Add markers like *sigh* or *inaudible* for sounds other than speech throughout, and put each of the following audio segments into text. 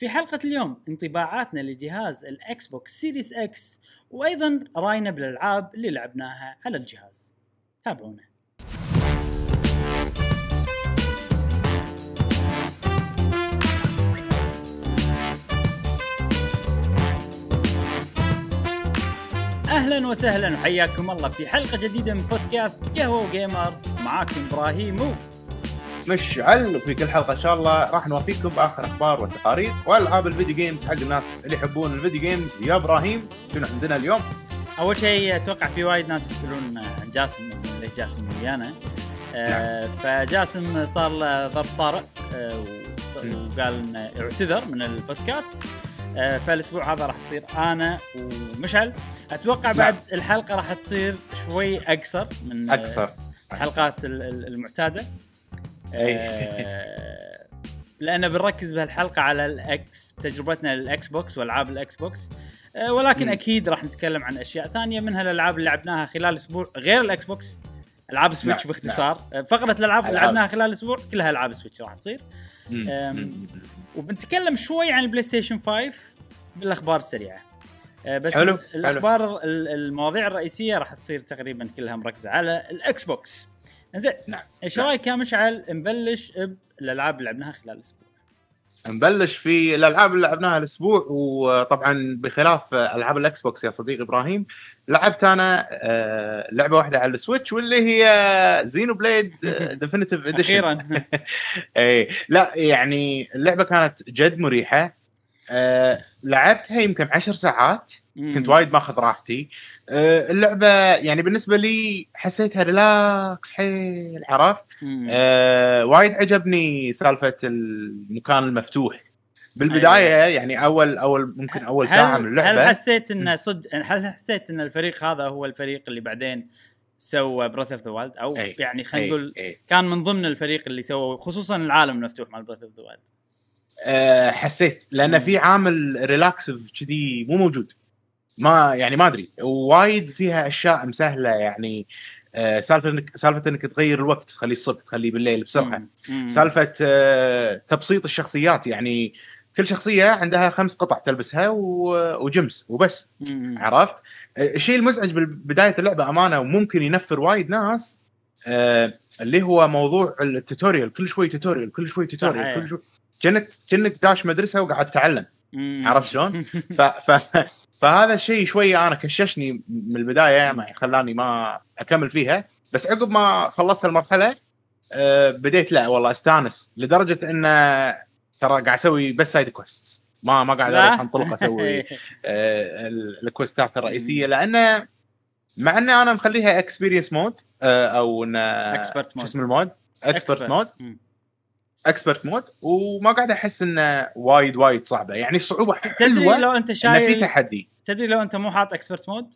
في حلقة اليوم انطباعاتنا لجهاز الاكس بوكس سيريس اكس وايضا راينا بالالعاب اللي لعبناها على الجهاز تابعونا اهلا وسهلا وحياكم الله في حلقه جديده من بودكاست قهوه وجيمر معاكم ابراهيم مشعل وفي كل حلقه ان شاء الله راح نوافيكم باخر اخبار وتقارير والعاب الفيديو جيمز حق الناس اللي يحبون الفيديو جيمز يا ابراهيم شنو عندنا اليوم؟ اول شيء اتوقع في وايد ناس يسالون عن جاسم ليش جاسم ويانا آه نعم. فجاسم صار له ضرب طارئ آه، وقال انه اعتذر من البودكاست آه فالاسبوع هذا راح يصير انا ومشعل اتوقع نعم. بعد نعم. الحلقه راح تصير شوي اقصر من آه، اقصر الحلقات المعتاده آه لان بنركز بهالحلقه على الاكس تجربتنا للاكس بوكس والعاب الاكس بوكس آه، ولكن م. اكيد راح نتكلم عن اشياء ثانيه منها الالعاب اللي لعبناها خلال اسبوع غير الاكس بوكس العاب نعم، سويتش نعم. باختصار نعم. فقره الالعاب اللي لعبناها خلال اسبوع كلها العاب سويتش راح تصير وبنتكلم شوي عن البلاي ستيشن 5 بالاخبار السريعه آه، بس حلو. الاخبار حلو. المواضيع الرئيسيه راح تصير تقريبا كلها مركزه على الاكس بوكس زين نعم ايش نعم. رايك يا مشعل نبلش بالالعاب اللي لعبناها خلال الاسبوع؟ نبلش في الالعاب اللي لعبناها الاسبوع وطبعا بخلاف العاب الاكس بوكس يا صديقي ابراهيم لعبت انا آه، لعبه واحده على السويتش واللي هي زينو بليد ديفينيتيف آه، اديشن *laughs* اخيرا *laughs* اي لا يعني اللعبه كانت جد مريحه آه، لعبتها يمكن عشر ساعات كنت وايد ماخذ راحتي أه، اللعبه يعني بالنسبه لي حسيتها ريلاكس حيل عرفت أه وايد عجبني سالفه المكان المفتوح بالبدايه يعني اول اول ممكن اول ساعه من اللعبه هل حسيت ان صدق هل حسيت ان الفريق هذا هو الفريق اللي بعدين سوى براث اوف ذا وولد او أي يعني خلينا إيه، نقول إيه. كان من ضمن الفريق اللي سووا خصوصا العالم المفتوح مع براث اوف ذا وولد حسيت لان في عامل ريلاكس كذي مو موجود ما يعني ما ادري وايد فيها اشياء مسهله يعني آه، سالفه انك سالفه انك تغير الوقت تخليه الصبح تخليه بالليل بسرعه سالفه آه، تبسيط الشخصيات يعني كل شخصيه عندها خمس قطع تلبسها وجمس وبس مم. عرفت الشيء المزعج ببدايه اللعبه امانه وممكن ينفر وايد ناس آه، اللي هو موضوع التوتوريال كل شوي توتوريال كل شوي توتوريال كل شوي كأنك كأنك داش مدرسه وقاعد تتعلم عرفت شلون؟ *laughs* ف... ف... فهذا الشيء شوي انا كششني من البدايه يعني خلاني ما اكمل فيها بس عقب ما خلصت المرحله آه، بديت لا والله استانس لدرجه انه ترى قاعد اسوي بس سايد كويست ما ما قاعد انطلق اسوي *laughs* آه، الكويستات الرئيسيه لانه مع ان انا مخليها اكسبيرينس آه، مود او انه اكسبرت مود شو اسم المود؟ اكسبرت مود اكسبرت مود وما قاعد احس انه وايد وايد صعبه يعني الصعوبه حلوه لو انت شايل إن في تحدي تدري لو انت مو حاط اكسبرت مود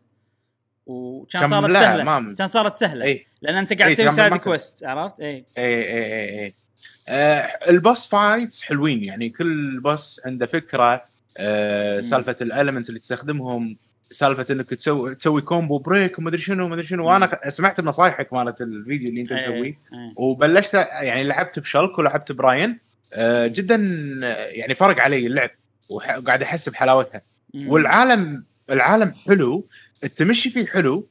وكان صارت سهله كان صارت سهله ايه. لان انت قاعد تسوي ايه. سايد كويست عرفت؟ اي اي اي اي آه، البوس فايتس حلوين يعني كل بوس عنده فكره آه سالفه الالمنتس اللي تستخدمهم سالفه انك تسوي تسوي كومبو بريك وما ادري شنو وما ادري شنو وانا سمعت بنصايحك مالت الفيديو اللي انت مسويه وبلشت يعني لعبت بشلك ولعبت براين آه جدا آه، يعني فرق علي اللعب وقاعد احس بحلاوتها والعالم العالم حلو التمشي فيه حلو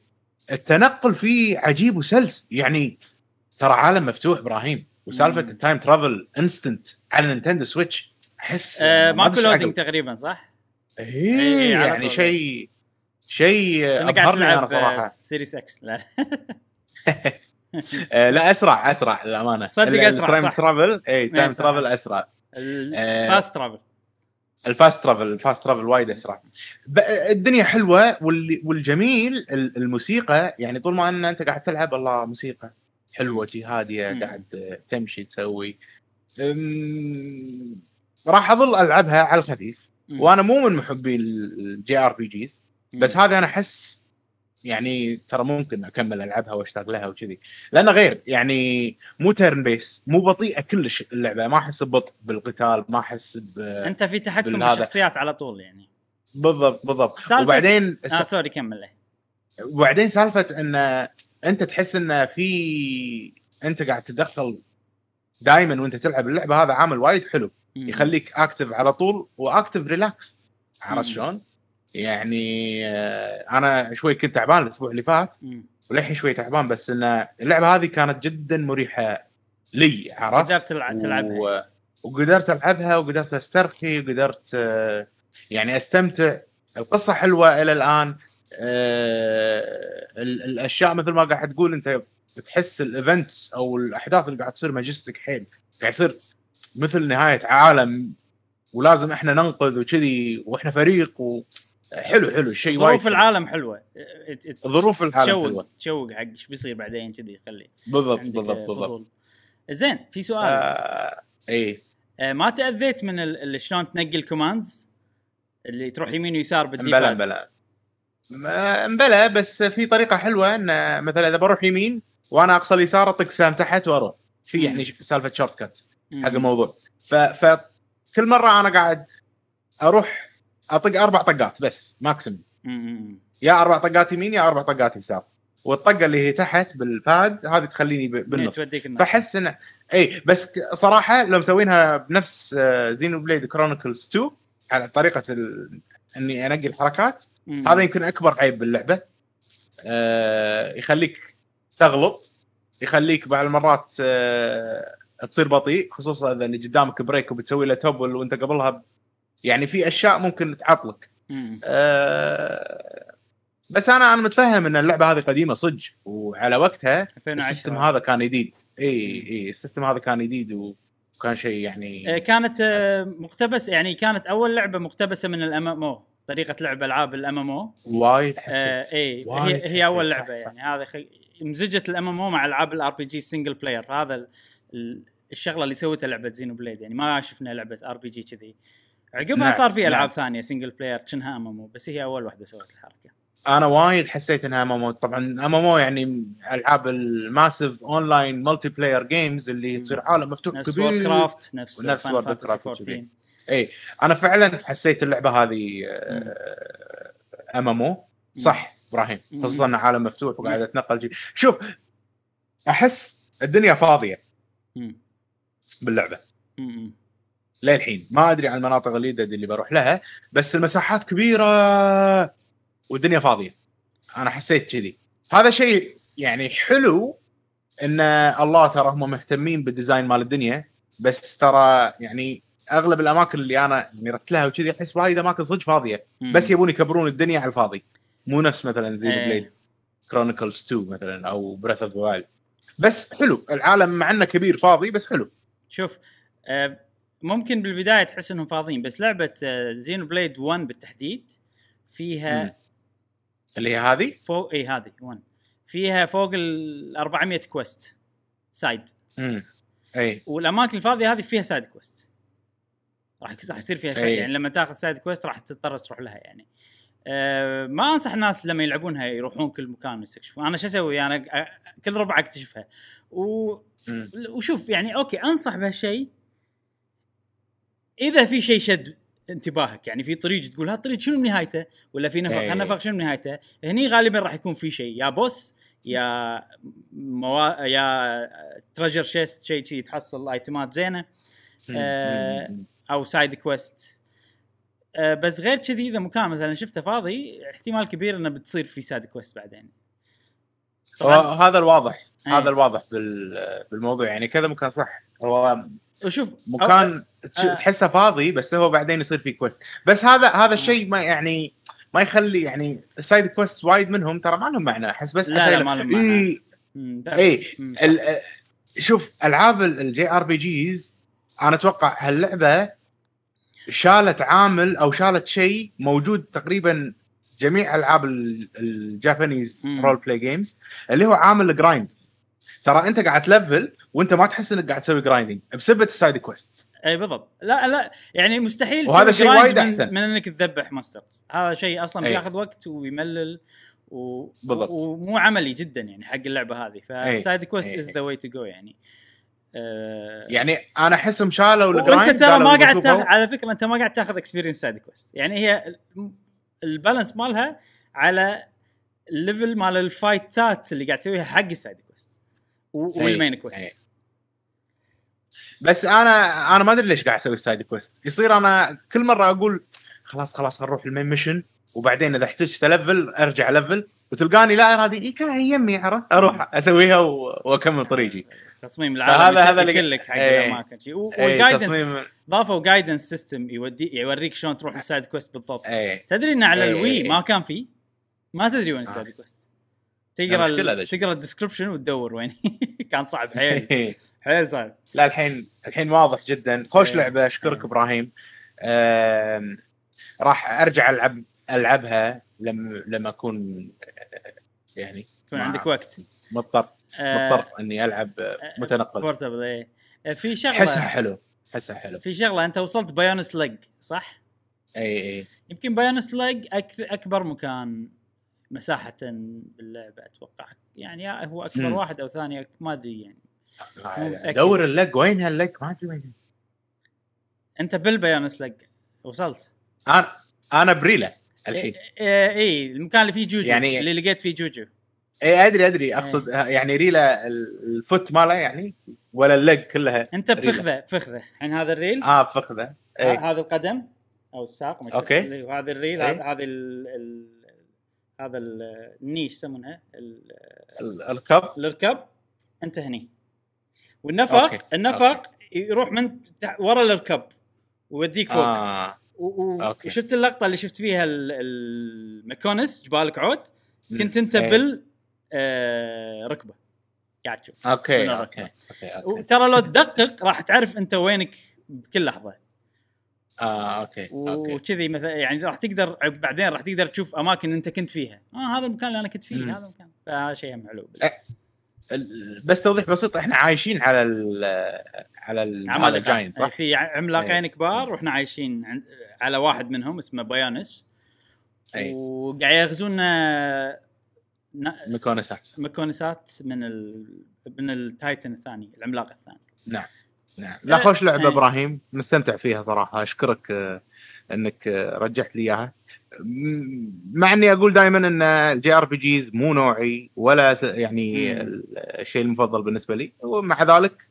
التنقل فيه عجيب وسلس يعني ترى عالم مفتوح ابراهيم وسالفه التايم ترافل انستنت على نينتندو سويتش احس آه ماكو لودنج تقريبا صح؟ اي إيه, إيه، يعني شيء شيء ابهرني انا صراحه سيريس آه، اكس لا *laughs* *laughs* آه، لا اسرع اسرع للامانه صدق اسرع تايم ترافل اي تايم ترافل اسرع فاست ترافل آه، الفاست ترافل الفاست ترافل وايد اسرع الدنيا حلوه والجميل الموسيقى يعني طول ما ان انت قاعد تلعب الله موسيقى حلوه شي هاديه مم. قاعد تمشي تسوي راح اظل العبها على الخفيف وانا مو من محبي الجي ار بي جيز بس هذا انا احس يعني ترى ممكن اكمل العبها واشتاق لها وكذي لانه غير يعني مو تيرن بيس مو بطيئه كلش اللعبه ما احس ببطء بالقتال ما احس ب... انت في تحكم بالشخصيات على طول يعني بالضبط بالضبط سالفة... وبعدين اه سوري كمل وبعدين سالفه ان انت تحس ان في انت قاعد تتدخل دائما وانت تلعب اللعبه هذا عامل وايد حلو يخليك اكتف على طول واكتف ريلاكست عرفت شلون؟ يعني آه، انا شوي كنت تعبان الاسبوع اللي فات وللحين شوي تعبان بس ان اللعبه هذه كانت جدا مريحه لي عرفت قدرت تلعبها و... وقدرت العبها وقدرت استرخي وقدرت آه، يعني استمتع القصه حلوه الى الان آه، الاشياء مثل ما قاعد تقول انت تحس الايفنتس او الاحداث اللي قاعد تصير ماجستيك حيل قاعد يصير مثل نهايه عالم ولازم احنا ننقذ وكذي واحنا فريق و... حلو حلو شيء ظروف العالم حلوه ظروف العالم تشوق حلوة. تشوق حق ايش بيصير بعدين كذي خلي بالضبط بالضبط بالضبط زين في سؤال آه اي آه ما تاذيت من شلون تنقي الكوماندز اللي تروح يمين ويسار بالديباد بلا بلا مبلى بس في طريقه حلوه ان مثلا اذا بروح يمين وانا اقصى اليسار اطق سام تحت واروح في يعني سالفه شورت كات حق الموضوع فكل مره انا قاعد اروح اطق اربع طقات بس ماكسيمم يا اربع طقات يمين يا اربع طقات يسار والطقه اللي هي تحت بالباد هذه تخليني إيه، بالنص فاحس انه اي بس صراحه لو مسوينها بنفس زينو بليد كرونيكلز 2 على طريقه ال... اني انقي الحركات هذا يمكن اكبر عيب باللعبه آه يخليك تغلط يخليك بعض المرات آه تصير بطيء خصوصا اذا اللي قدامك بريك وبتسوي له توب وانت قبلها يعني في اشياء ممكن تعطلك أه بس انا انا متفهم ان اللعبه هذه قديمه صدق وعلى وقتها السيستم هذا كان جديد اي اي السيستم هذا كان جديد وكان شيء يعني آه، كانت آه، مقتبس يعني كانت اول لعبه مقتبسه من الام ام او طريقه لعب العاب الام ام او وايد حسيت آه، اي هي, اول لعبه صح يعني هذا خل... مزجت الام ام او مع العاب الار بي جي سنجل بلاير هذا ال... الشغله اللي سوتها لعبه زينو بليد يعني ما شفنا لعبه ار بي جي كذي عقبها نعم. صار في نعم. العاب ثانيه سنجل بلاير كانها امامو بس هي اول واحده سوت الحركه انا وايد حسيت انها امامو طبعا امامو يعني العاب الماسيف اونلاين ملتي بلاير جيمز اللي تصير عالم مفتوح نفس كبير نفس كرافت نفس نفس وورد كرافت اي انا فعلا حسيت اللعبه هذه آه، امامو صح ابراهيم خصوصا ان عالم مفتوح وقاعد اتنقل جي. شوف احس الدنيا فاضيه باللعبه للحين ما ادري عن المناطق الجديده اللي بروح لها بس المساحات كبيره والدنيا فاضيه انا حسيت كذي هذا شيء يعني حلو ان الله ترى هم مهتمين بالديزاين مال الدنيا بس ترى يعني اغلب الاماكن اللي انا يعني رحت لها وكذي احس وايد اماكن صدق فاضيه بس يبون يكبرون الدنيا على الفاضي مو نفس مثلا زي ايه. بليد كرونيكلز 2 مثلا او بريث اوف ذا بس حلو العالم مع انه كبير فاضي بس حلو شوف آه، ممكن بالبدايه تحس انهم فاضيين بس لعبه زينو بليد 1 بالتحديد فيها مم. اللي هي هذه؟ فوق اي هذه 1 فيها فوق ال 400 كويست سايد اي والاماكن الفاضيه هذه فيها سايد كويست راح راح يصير فيها سايد يعني لما تاخذ سايد كويست راح تضطر تروح لها يعني أه ما انصح الناس لما يلعبونها يروحون كل مكان ويستكشفون انا شو اسوي انا آه، كل ربع اكتشفها و... وشوف يعني اوكي انصح بهالشيء اذا في شيء شد انتباهك يعني في طريق تقول هالطريق شنو نهايته ولا في نفق إيه. هالنفق شنو نهايته هني غالبا راح يكون في شيء يا بوس يا موا... يا تريجر شيست شيء شي تحصل ايتمات زينه آه او سايد كويست آه بس غير كذي اذا مكان مثلا شفته فاضي احتمال كبير انه بتصير في سايد كويست بعدين آه، هذا الواضح إيه. هذا الواضح بالموضوع يعني كذا مكان صح هو وشوف مكان آه. تحسه فاضي بس هو بعدين يصير في كويست بس هذا هذا الشيء ما يعني ما يخلي يعني السايد كويست وايد منهم ترى ما لهم معنى احس بس لا, لا ما لهم معنى اي شوف العاب الجي ار بي جيز انا اتوقع هاللعبه شالت عامل او شالت شيء موجود تقريبا جميع العاب الجابانيز رول بلاي جيمز اللي هو عامل الجرايند ترى انت قاعد تلفل وانت ما تحس انك قاعد تسوي جرايندنج بسبب السايد كويست اي بالضبط لا لا يعني مستحيل وهذا شيء وايد احسن من انك تذبح ماسترز هذا شيء اصلا بياخذ وقت ويملل و... بالضبط ومو عملي جدا يعني حق اللعبه هذه فالسايد كويست از ذا واي تو جو يعني آه، يعني انا احسهم شالوا وانت ترى ما قاعد تاخ... على فكره انت ما قاعد تاخذ اكسبيرينس سايد كويست يعني هي البالانس مالها على الليفل مال الفايتات اللي قاعد تسويها حق السايد كويست والمين كويست بس انا انا ما ادري ليش قاعد اسوي السايد كويست يصير انا كل مره اقول خلاص خلاص نروح المين ميشن وبعدين اذا احتجت الفل ارجع الفل وتلقاني لا ارادي كان يمي عرفت اروح اسويها واكمل طريقي تصميم العالم هذا هذا اللي لك حق إيه. الاماكن إيه، والجايدنس ضافوا جايدنس سيستم يودي يوريك شلون تروح السايد كويست بالضبط أي. تدري انه على إيه، الوي ما كان فيه ما تدري وين السايد آه. كويست تقرا تقرا الديسكربشن وتدور وين *laughs* كان صعب حيل حيل صعب لا الحين الحين واضح جدا خوش إيه. لعبه اشكرك إيه. ابراهيم راح ارجع العب العبها لما لما اكون يعني يكون عندك وقت مضطر آه، مضطر اني العب آه، متنقل بورتبل اي آه، في شغله حسها حلو حسها حلو في شغله انت وصلت بايون سلج صح؟ اي اي يمكن بايون سلج اكبر مكان مساحه باللعبه اتوقع يعني هو اكبر م. واحد او ثاني ما ادري يعني آه، يعني دور اللق وين هاللق ما ادري وين انت بالبيانس لق وصلت انا انا بريله الحين اي إيه،, إيه المكان اللي فيه جوجو يعني اللي لقيت فيه جوجو اي ادري ادري إيه. اقصد إيه. يعني ريله الفوت ماله يعني ولا اللق كلها انت بفخذه بفخذه الحين هذا الريل اه بفخذه إيه. هذا القدم او الساق مش اوكي وهذا الريل إيه. هذا ال هذا النيش يسمونها الكب الكب انت هني والنفق أوكي. النفق أوكي. يروح من ورا الركب ويوديك فوق آه. و... أوكي. وشفت اللقطه اللي شفت فيها المكونس جبالك عود كنت انت إيه. بال آه... ركبه قاعد تشوف اوكي اوكي اوكي, أوكي. ترى لو تدقق راح تعرف انت وينك بكل لحظه اه اوكي اوكي وكذي مثلا يعني راح تقدر بعدين راح تقدر تشوف اماكن انت كنت فيها اه هذا المكان اللي انا كنت فيه م. هذا المكان فهذا شيء حلو إيه. بس توضيح بسيط احنا عايشين على الـ على العمالقه صح؟ إيه، في عملاقين إيه. كبار واحنا عايشين على واحد منهم اسمه بيانس إيه. وقاعد يغزونا آه، مكونسات مكونسات من ال... من التايتن الثاني العملاق الثاني نعم نعم لا خوش لعبه ابراهيم مستمتع فيها صراحه اشكرك آه، انك آه، رجعت لي اياها مع اني اقول دائما ان الجي ار بي جيز مو نوعي ولا يعني الشيء المفضل بالنسبه لي ومع ذلك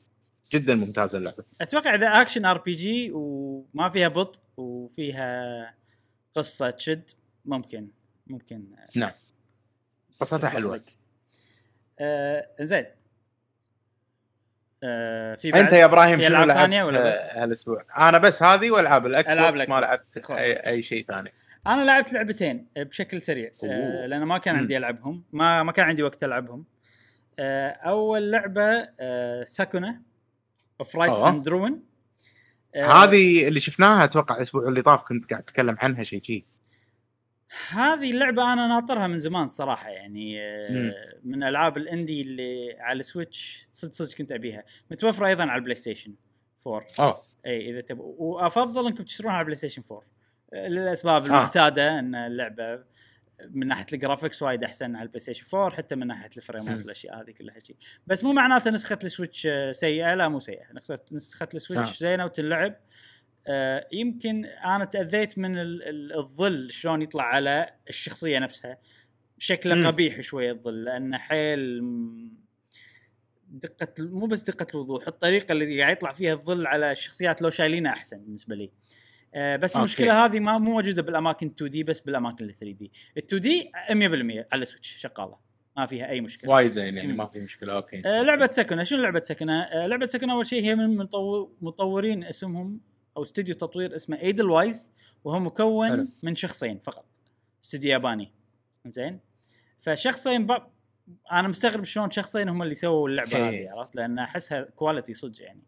جدا ممتازه اللعبه اتوقع اذا اكشن ار بي جي وما فيها بطء وفيها قصه تشد ممكن ممكن آه، نعم قصتها حلوه آه زين آه، في انت يا ابراهيم شنو لعبت هالاسبوع؟ انا بس هذه والعاب الاكس بوكس ما لعبت اي, أي شيء ثاني انا لعبت لعبتين بشكل سريع آه، أوه. لان ما كان عندي العبهم ما ما كان عندي وقت العبهم آه، اول لعبه ساكونا اوف رايس اند روين هذه اللي شفناها اتوقع الاسبوع اللي طاف كنت قاعد اتكلم عنها شيء شيء هذه اللعبه انا ناطرها من زمان صراحه يعني آه، مم. من العاب الاندي اللي على سويتش صدق صدق كنت ابيها متوفره ايضا على البلاي ستيشن 4 اه اي اذا تب وافضل انكم تشترونها على البلاي ستيشن 4 للاسباب آه. المعتاده آه. ان اللعبه من ناحيه الجرافكس وايد احسن على البلاي ستيشن 4 حتى من ناحيه الفريمات والاشياء هذه كلها شيء بس مو معناته نسخه السويتش آه، سيئه لا مو سيئه نسخه السويتش آه. زينه وتنلعب آه، يمكن انا تاذيت من الظل شلون يطلع على الشخصيه نفسها شكله قبيح شوي الظل لانه حيل دقه مو بس دقه الوضوح الطريقه اللي قاعد يطلع فيها الظل على الشخصيات لو شايلينها احسن بالنسبه لي آه، بس أوكي. المشكله هذه ما مو موجوده بالاماكن 2 دي بس بالاماكن ال 3 دي ال 2 دي 100% على سويتش شغاله ما فيها اي مشكله وايد زين يعني ما في مشكله اوكي آه، لعبه سكنه شنو لعبه سكنه لعبه سكنه اول شيء هي من مطور مطورين اسمهم او استوديو تطوير اسمه ايدل وايز وهو مكون حلو. من شخصين فقط استوديو ياباني زين فشخصين بق... انا مستغرب شلون شخصين هم اللي سووا اللعبه إيه. هذه عرفت لان احسها كواليتي صدق يعني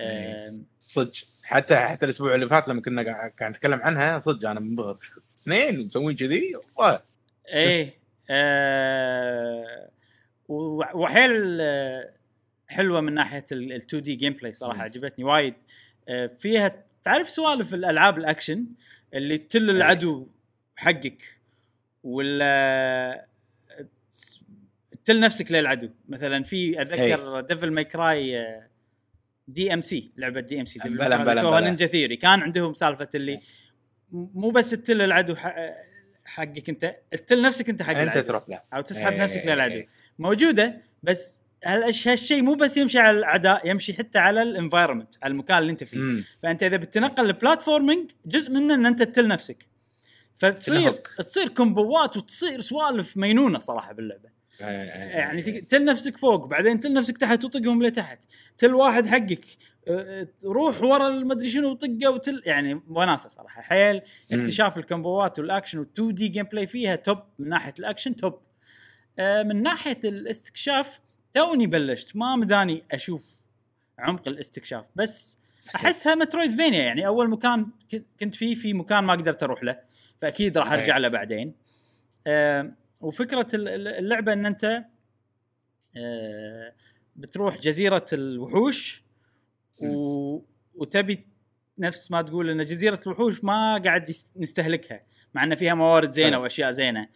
إيه. صدق حتى حتى الاسبوع اللي فات لما كنا قاعد نتكلم عنها صدق انا منبهر اثنين مسوين كذي والله ايه أه... وحيل آه، حلوه من ناحيه ال 2 دي جيم بلاي صراحه إيه. عجبتني وايد آه، فيها تعرف سوالف الالعاب الاكشن اللي تل العدو حقك ولا تل نفسك للعدو مثلا في اتذكر ديفل ماي كراي دي ام سي لعبه دي ام سي سووها نينجا ثيري كان عندهم سالفه اللي مو بس تل العدو حقك انت تل نفسك انت حق انت تروح او تسحب نفسك للعدو موجوده بس هالشيء مو بس يمشي على الاعداء يمشي حتى على الانفايرمنت على المكان اللي انت فيه مم. فانت اذا بتنقل البلاتفورمينج جزء منه ان انت تل نفسك فتصير تصير كومبوات وتصير سوالف مينونه صراحه باللعبه يعني تل نفسك فوق بعدين تل نفسك تحت وطقهم لتحت تل واحد حقك أه، أه، روح ورا المدري شنو وطقه وتل يعني وناسه صراحه حيل اكتشاف الكومبوات والاكشن وال2 دي جيم بلاي فيها توب من ناحيه الاكشن توب أه، من ناحيه الاستكشاف توني بلشت ما مداني اشوف عمق الاستكشاف بس احسها مترويد فينيا يعني اول مكان كنت فيه في مكان ما قدرت اروح له فاكيد راح ارجع له بعدين وفكره اللعبه ان انت آه، بتروح جزيره الوحوش وتبي نفس ما تقول ان جزيره الوحوش ما قاعد نستهلكها مع ان فيها موارد زينه واشياء زينه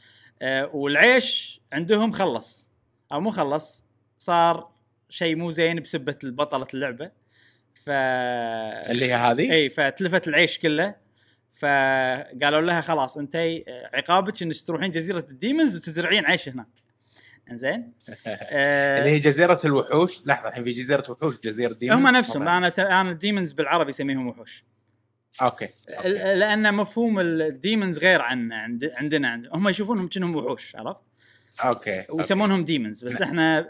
آه، والعيش عندهم خلص او مو خلص صار شيء مو زين بسبه بطله اللعبه ف اللي هي هذه اي فتلفت العيش كله فقالوا لها خلاص انت عقابك انك تروحين جزيره الديمونز وتزرعين عيش هناك انزين *laughs* آه، اللي هي جزيره الوحوش لحظه الحين في جزيره وحوش جزيره ديمونز هم نفسهم انا س... انا الديمونز بالعربي يسميهم وحوش اوكي, أوكي. لان مفهوم الديمونز غير عن عند... عندنا, عندنا هم يشوفونهم كأنهم وحوش عرفت اوكي ويسمونهم ديمونز بس نعم. احنا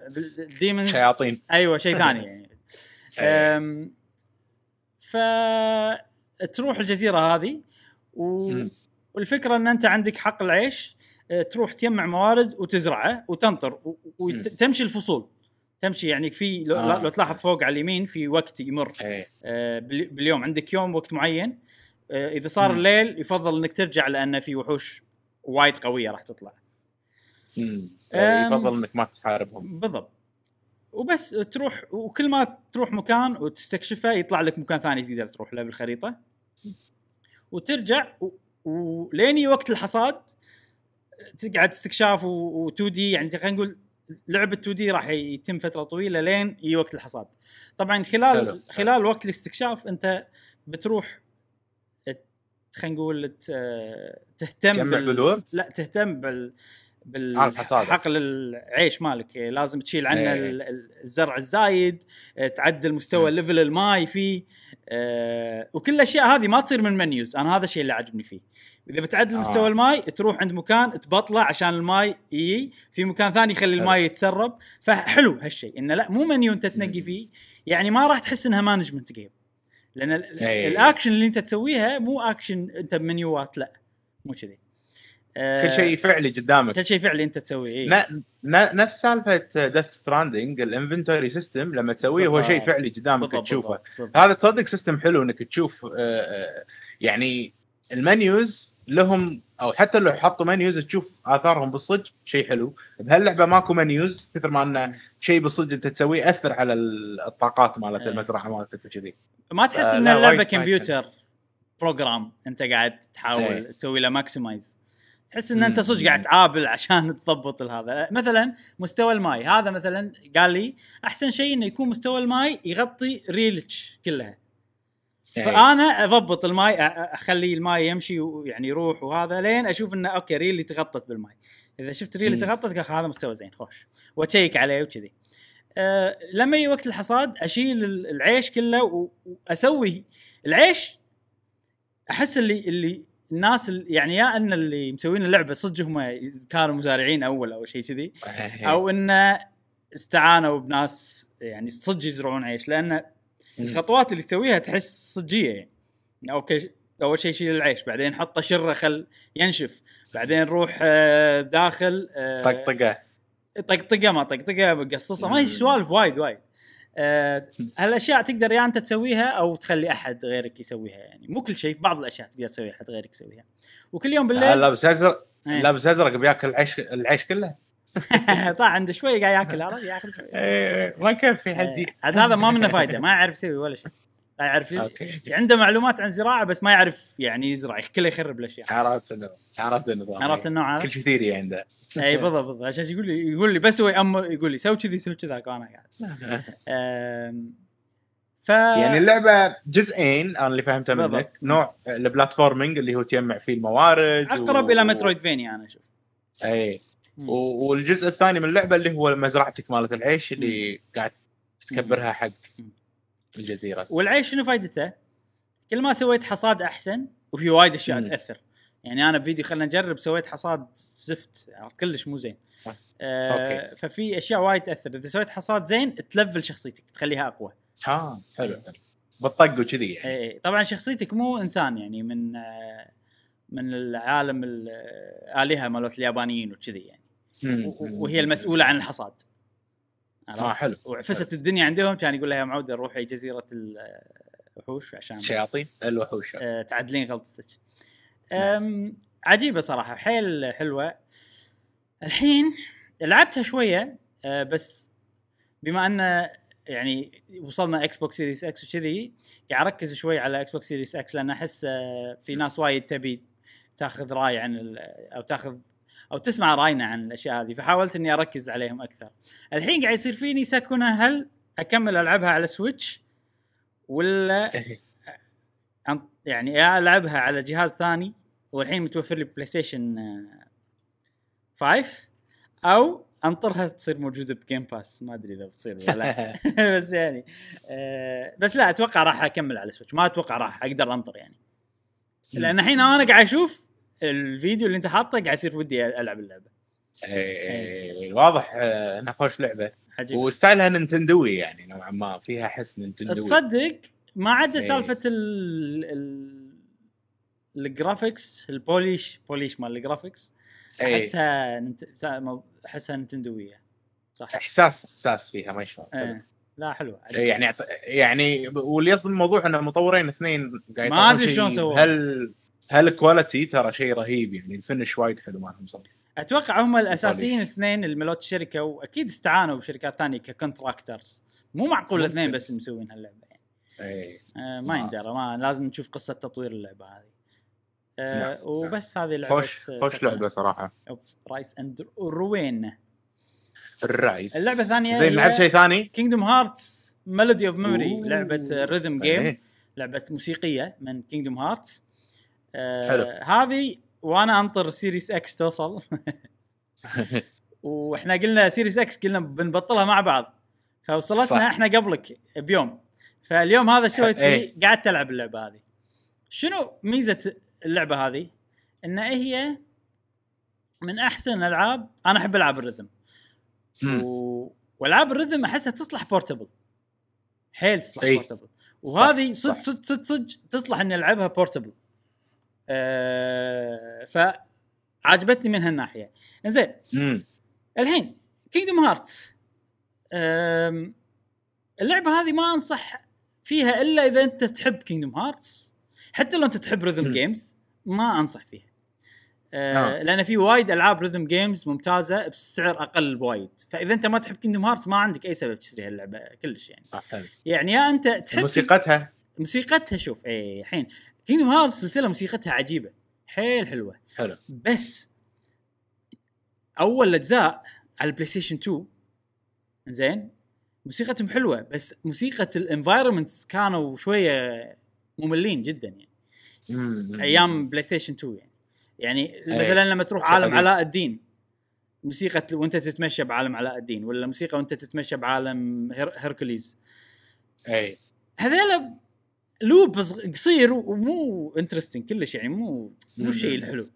ديمونز شياطين ايوه شيء ثاني *laughs* يعني أيوة. أم فتروح الجزيره هذه و... والفكره ان انت عندك حق العيش أه، تروح تجمع موارد وتزرعه وتنطر وتمشي الفصول تمشي يعني في لو, آه. لو تلاحظ فوق على اليمين في وقت يمر إيه. آه باليوم عندك يوم وقت معين آه اذا صار م. الليل يفضل انك ترجع لان في وحوش وايد قويه راح تطلع امم يفضل انك ما تحاربهم بالضبط وبس تروح وكل ما تروح مكان وتستكشفه يطلع لك مكان ثاني تقدر تروح له بالخريطه وترجع ولين وقت الحصاد تقعد استكشاف و2 دي يعني خلينا نقول لعبه 2 دي راح يتم فتره طويله لين يجي وقت الحصاد طبعا خلال حلو. خلال وقت الاستكشاف انت بتروح خلينا نقول تهتم بال... بذور لا تهتم بال بالحقل العيش مالك يعني لازم تشيل عنه إيه. الزرع الزايد إيه، تعدل مستوى ليفل إيه. الماي فيه وكل الاشياء هذه ما تصير من منيوز انا هذا الشيء اللي عجبني فيه اذا بتعدل آه. مستوى الماي تروح عند مكان تبطله عشان الماي يجي في مكان ثاني يخلي الماي يتسرب فحلو هالشيء انه لا مو منيو انت تنقي فيه يعني ما راح تحس انها مانجمنت جيم لان الاكشن اللي انت تسويها مو اكشن انت بمنيوات لا مو كذي كل شيء آه، فعلي قدامك كل شيء فعلي انت تسويه إيه؟ نفس سالفه ديث ستراندنج الانفنتوري سيستم لما تسويه هو شيء فعلي قدامك تشوفه بالضبط. بالضبط. هذا تصدق سيستم حلو انك تشوف آه، آه، يعني المنيوز لهم او حتى لو حطوا منيوز تشوف اثارهم بالصدق شيء حلو بهاللعبه ماكو منيوز كثر ما انه شيء بالصدق انت تسويه اثر على الطاقات مالت إيه. المزرعه مالتك وكذي ما تحس ان اللعبه كمبيوتر بروجرام انت قاعد تحاول إيه. تسوي له ماكسمايز تحس ان انت صدق قاعد تعابل عشان تضبط هذا مثلا مستوى الماي هذا مثلا قال لي احسن شيء انه يكون مستوى الماي يغطي ريلتش كلها إيه. فانا اضبط الماي اخلي الماي يمشي ويعني يروح وهذا لين اشوف انه اوكي ريلي تغطت بالماي اذا شفت ريلي تغطت هذا مستوى زين خوش واشيك عليه وكذي أه لما يجي وقت الحصاد اشيل العيش كله واسوي العيش احس اللي اللي الناس يعني يا ان اللي مسوين اللعبه صدق هم كانوا مزارعين اول او شيء كذي او انه استعانوا بناس يعني صدق يزرعون عيش لان الخطوات اللي تسويها تحس صجيه يعني اوكي اول شيء شيل العيش بعدين حطه شره خل ينشف بعدين روح آه، داخل آه، طقطقه طقطقه ما طقطقه قصصه ما هي سوالف وايد وايد آه، هالاشياء تقدر يا انت تسويها او تخلي احد غيرك يسويها يعني مو كل شيء بعض الاشياء تقدر تسويها احد غيرك يسويها وكل يوم بالليل لابس ازرق لابس ازرق بياكل العيش العيش كله *laughs* طاع عنده شوي قاعد ياكل عرفت ياكل شوي إيه، إيه، ما يكفي حجي عاد إيه، هذا ما منه فايده ما يعرف يسوي ولا شيء لا يعرف أوكي. عنده معلومات عن زراعه بس ما يعرف يعني يزرع كله يخرب الاشياء عرفت انه عرفت النظام عرفت النوع هذا كل ثيري عنده اي بالضبط بالضبط عشان يقول لي يقول لي بس هو يامر يقول لي سوي كذي سوي كذاك وانا قاعد *laughs* ف يعني اللعبه جزئين انا اللي فهمته منك نوع البلاتفورمينج اللي هو تجمع فيه الموارد اقرب و... الى فيني انا اشوف اي و... والجزء الثاني من اللعبه اللي هو مزرعتك مالت العيش اللي قاعد تكبرها حق الجزيره والعيش شنو فائدته؟ كل ما سويت حصاد احسن وفي وايد اشياء تاثر يعني انا بفيديو خلينا نجرب سويت حصاد زفت يعني كلش مو زين آه, آه، ففي اشياء وايد تاثر اذا سويت حصاد زين تلفل شخصيتك تخليها اقوى ها حلو بالطق وكذي يعني إيه، إيه. طبعا شخصيتك مو انسان يعني من آه، من العالم الالهه آه، مالت اليابانيين وكذي يعني وهي المسؤوله عن الحصاد اه حلو وعفست حلو. الدنيا عندهم كان يقول لها يا معوده روحي جزيره الوحوش عشان شياطين الوحوش آه تعدلين غلطتك نعم. عجيبه صراحه حيل حلوه الحين لعبتها شويه آه بس بما ان يعني وصلنا اكس بوكس سيريس اكس وكذي قاعد اركز شوي على اكس بوكس سيريس اكس لان احس آه، في ناس وايد تبي تاخذ راي عن او تاخذ او تسمع راينا عن الاشياء هذه فحاولت اني اركز عليهم اكثر الحين قاعد يصير فيني ساكونا هل اكمل العبها على سويتش ولا *laughs* يعني العبها على جهاز ثاني والحين متوفر لي بلاي ستيشن 5 او انطرها تصير موجوده بجيم باس ما ادري اذا بتصير ولا لا *laughs* *laughs* بس يعني أه بس لا اتوقع راح اكمل على سويتش ما اتوقع راح اقدر انطر يعني لان الحين انا قاعد اشوف الفيديو اللي انت حاطه قاعد يصير ودي العب اللعبه ايه, إيه،, إيه. إيه، واضح آه، انها خوش لعبه وستايلها ننتندوي يعني نوعا ما فيها حس ننتندوي تصدق ما عدا سالفه ال الجرافكس البوليش بوليش مال الجرافكس احسها احسها نتندويه صح احساس احساس فيها ما شاء لا حلوه يعني يعني واللي يصدم الموضوع ان المطورين اثنين قاعد ما ادري شلون سووا هل هالكواليتي ترى شيء رهيب يعني الفنش وايد حلو مالهم صراحه اتوقع هم طيب، الاساسيين الاثنين اللي ملوت الشركه واكيد استعانوا بشركات ثانيه ككونتراكترز مو معقول اثنين بس مسوين هاللعبه يعني اي آه ما يندرى ما لازم نشوف قصه تطوير اللعبه هذه آه نعم. وبس هذه لعبه خوش خوش لعبه صراحه رايس اند روين الرايس اللعبه الثانيه زين لعبت شيء ثاني كينجدوم هارتس ميلودي اوف ميموري لعبه ريذم جيم لعبه موسيقيه من كينجدوم هارتس حلو آه، هذه وانا انطر سيريس اكس توصل *laughs* واحنا قلنا سيريس اكس قلنا بنبطلها مع بعض فوصلتنا صح. احنا قبلك بيوم فاليوم هذا سويت فيه ايه. قاعد تلعب اللعبه هذه شنو ميزه اللعبه هذه ان هي من احسن الالعاب انا احب العاب الرذم والعاب الرذم احسها تصلح بورتبل حيل تصلح ايه. بورتبل وهذه صدق صدق صدق تصلح اني العبها بورتبل آه، فعجبتني من هالناحيه انزين الحين كينجدوم هارت اللعبه هذه ما انصح فيها الا اذا انت تحب كينجدوم هارت حتى لو انت تحب ريذم جيمز ما انصح فيها آه،, آه. لان في وايد العاب ريذم جيمز ممتازه بسعر اقل بوايد فاذا انت ما تحب كينجدوم هارتس ما عندك اي سبب تشتري هاللعبه كلش يعني آه. يعني يا انت تحب موسيقتها موسيقتها شوف اي الحين كينجدم هارت سلسله موسيقتها عجيبه حيل حلوه حلو بس اول اجزاء على البلاي ستيشن 2 زين موسيقتهم حلوه بس موسيقى الانفايرمنتس كانوا شويه مملين جدا يعني ايام بلاي ستيشن 2 يعني يعني إيه. مثلا لما تروح عالم علاء الدين موسيقى وانت تتمشى بعالم علاء الدين ولا موسيقى وانت تتمشى بعالم هير اي هذيلا لوب قصير ومو انترستنج كلش يعني مو مو الشيء الحلو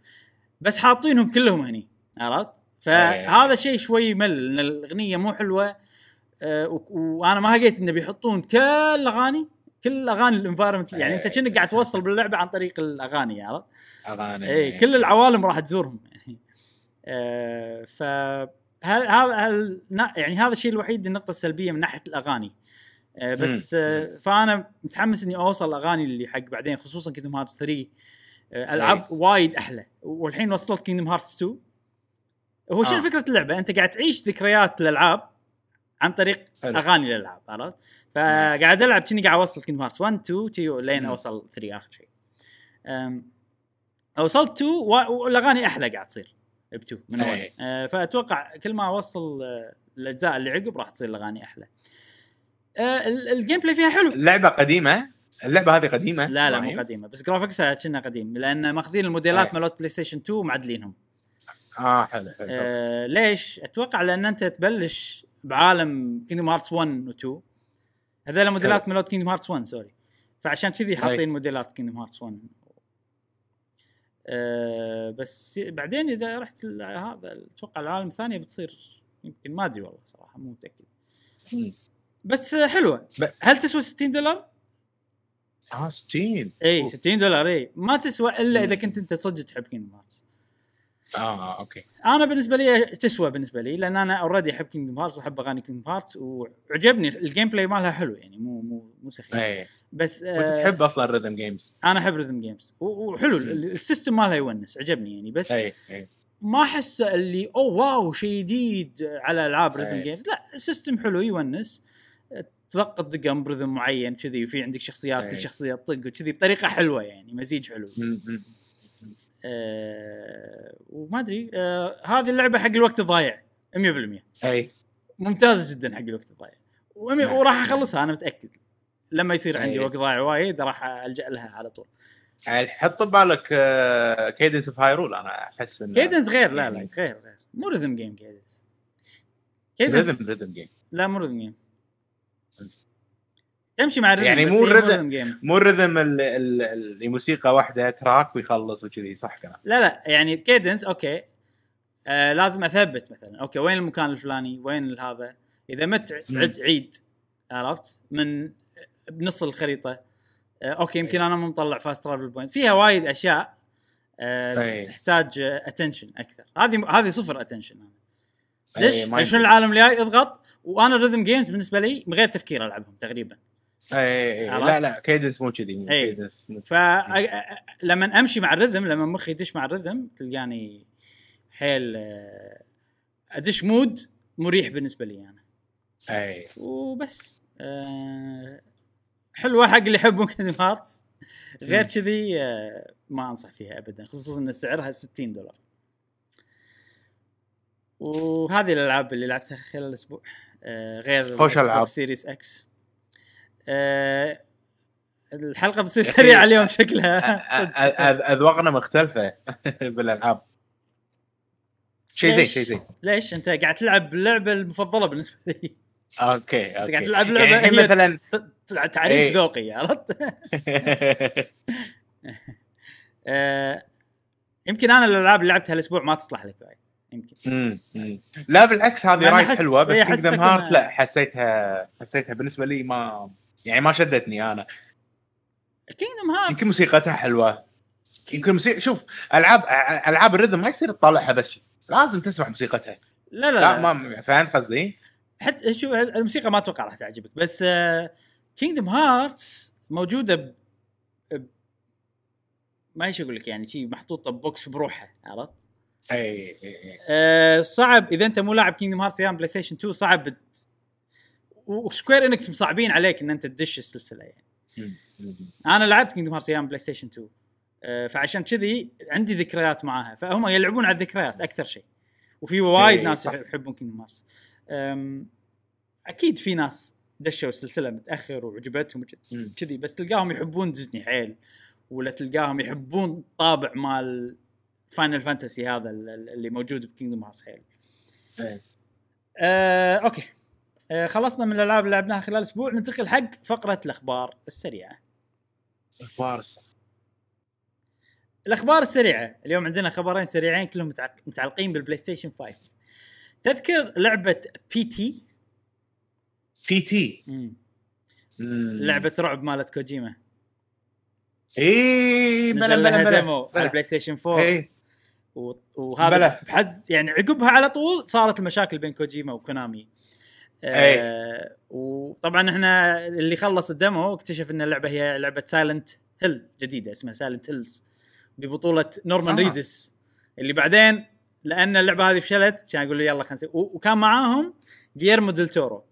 بس حاطينهم كلهم هني عرفت؟ فهذا الشيء شوي مل ان الاغنيه مو حلوه آه، وانا ما هقيت انه بيحطون كل اغاني كل اغاني الانفايرمنت يعني انت إيه. كأنك قاعد توصل باللعبه عن طريق الاغاني عرفت؟ اغاني اي إيه. كل العوالم راح تزورهم يعني *laughs* ف هذا يعني هذا الشيء الوحيد النقطه السلبيه من ناحيه الاغاني آه، بس آه، فانا متحمس اني اوصل اغاني اللي حق بعدين خصوصا كيندم هارتس 3 العاب وايد احلى والحين وصلت كيندم هارتس 2 هو شنو آه. فكره اللعبه؟ انت قاعد تعيش ذكريات الالعاب عن طريق حلو. اغاني الالعاب عرفت؟ فقاعد العب كني قاعد اوصل كيندم هارتس 1 2 لين اوصل 3 اخر شيء. وصلت 2 والاغاني احلى قاعد تصير ب 2 من اول آه، فاتوقع كل ما اوصل الاجزاء اللي عقب راح تصير الاغاني احلى. آه، الجيم بلاي فيها حلو اللعبه قديمه اللعبه هذه قديمه لا لا مو قديمه بس جرافيكسها كنا قديم لان ماخذين الموديلات إيه. مالت بلاي ستيشن 2 ومعدلينهم اه حلو حلو آه ليش؟ اتوقع لان انت تبلش بعالم كينجدم هارتس 1 و2 هذول موديلات مالت كينجدم هارتس 1 سوري فعشان كذي إيه. حاطين موديلات كينجدم هارتس 1 أه بس بعدين اذا رحت هذا اتوقع العالم الثانيه بتصير يمكن ما ادري والله صراحه مو متاكد بس حلوه هل تسوى 60 دولار؟ اه 60 اي 60 دولار اي ما تسوى الا اذا كنت انت صدق تحب كينجدم هارتس آه،, اه اوكي انا بالنسبه لي تسوى بالنسبه لي لان انا اوريدي احب كينجدم هارتس واحب اغاني كينجدم هارتس وعجبني الجيم بلاي مالها حلو يعني مو مو مو سخيف أي. بس آه وانت تحب اصلا ريذم جيمز انا احب ريذم جيمز وحلو السيستم مالها يونس عجبني يعني بس أي. أي. ما احس اللي اوه واو شيء جديد على العاب ريذم جيمز لا سيستم حلو يونس آه تضغط دقم برذم معين كذي وفي عندك شخصيات كل إيه. شخصيه تطق وكذي بطريقه حلوه يعني مزيج حلو أه وما ادري أه هذه اللعبه حق الوقت الضايع 100% اي ممتازه جدا حق الوقت الضايع نعم، وراح نعم. اخلصها انا متاكد لما يصير عندي إيه. وقت ضايع وايد راح الجا لها على طول حط ببالك كيدنس اوف هايرول انا احس انه كيدنس غير لا لا غير غير مو ريزم جيم كيدنس كيدنس ريزم جيم لا مو ريزم جيم تمشي مع الريزم يعني مو إيه، الريزم مو الريتم الموسيقى واحده تراك ويخلص وكذي صح كلام لا لا يعني كيدنس اوكي آه لازم اثبت مثلا اوكي وين المكان الفلاني وين هذا اذا مت عد عيد عرفت من بنص الخريطه آه اوكي يمكن إيه. انا مو مطلع فاست ترافل بوينت فيها وايد اشياء آه إيه. تحتاج اتنشن اكثر هذه هذه صفر اتنشن ليش؟ يعني شنو العالم اللي جاي اضغط وانا ريزم جيمز بالنسبه لي من غير تفكير العبهم تقريبا اي, أي, أي لا لا كيدنس مو كذي إيه. كيدنس فلما امشي مع الريزم لما مخي يدش مع الريزم تلقاني يعني حيل ادش مود مريح بالنسبه لي انا يعني. اي وبس أه حلوه حق اللي يحبون كيدن هارتس غير كذي ما انصح فيها ابدا خصوصا ان سعرها 60 دولار وهذه الالعاب اللي لعبتها خلال الاسبوع آه، غير خوش العاب سيريس اكس آه، الحلقه بتصير سريعه اليوم شكلها *laughs* اذواقنا مختلفه *laughs* بالالعاب شيء زين شيء زين ليش انت قاعد تلعب اللعبه المفضله بالنسبه لي اوكي اوكي انت قاعد تلعب يعني لعبه يعني مثلا تعريف إيه. ذوقي عرفت؟ *laughs* آه، يمكن انا الالعاب اللي لعبتها الاسبوع ما تصلح لك بعد يمكن طيب. لا بالعكس هذه رايس حس... حلوه بس إيه، كينجدم هارت لا حسيتها حسيتها بالنسبه لي ما يعني ما شدتني انا كينجدم هارت يمكن موسيقتها حلوه يمكن موسيقى شوف العاب العاب الريذم ما يصير تطالعها بس لازم تسمع موسيقتها لا لا لا, لا ما فاهم قصدي؟ حتى شوف الموسيقى ما اتوقع راح تعجبك بس كينجدم آه، هارت موجوده ب... ب... ما ايش اقول لك يعني شي محطوطه ببوكس بروحها عرفت؟ اي إيه، إيه. أه صعب اذا انت مو لاعب كينجدم هارتس ايام بلاي ستيشن 2 صعب وسكوير انكس مصعبين عليك ان انت تدش السلسله يعني انا لعبت كينجدم هارتس ايام بلاي ستيشن 2 أه فعشان كذي عندي ذكريات معاها فهم يلعبون على الذكريات اكثر شيء وفي إيه، وايد ناس يحبون كينجدم هارتس اكيد في ناس دشوا السلسله متاخر وعجبتهم كذي بس تلقاهم يحبون ديزني حيل ولا تلقاهم يحبون طابع مال فاينل فانتسي هذا اللي موجود بكينجدم هارتس حيل إيه. آه، اوكي آه، خلصنا من الالعاب اللي لعبناها خلال اسبوع ننتقل حق فقره الاخبار السريعه الاخبار السريعه الاخبار السريعه اليوم عندنا خبرين سريعين كلهم متعلقين بالبلاي ستيشن 5 تذكر لعبه بي تي بي تي لعبه رعب مالت كوجيما اي بلا بلا بلا ديمو على البلاي ستيشن 4 اي وهذا بلا. بحز يعني عقبها على طول صارت المشاكل بين كوجيما وكونامي آه وطبعا احنا اللي خلص الدمو اكتشف ان اللعبه هي لعبه سايلنت هيل جديده اسمها سايلنت هيلز ببطوله نورمان آه. ريدس اللي بعدين لان اللعبه هذه فشلت كان يقول يلا خلينا نسوي وكان معاهم جيرمو ديل تورو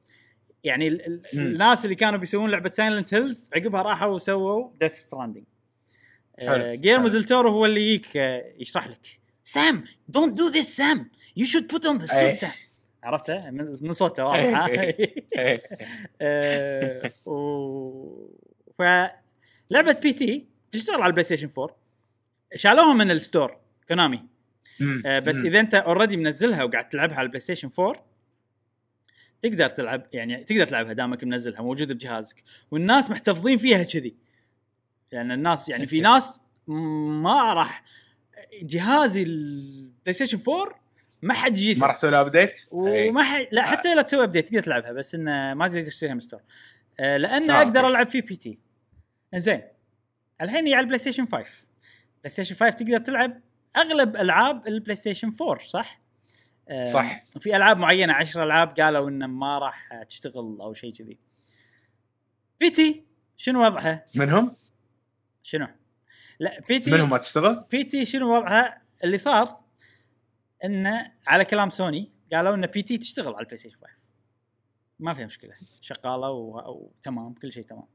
يعني ال ال الناس اللي كانوا بيسوون لعبه سايلنت هيلز عقبها راحوا وسووا ديث ستراندنج آه جيرمو ديل تورو هو اللي يجيك آه، يشرح لك سام دونت دو ذيس سام يو شود بوت اون ذا سوت سام عرفته من صوته واضح ها إيه. *laughs* إيه. آه، ف لعبه بي تي تشتغل على البلاي ستيشن 4 شالوها من الستور كونامي آه، بس اذا انت اوريدي منزلها وقاعد تلعبها على البلاي ستيشن 4 تقدر تلعب يعني تقدر تلعبها دامك منزلها موجوده بجهازك والناس محتفظين فيها كذي لان يعني الناس يعني في *laughs* ناس ما راح جهازي البلاي ستيشن 4 ما حد يجي ما راح تسوي ابديت؟ وما حد لا حتى لو تسوي ابديت تقدر تلعبها بس انه ما تقدر تشتريها من ستور آه، لان آه. اقدر العب فيه بي تي زين الحين هي على البلاي ستيشن 5 بلاي ستيشن 5 تقدر تلعب اغلب العاب البلاي ستيشن 4 صح؟ آه، صح في العاب معينه 10 العاب قالوا انه ما راح تشتغل او شيء كذي بي تي شنو وضعها؟ منهم؟ شنو؟ لا بيتي منهم ما تشتغل؟ بيتي شنو وضعها؟ اللي صار انه على كلام سوني قالوا ان بي تي تشتغل على البلاي ستيشن 5 ما فيها مشكله شغاله وتمام كل شيء تمام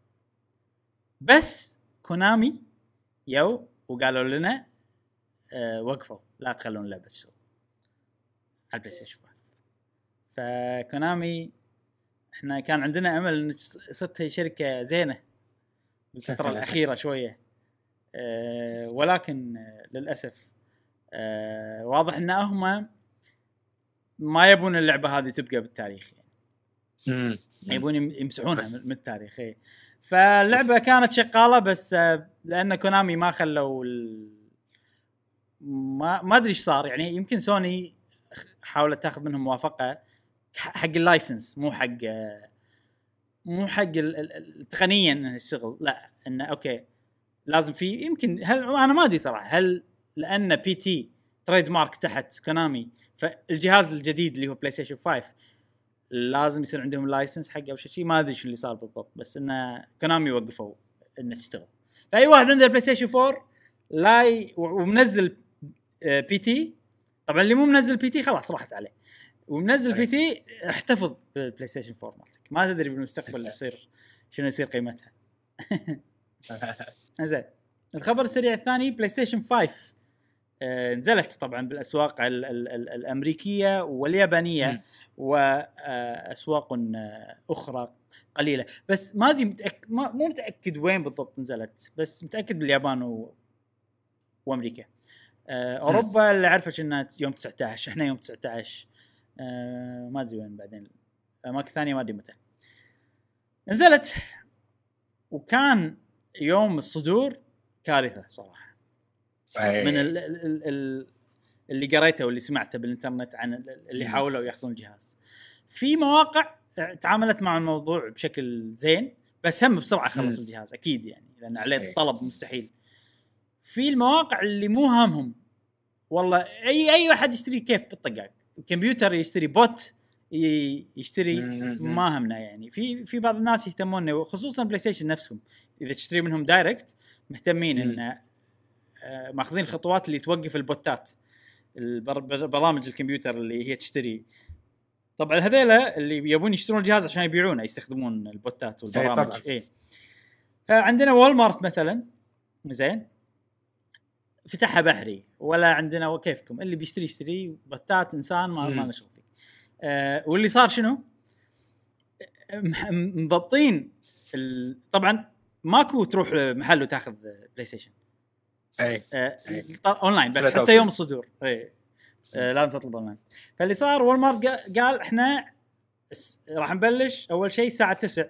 بس كونامي يو وقالوا لنا آه، وقفوا لا تخلون اللعبه تشتغل على البلاي ستيشن 5 فكونامي احنا كان عندنا امل ان صرت شركه زينه بالفتره *laughs* الاخيره شويه آه، ولكن للاسف آه، واضح ان هم ما يبون اللعبه هذه تبقى بالتاريخ يعني, يعني يبون يمسحونها من التاريخ اي فاللعبه كانت شغاله بس آه، لان كونامي ما خلوا ما ما ادري ايش صار يعني يمكن سوني حاولت تاخذ منهم موافقه حق اللايسنس مو حق مو حق تقنيا الشغل لا انه اوكي لازم في يمكن هل انا ما ادري صراحه هل لان بي تي تريد مارك تحت كونامي فالجهاز الجديد اللي هو بلاي ستيشن 5 لازم يصير عندهم لايسنس حقه او شيء ما ادري شو اللي صار بالضبط بس انه كونامي وقفوا انه تشتغل فاي واحد عنده بلاي ستيشن 4 لاي ومنزل بي آه، تي طبعا اللي مو منزل بي تي خلاص راحت عليه ومنزل بي تي احتفظ بالبلاي ستيشن 4 مالتك ما تدري بالمستقبل اللي *laughs* يصير شنو يصير قيمتها *laughs* *laughs* زين الخبر السريع الثاني بلاي ستيشن 5 آه نزلت طبعا بالاسواق الـ الـ الـ الامريكيه واليابانيه م. واسواق آه، آه، اخرى قليله بس ما ادري متاكد مو متاكد وين بالضبط نزلت بس متاكد باليابان و... وامريكا آه اوروبا اللي اعرفه كنا يوم 19 احنا يوم 19 آه ما ادري وين بعدين اماكن ثانيه ما ادري متى نزلت وكان يوم الصدور كارثه صراحه أي. من الـ الـ الـ اللي قريته واللي سمعته بالانترنت عن اللي حاولوا ياخذون الجهاز في مواقع تعاملت مع الموضوع بشكل زين بس هم بسرعه خلص م. الجهاز اكيد يعني لان عليه إيه. طلب مستحيل في المواقع اللي مو هامهم والله اي اي واحد يشتري كيف بالطقاق الكمبيوتر يشتري بوت يشتري ما همنا يعني في في بعض الناس يهتمون خصوصا بلاي ستيشن نفسهم اذا تشتري منهم دايركت مهتمين ان آه، ماخذين الخطوات اللي توقف البوتات برامج الكمبيوتر اللي هي تشتري طبعا هذيلا اللي يبون يشترون الجهاز عشان يبيعونه يستخدمون البوتات والبرامج اي عندنا وول مارت مثلا زين فتحها بحري ولا عندنا وكيفكم اللي بيشتري يشتري بوتات انسان ما ما شغل آه واللي صار شنو؟ مضبطين ال... طبعا ماكو تروح محل وتاخذ بلاي ستيشن اي, آه اونلاين بس حتى يوم الصدور اي آه لازم تطلب اونلاين فاللي صار وول مارت قال احنا راح نبلش اول شيء الساعه 9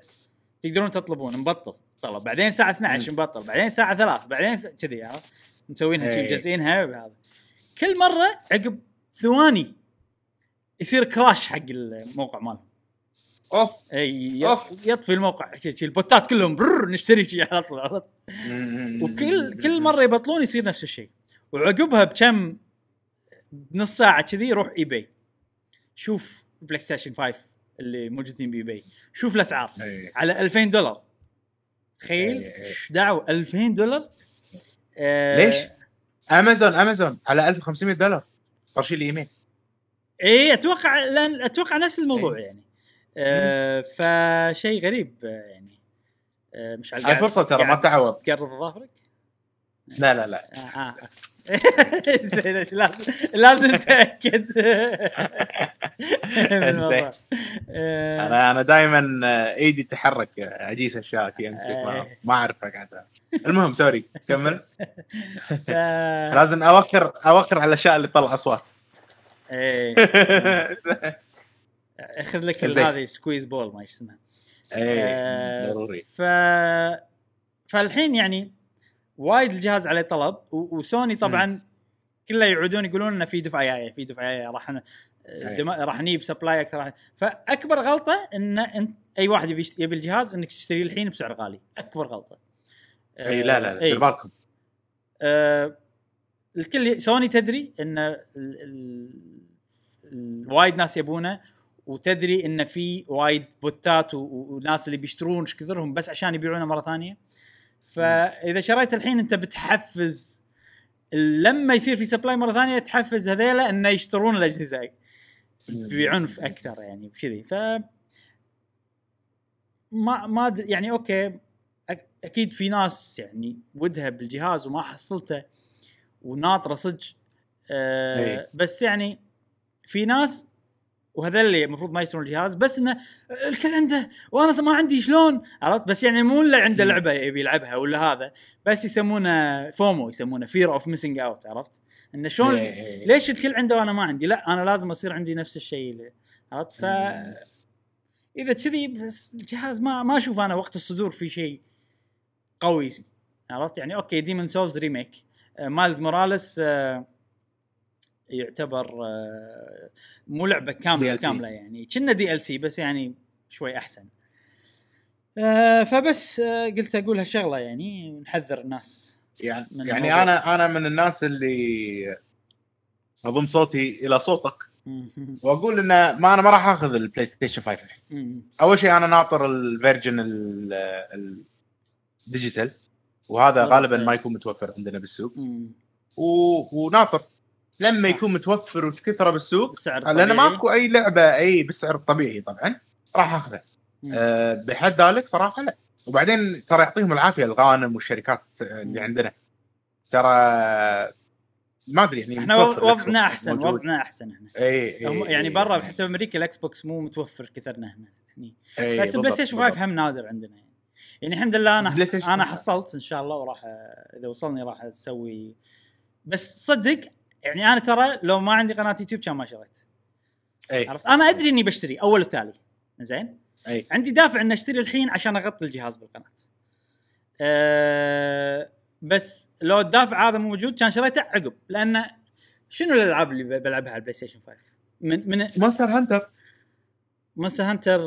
تقدرون تطلبون مبطل طلب بعدين الساعه 12 مبطل بعدين الساعه 3 بعدين كذي عرفت مسوينها مجزئينها كل مره عقب ثواني يصير كراش حق الموقع ماله اوف اي اوف يطفي الموقع البوتات كلهم برر نشتري شي على طول وكل كل مره يبطلون يصير نفس الشيء وعقبها بكم بنص ساعه كذي روح اي باي شوف بلاي ستيشن 5 اللي موجودين باي باي شوف الاسعار على 2000 دولار تخيل ايش دعوه 2000 دولار آه ليش؟ امازون امازون على 1500 دولار طرشي لي ايميل اي إيه، اتوقع لان اتوقع نفس الموضوع أي. يعني آه فشيء غريب يعني آه مش على فرصه ترى ما تعوض قرض ظهرك لا لا لا آه, آه. *laughs* زين لازم لازم نتاكد *laughs* آه. انا انا دائما آه، ايدي تحرك عجيز اشياء في امسك ما اعرف قاعد المهم سوري كمل *laughs* لازم اوخر اوخر على الاشياء اللي تطلع اصوات ايه *laughs* اخذ لك هذه سكويز بول ما اسمها ايه آه، ضروري ف فالحين يعني وايد الجهاز عليه طلب وسوني طبعا كله يعودون يقولون انه في دفعه جايه في دفعه جايه راح إيه. دم... راح نجيب سبلاي اكثر راح... فاكبر غلطه ان انت اي واحد يبي يبي الجهاز انك تشتريه الحين بسعر غالي اكبر غلطه اي لا لا دير بالكم أه الكل سوني تدري ان وايد ناس يبونه وتدري ان في وايد بوتات وناس اللي بيشترون ايش كثرهم بس عشان يبيعونه مره ثانيه فاذا شريت الحين انت بتحفز لما يصير في سبلاي مره ثانيه تحفز هذيلا انه يشترون الاجهزه بعنف اكثر يعني كذي ف ما ما ادري يعني اوكي اكيد في ناس يعني ودها بالجهاز وما حصلته وناطره صدق أه إيه. بس يعني في ناس وهذا اللي المفروض ما يشترون الجهاز بس انه الكل عنده وانا ما عندي شلون عرفت بس يعني مو اللي عنده لعبه يبي يلعبها ولا هذا بس يسمونه فومو يسمونه فير اوف ميسنج اوت عرفت انه شلون إيه، إيه، إيه. ليش الكل عنده وانا ما عندي لا انا لازم اصير عندي نفس الشيء عرفت ف اذا كذي بس الجهاز ما ما اشوف انا وقت الصدور في شيء قوي عرفت يعني اوكي ديمون سولز ريميك مايلز موراليس آه يعتبر آه، مو لعبه كامله DLC. كامله يعني كنا دي ال سي بس يعني شوي احسن آه، فبس آه، قلت اقول هالشغله يعني نحذر الناس يعني من يعني انا انا من الناس اللي اضم صوتي الى صوتك واقول انه ما انا ما راح اخذ البلاي ستيشن 5 اول شيء انا ناطر الفيرجن الديجيتال وهذا غالبا طيب. ما يكون متوفر عندنا بالسوق و... وناطر لما آه. يكون متوفر وكثره بالسوق بسعر لان ماكو اي لعبه اي بالسعر الطبيعي طبعا راح اخذه أه بحد ذلك صراحه لا وبعدين ترى يعطيهم العافيه الغانم والشركات آه، اللي عندنا ترى ما ادري يعني احنا وضعنا احسن وضعنا احسن احنا اي, أي يعني برا حتى بامريكا الاكس بوكس مو متوفر كثرنا احنا يعني بس البلاي ستيشن 5 هم نادر عندنا يعني يعني الحمد لله انا انا حصلت ان شاء الله وراح اذا وصلني راح اسوي بس صدق يعني انا ترى لو ما عندي قناه يوتيوب كان ما شريت اي عرفت انا ادري اني بشتري اول وتالي زين اي عندي دافع اني اشتري الحين عشان اغطي الجهاز بالقناه أه بس لو الدافع هذا مو موجود كان شريته عقب لان شنو الالعاب اللي بلعبها على البلاي ستيشن 5 من من مونستر هانتر مونستر هانتر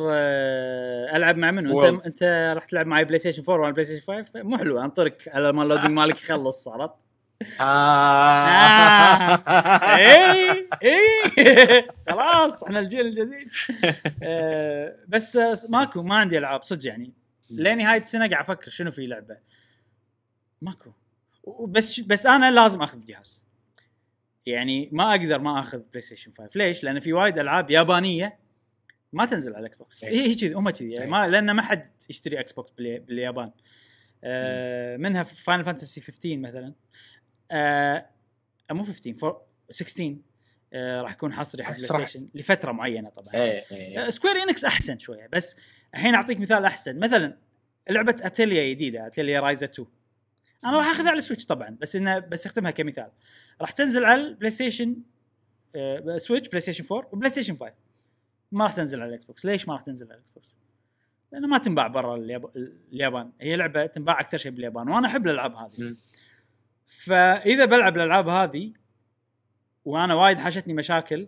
العب مع منو انت انت راح تلعب معي بلاي ستيشن 4 ولا بلاي ستيشن 5 مو حلو انطرك على ما اللودنج مالك يخلص عرفت آه. آه. *laughs* اي اي *laughs* خلاص احنا الجيل الجديد *laughs* آه بس آه، ماكو ما عندي العاب صدق يعني لنهايه السنه قاعد افكر شنو في لعبه ماكو بس بس انا لازم اخذ جهاز يعني ما اقدر ما اخذ بلاي ستيشن 5 ليش؟ لان في وايد العاب يابانيه ما تنزل على الاكس إيه. بوكس هي هي كذي هم كذي يعني إيه. ما لان ما حد يشتري اكس بوكس باليابان آه منها فاينل فانتسي 15 مثلا آه، مو 15 16 آه راح يكون حصري حق بلاي ستيشن لفتره معينه طبعا ايه ايه. سكوير إيه. انكس آه، احسن شويه بس الحين اعطيك مثال احسن مثلا لعبه اتليا جديده اتليا رايزا 2 انا راح اخذها على سويتش طبعا بس انه بستخدمها كمثال راح تنزل على البلاي ستيشن سويتش بلاي ستيشن 4 وبلاي ستيشن 5 ما راح تنزل على الاكس بوكس ليش ما راح تنزل على الاكس بوكس لانه ما تنباع برا اليابان هي لعبه تنباع اكثر شيء باليابان وانا احب الالعاب هذه فاذا بلعب الالعاب هذه وانا وايد حاشتني مشاكل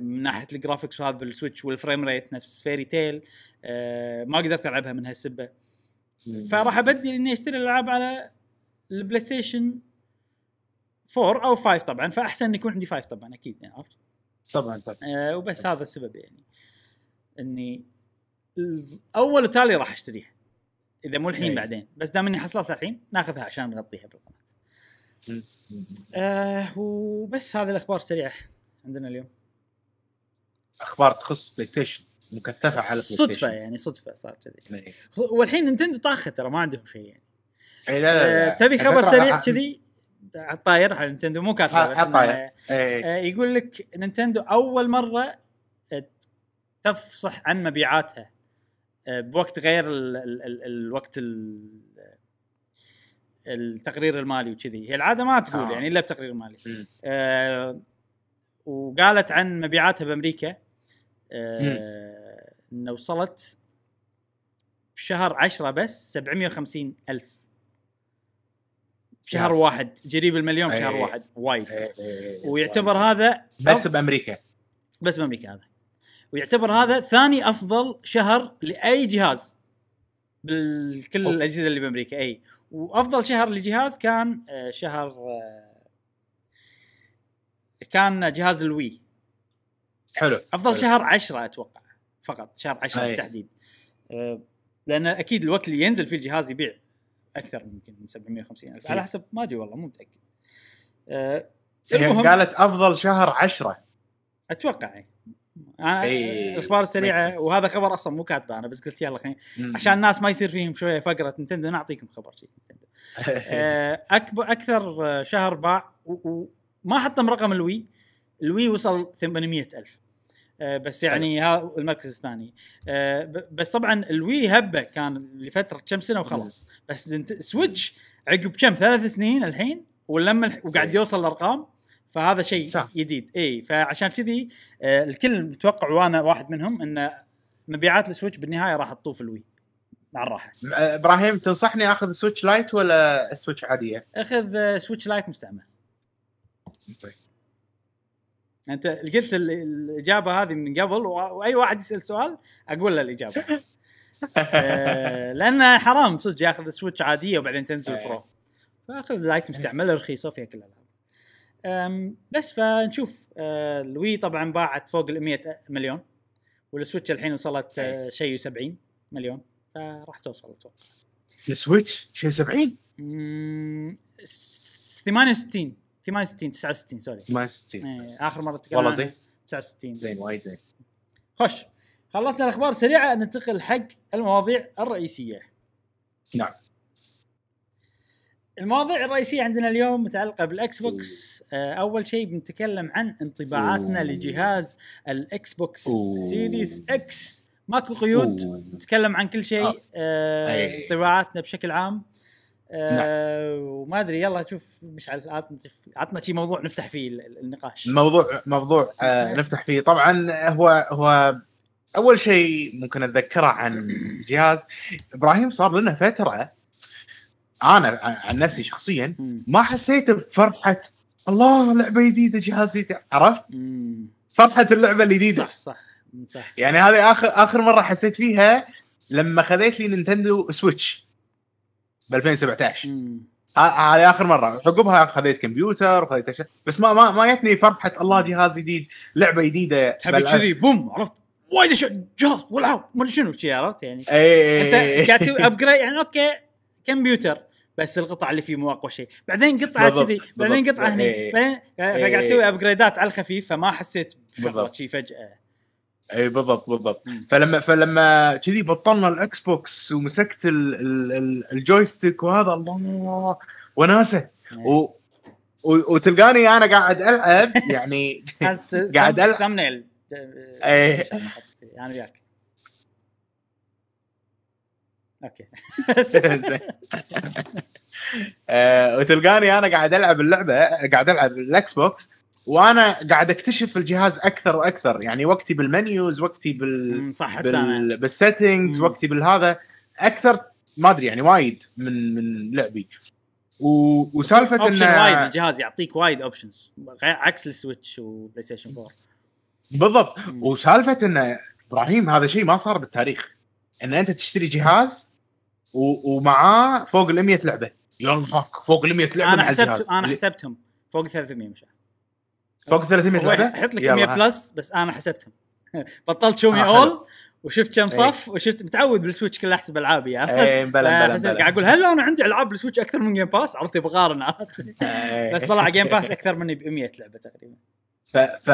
من ناحيه الجرافكس وهذا بالسويتش والفريم ريت نفس فيري تيل ما قدرت العبها من هالسبه فراح ابدي اني اشتري الالعاب على البلاي ستيشن 4 او 5 طبعا فاحسن ان يكون عندي 5 طبعا اكيد يعني عرفت؟ طبعا طبعا آه، وبس هذا السبب يعني اني اول وتالي راح اشتريها اذا مو الحين إيه. بعدين بس دام اني حصلتها الحين ناخذها عشان نغطيها بالقناه آه وبس هذه الاخبار السريعه عندنا اليوم اخبار تخص بلاي ستيشن مكثفه على بلاي ستيشن صدفه يعني صدفه صار كذي إيه. والحين نتندو طاخه ترى ما عندهم شيء يعني اي لا لا, لا. آه تبي خبر سريع كذي طاير على نتندو مو كاتبه بس طاير يعني. إيه، آه يقول لك نتندو اول مره تفصح عن مبيعاتها آه، بوقت غير الـ الـ الـ الوقت الـ التقرير المالي وكذي هي العاده ما تقول آه. يعني الا بتقرير مالي آه وقالت عن مبيعاتها بامريكا آه انه وصلت بشهر 10 بس 750 الف شهر واحد قريب المليون شهر إيه. واحد إيه، إيه، وايد ويعتبر هذا بس بامريكا بس بامريكا هذا ويعتبر هذا ثاني افضل شهر لاي جهاز بالكل الاجهزه اللي بامريكا اي وافضل شهر لجهاز كان آه، شهر آه، كان جهاز الوي حلو افضل حلو. شهر 10 اتوقع فقط شهر 10 بالتحديد آه، لان اكيد الوقت اللي ينزل فيه الجهاز يبيع اكثر من 750 الف على حسب ما ادري والله مو متاكد أه يعني قالت افضل شهر 10 اتوقع انا يعني أيه. الاخبار السريعه وهذا خبر اصلا مو كاتبه انا بس قلت يلا خلينا عشان الناس ما يصير فيهم شويه فقره نتندو نعطيكم خبر شيء *laughs* آه، اكبر اكثر شهر باع وما حطم رقم الوي الوي وصل 800 الف آه، بس يعني ها المركز الثاني آه، بس طبعا الوي هبه كان لفتره كم سنه وخلاص بس سويتش عقب كم ثلاث سنين الحين ولما وقاعد إيه. يوصل الارقام فهذا شيء جديد اي فعشان كذي آه، الكل متوقع وانا واحد منهم ان مبيعات السويتش بالنهايه راح تطوف الوي مع الراحه آه، ابراهيم تنصحني اخذ سويتش لايت ولا سويتش عاديه؟ اخذ آه، سويتش لايت مستعمل. طيب انت قلت الاجابه هذه من قبل واي واحد يسال سؤال اقول له الاجابه. *laughs* لان حرام صدق ياخذ سويتش عاديه وبعدين تنزل إيه. برو. فاخذ لايت مستعمل رخيصه فيها كل الالعاب. بس فنشوف أه، الوي طبعا باعت فوق ال 100 مليون والسويتش الحين وصلت أه، شيء 70 مليون فراح توصل اتوقع السويتش شيء 70 68 68 69 سوري 68 إيه، اخر مره تكلمنا والله زين 69 زين وايد زين خش خلصنا الاخبار سريعه ننتقل حق المواضيع الرئيسيه نعم المواضيع الرئيسية عندنا اليوم متعلقة بالإكس بوكس آه، أول شيء بنتكلم عن انطباعاتنا أوه. لجهاز الإكس بوكس سيريس إكس ماكو قيود أوه. نتكلم عن كل شيء آه. آه، انطباعاتنا بشكل عام آه نعم. وما ادري يلا شوف مشعل عطنا شي موضوع نفتح فيه النقاش موضوع موضوع آه نعم. نفتح فيه طبعا هو هو اول شيء ممكن اتذكره عن جهاز ابراهيم صار لنا فتره انا عن نفسي شخصيا ما حسيت بفرحه الله لعبه جديده جهاز جديد عرفت؟ فرحه اللعبه الجديده صح صح صح يعني هذه اخر اخر مره حسيت فيها لما خذيت لي نينتندو سويتش ب 2017 هذه اخر مره عقبها خذيت كمبيوتر وخذيت اشياء بس ما ما ما جتني فرحه الله جهاز جديد لعبه جديده تبي كذي بوم عرفت وايد اشياء جهاز والعاب ما شنو عرفت يعني اي انت قاعد تسوي ابجريد يعني اوكي كمبيوتر بس القطع اللي فيه مو اقوى شيء بعدين قطعه كذي بعدين قطعه هني إيه، إيه. إيه، فقاعد تسوي ابجريدات على الخفيف فما حسيت بشغله شيء فجاه اي بالضبط بالضبط فلما فلما كذي بطلنا الاكس بوكس ومسكت الجويستيك وهذا الله وناسه و وتلقاني انا قاعد العب *laughs* يعني قاعد العب انا وياك اوكي *laughs* آه، وتلقاني انا قاعد العب اللعبه قاعد العب الاكس بوكس وانا قاعد اكتشف الجهاز اكثر واكثر يعني وقتي بالمنيوز وقتي بال صح بال... بالسيتنجز وقتي بالهذا اكثر ما ادري يعني وايد من من لعبي و... وسالفه انه وايد الجهاز يعطيك وايد اوبشنز عكس السويتش وبلاي ستيشن 4 بالضبط وسالفه انه ابراهيم هذا شيء ما صار بالتاريخ ان انت تشتري جهاز ومعاه فوق ال 100 لعبه يا نهارك فوق ال 100 لعبه انا حسبت انا حسبتهم فوق 300 مش فوق 300 لعبه حط لك 100 بلس بس انا حسبتهم *laughs* بطلت شومي آه اول وشفت كم إيه. صف ايه. وشفت متعود بالسويتش كله احسب العابي يعني بلا بلا *laughs* قاعد اقول هل انا عندي العاب بالسويتش اكثر من جيم باس عرفت بقارن ايه. *laughs* بس طلع جيم باس اكثر مني ب 100 لعبه تقريبا ف ف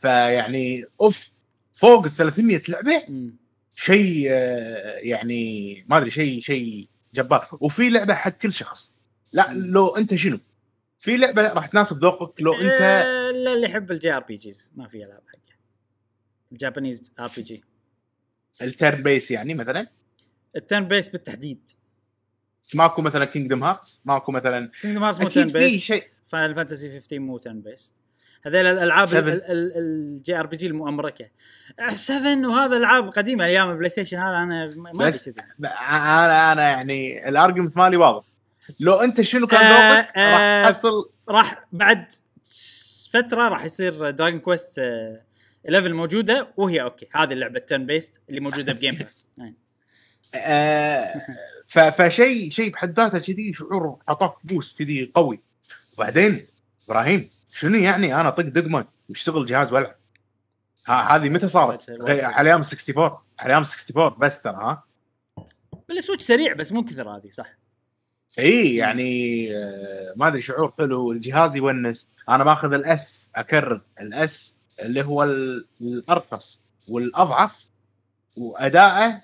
فيعني اوف فوق ال 300 لعبه شيء يعني ما ادري شيء شيء جبار *laughs* وفي لعبه حق كل شخص لا لو انت شنو في لعبه راح تناسب ذوقك لو انت آه، اللي يحب الجي ار بي جيز ما في العاب حقه الجابانيز ار بي جي الترن بيس يعني مثلا الترن بيس بالتحديد ماكو مثلا كينجدم هارتس ماكو مثلا كينجدم هارتس مو ترن بيس فاينل فانتسي 15 مو ترن بيس هذيل الالعاب الجي ار بي جي المؤمركه 7 أه، وهذا العاب قديمه ايام البلاي ستيشن هذا انا ما انا انا يعني الارجمنت مالي واضح لو انت شنو كان أه، ذوقك آه آه راح تحصل راح بعد فتره راح يصير دراجون كويست 11 موجوده وهي اوكي هذه اللعبه التيرن بيست اللي موجوده بجيم باس يعني. آه فشيء شيء بحد ذاته كذي شعور اعطاك بوست كذي قوي وبعدين ابراهيم شنو يعني انا اطق دقمه يشتغل جهاز والعب هذه متى صارت؟ على ايام 64 على ايام 64 بس ترى ها السويتش سريع بس مو كثر هذه صح اي يعني آه، ما ادري شعور حلو الجهاز يونس انا باخذ الاس اكرر الاس اللي هو الارخص والاضعف واداءه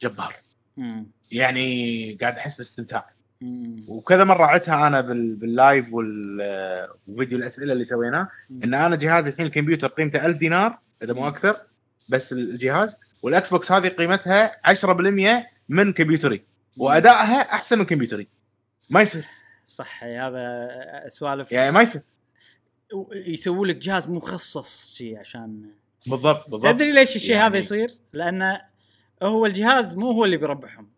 جبار مم. يعني قاعد احس باستمتاع وكذا مره عدتها انا باللايف والفيديو الاسئله اللي سويناه ان انا جهازي الحين الكمبيوتر قيمته 1000 دينار اذا مو اكثر بس الجهاز والاكس بوكس هذه قيمتها 10% من كمبيوتري وادائها احسن من كمبيوتري ما يصير صح هذا سوالف يعني ما يصير يسووا لك جهاز مخصص شيء عشان بالضبط بالضبط تدري ليش الشيء يعني... هذا يصير؟ لانه هو الجهاز مو هو اللي بيربحهم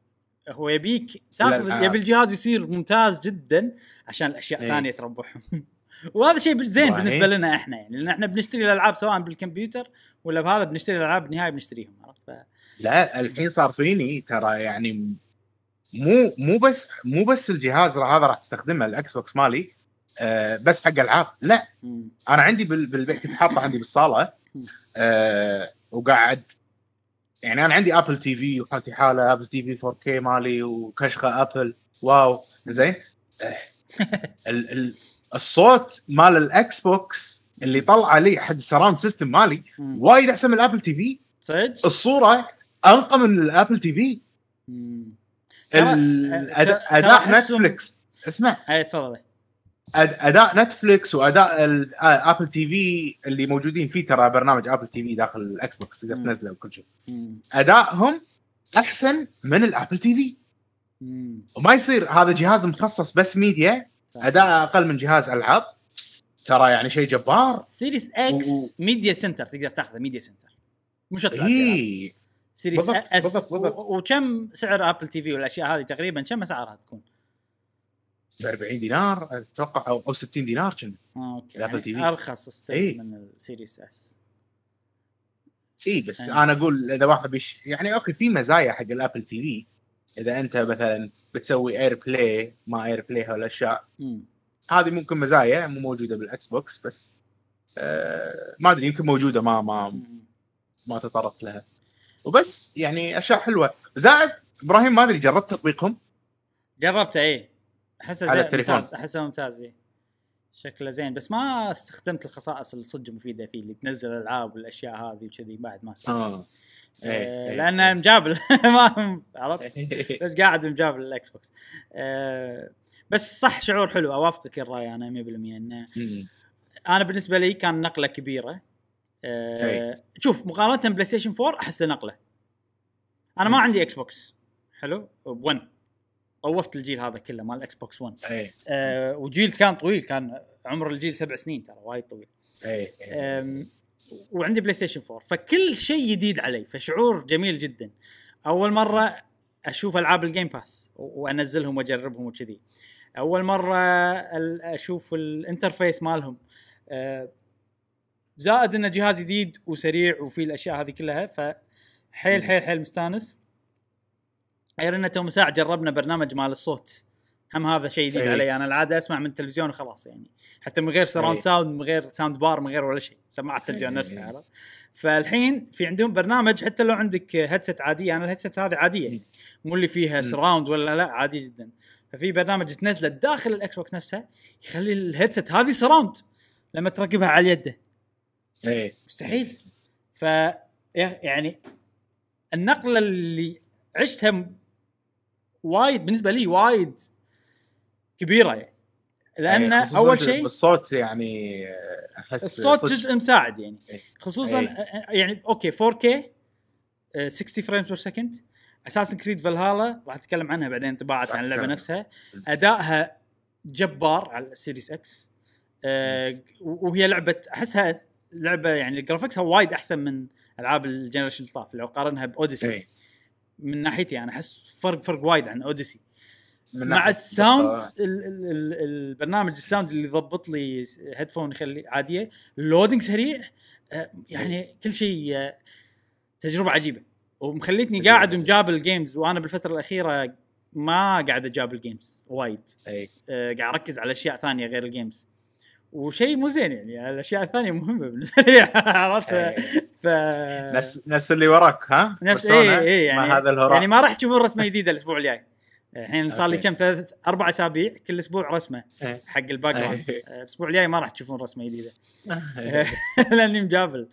هو يبيك تاخذ آه. يبي الجهاز يصير ممتاز جدا عشان الاشياء إيه. الثانيه ايه. تربحهم *laughs* وهذا شيء زين بالنسبه لنا احنا يعني لان احنا بنشتري الالعاب سواء بالكمبيوتر ولا بهذا بنشتري الالعاب بالنهايه بنشتريهم عرفت ف... لا الحين صار فيني ترى يعني مو مو بس مو بس الجهاز هذا راح استخدمه الاكس بوكس مالي آه بس حق العاب لا انا عندي بالبيت كنت حاطه عندي بالصاله آه وقاعد يعني انا عندي ابل تي في وحالتي حاله ابل تي في 4 كي مالي وكشخه ابل واو زين *laughs* ال ال الصوت مال الاكس بوكس اللي طلع لي حق السراوند سيستم مالي وايد احسن من الابل تي في صدق الصوره انقى من الابل تي في اداء نتفلكس اسمع اي تفضل اداء نتفلكس واداء آه، ابل تي في اللي موجودين فيه ترى برنامج ابل تي في داخل الاكس بوكس تقدر تنزله وكل شيء ادائهم احسن من الابل تي في وما يصير هذا جهاز مخصص بس ميديا اداء اقل من جهاز العاب ترى يعني شيء جبار سيريس اكس و... ميديا سنتر تقدر تاخذه ميديا سنتر مش اي سيريس بالضبط. اس بالضبط. بالضبط. وكم سعر ابل تي في والاشياء هذه تقريبا كم اسعارها تكون؟ ب 40 دينار اتوقع او 60 دينار كنا اوكي يعني تي في. ارخص السعر إيه؟ من السيريس اس اي بس يعني. انا اقول اذا واحد بيش يعني اوكي في مزايا حق الابل تي في اذا انت مثلا بتسوي اير بلاي ما اير بلاي هالاشياء هذه ممكن مزايا مو موجوده بالاكس بوكس بس آه ما ادري يمكن موجوده ما ما مم. ما تطرقت لها وبس يعني اشياء حلوه زائد ابراهيم ما ادري جربت تطبيقهم؟ جربته ايه احسه على التليفون ممتاز احسه ممتاز شكله زين بس ما استخدمت الخصائص اللي صدق مفيده فيه اللي تنزل العاب والاشياء هذه وكذي بعد ما استخدمت آه. آه، إيه، إيه، لانه إيه. مجابل *laughs* ما عرفت *laughs* بس قاعد مجابل الاكس بوكس آه، بس صح شعور حلو اوافقك الراي انا 100% انه انا بالنسبه لي كان نقله كبيره آه، شوف مقارنه بلاي ستيشن 4 احسه نقله انا ما عندي اكس بوكس حلو ب 1 طوفت الجيل هذا كله مال الاكس بوكس 1 آه وجيل كان طويل كان عمر الجيل سبع سنين ترى وايد طويل اي إيه. وعندي بلاي ستيشن 4 فكل شيء جديد علي فشعور جميل جدا اول مره اشوف العاب الجيم باس وانزلهم واجربهم وكذي اول مره اشوف الانترفيس مالهم آه، زائد انه جهاز جديد وسريع وفيه الاشياء هذه كلها فحيل حيل حيل مستانس ايرنا تو ساعة جربنا برنامج مال الصوت هم هذا شيء جديد إيه. علي انا العاده اسمع من التلفزيون وخلاص يعني حتى من غير سراوند إيه. ساوند من غير ساوند بار من غير ولا شيء سماعه التلفزيون نفسها إيه. عرفت فالحين في عندهم برنامج حتى لو عندك هيدسيت عاديه انا الهيدسيت هذه عاديه مو اللي فيها سراوند ولا لا عادي جدا ففي برنامج تنزله داخل الاكس بوكس نفسها يخلي الهيدسيت هذه سراوند لما تركبها على يده ايه مستحيل ف يعني النقله اللي عشتها وايد بالنسبه لي وايد كبيره يعني لان يعني اول شيء الصوت يعني احس الصوت صج... جزء مساعد يعني إيه. خصوصا أي. يعني اوكي 4K 60 فريم بير سكند اساسن كريد فالهالا راح اتكلم عنها بعدين انطباعات عن اللعبه نفسها ادائها جبار على السيريس اكس أه وهي لعبه احسها لعبه يعني الجرافكسها وايد احسن من العاب الجنريشن اللي طاف لو قارنها باوديسي إيه. من ناحيتي انا يعني احس فرق فرق وايد عن اوديسي مع الساوند الـ الـ البرنامج الساوند اللي ضبط لي هيدفون يخلي عاديه اللودنج سريع آه، يعني إيه. كل شيء آه، تجربه عجيبه ومخليتني قاعد ومجابل جيمز وانا بالفتره الاخيره ما قاعد اجابل جيمز وايد اي آه، قاعد اركز على اشياء ثانيه غير الجيمز وشيء مو زين يعني الاشياء الثانيه مهمه بالنسبه لي *laughs* عرفت إيه. ف نفس نفس اللي وراك ها؟ نفس اي اي إيه، يعني هذا الهراء يعني ما راح تشوفون رسمه جديده الاسبوع الجاي الحين صار لي كم ثلاث اربع اسابيع كل اسبوع رسمه إيه. حق الباك جراوند إيه. الاسبوع الجاي ما راح تشوفون رسمه جديده *laughs* لاني مجابل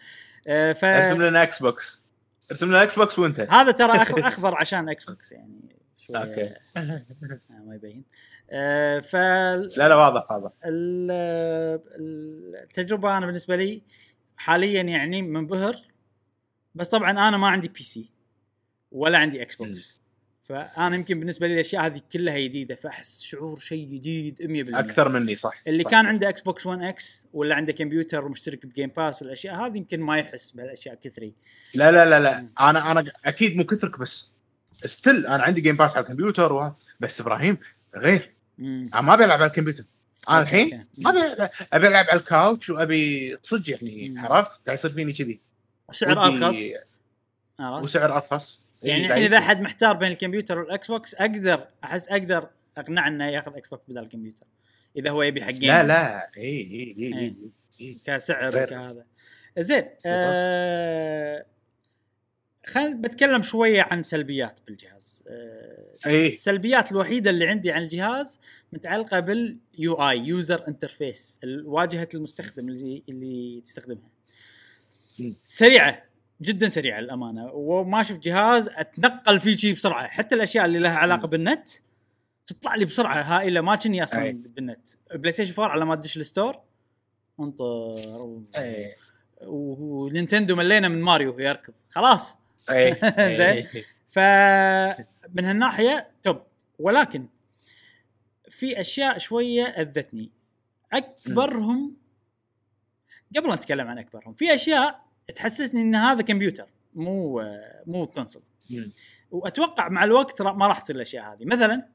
آه، ف ارسم لنا اكس بوكس ارسم لنا اكس بوكس وانت هذا ترى *laughs* اخضر عشان اكس بوكس يعني اوكي آه، ما يبين آه، ف لا لا واضح واضح التجربه انا بالنسبه لي حاليا يعني منبهر بس طبعا انا ما عندي بي سي ولا عندي اكس بوكس فانا يمكن بالنسبه لي الاشياء هذه كلها جديده فاحس شعور شيء جديد 100% اكثر مني صح اللي صح. كان عنده اكس بوكس 1 اكس ولا عنده كمبيوتر ومشترك بجيم باس والاشياء هذه يمكن ما يحس بهالاشياء كثري لا لا لا لا انا انا اكيد مو كثرك بس ستيل انا عندي جيم باس على الكمبيوتر و... بس ابراهيم غير انا ما بلعب على الكمبيوتر انا الحين ابي ابي العب على الكاوتش وابي صدق يعني عرفت قاعد يصير فيني كذي سعر ارخص وسعر ارخص يعني الحين اذا احد محتار بين الكمبيوتر والاكس بوكس اقدر احس اقدر اقنعه انه ياخذ اكس بوكس بدل الكمبيوتر اذا هو يبي حقين لا لا اي اي اي إيه. كسعر كهذا زين آه خل بتكلم شويه عن سلبيات بالجهاز آه، أيه. السلبيات الوحيده اللي عندي عن الجهاز متعلقه باليو اي يوزر انترفيس واجهه المستخدم اللي اللي تستخدمها سريعه جدا سريعه للامانه وما شفت جهاز اتنقل فيه شيء بسرعه حتى الاشياء اللي لها علاقه بالنت تطلع لي بسرعه هائله ما كني اصلا أيه. بالنت بلاي ستيشن 4 على ما تدش الستور انطر إيه. و... ونينتندو ملينا من ماريو يركض خلاص إيه، *laughs* زين إيه. ف من هالناحيه توب ولكن في اشياء شويه اذتني اكبرهم قبل لا نتكلم عن اكبرهم في اشياء تحسسني ان هذا كمبيوتر مو مو كونسل واتوقع مع الوقت ما راح تصير الاشياء هذه مثلا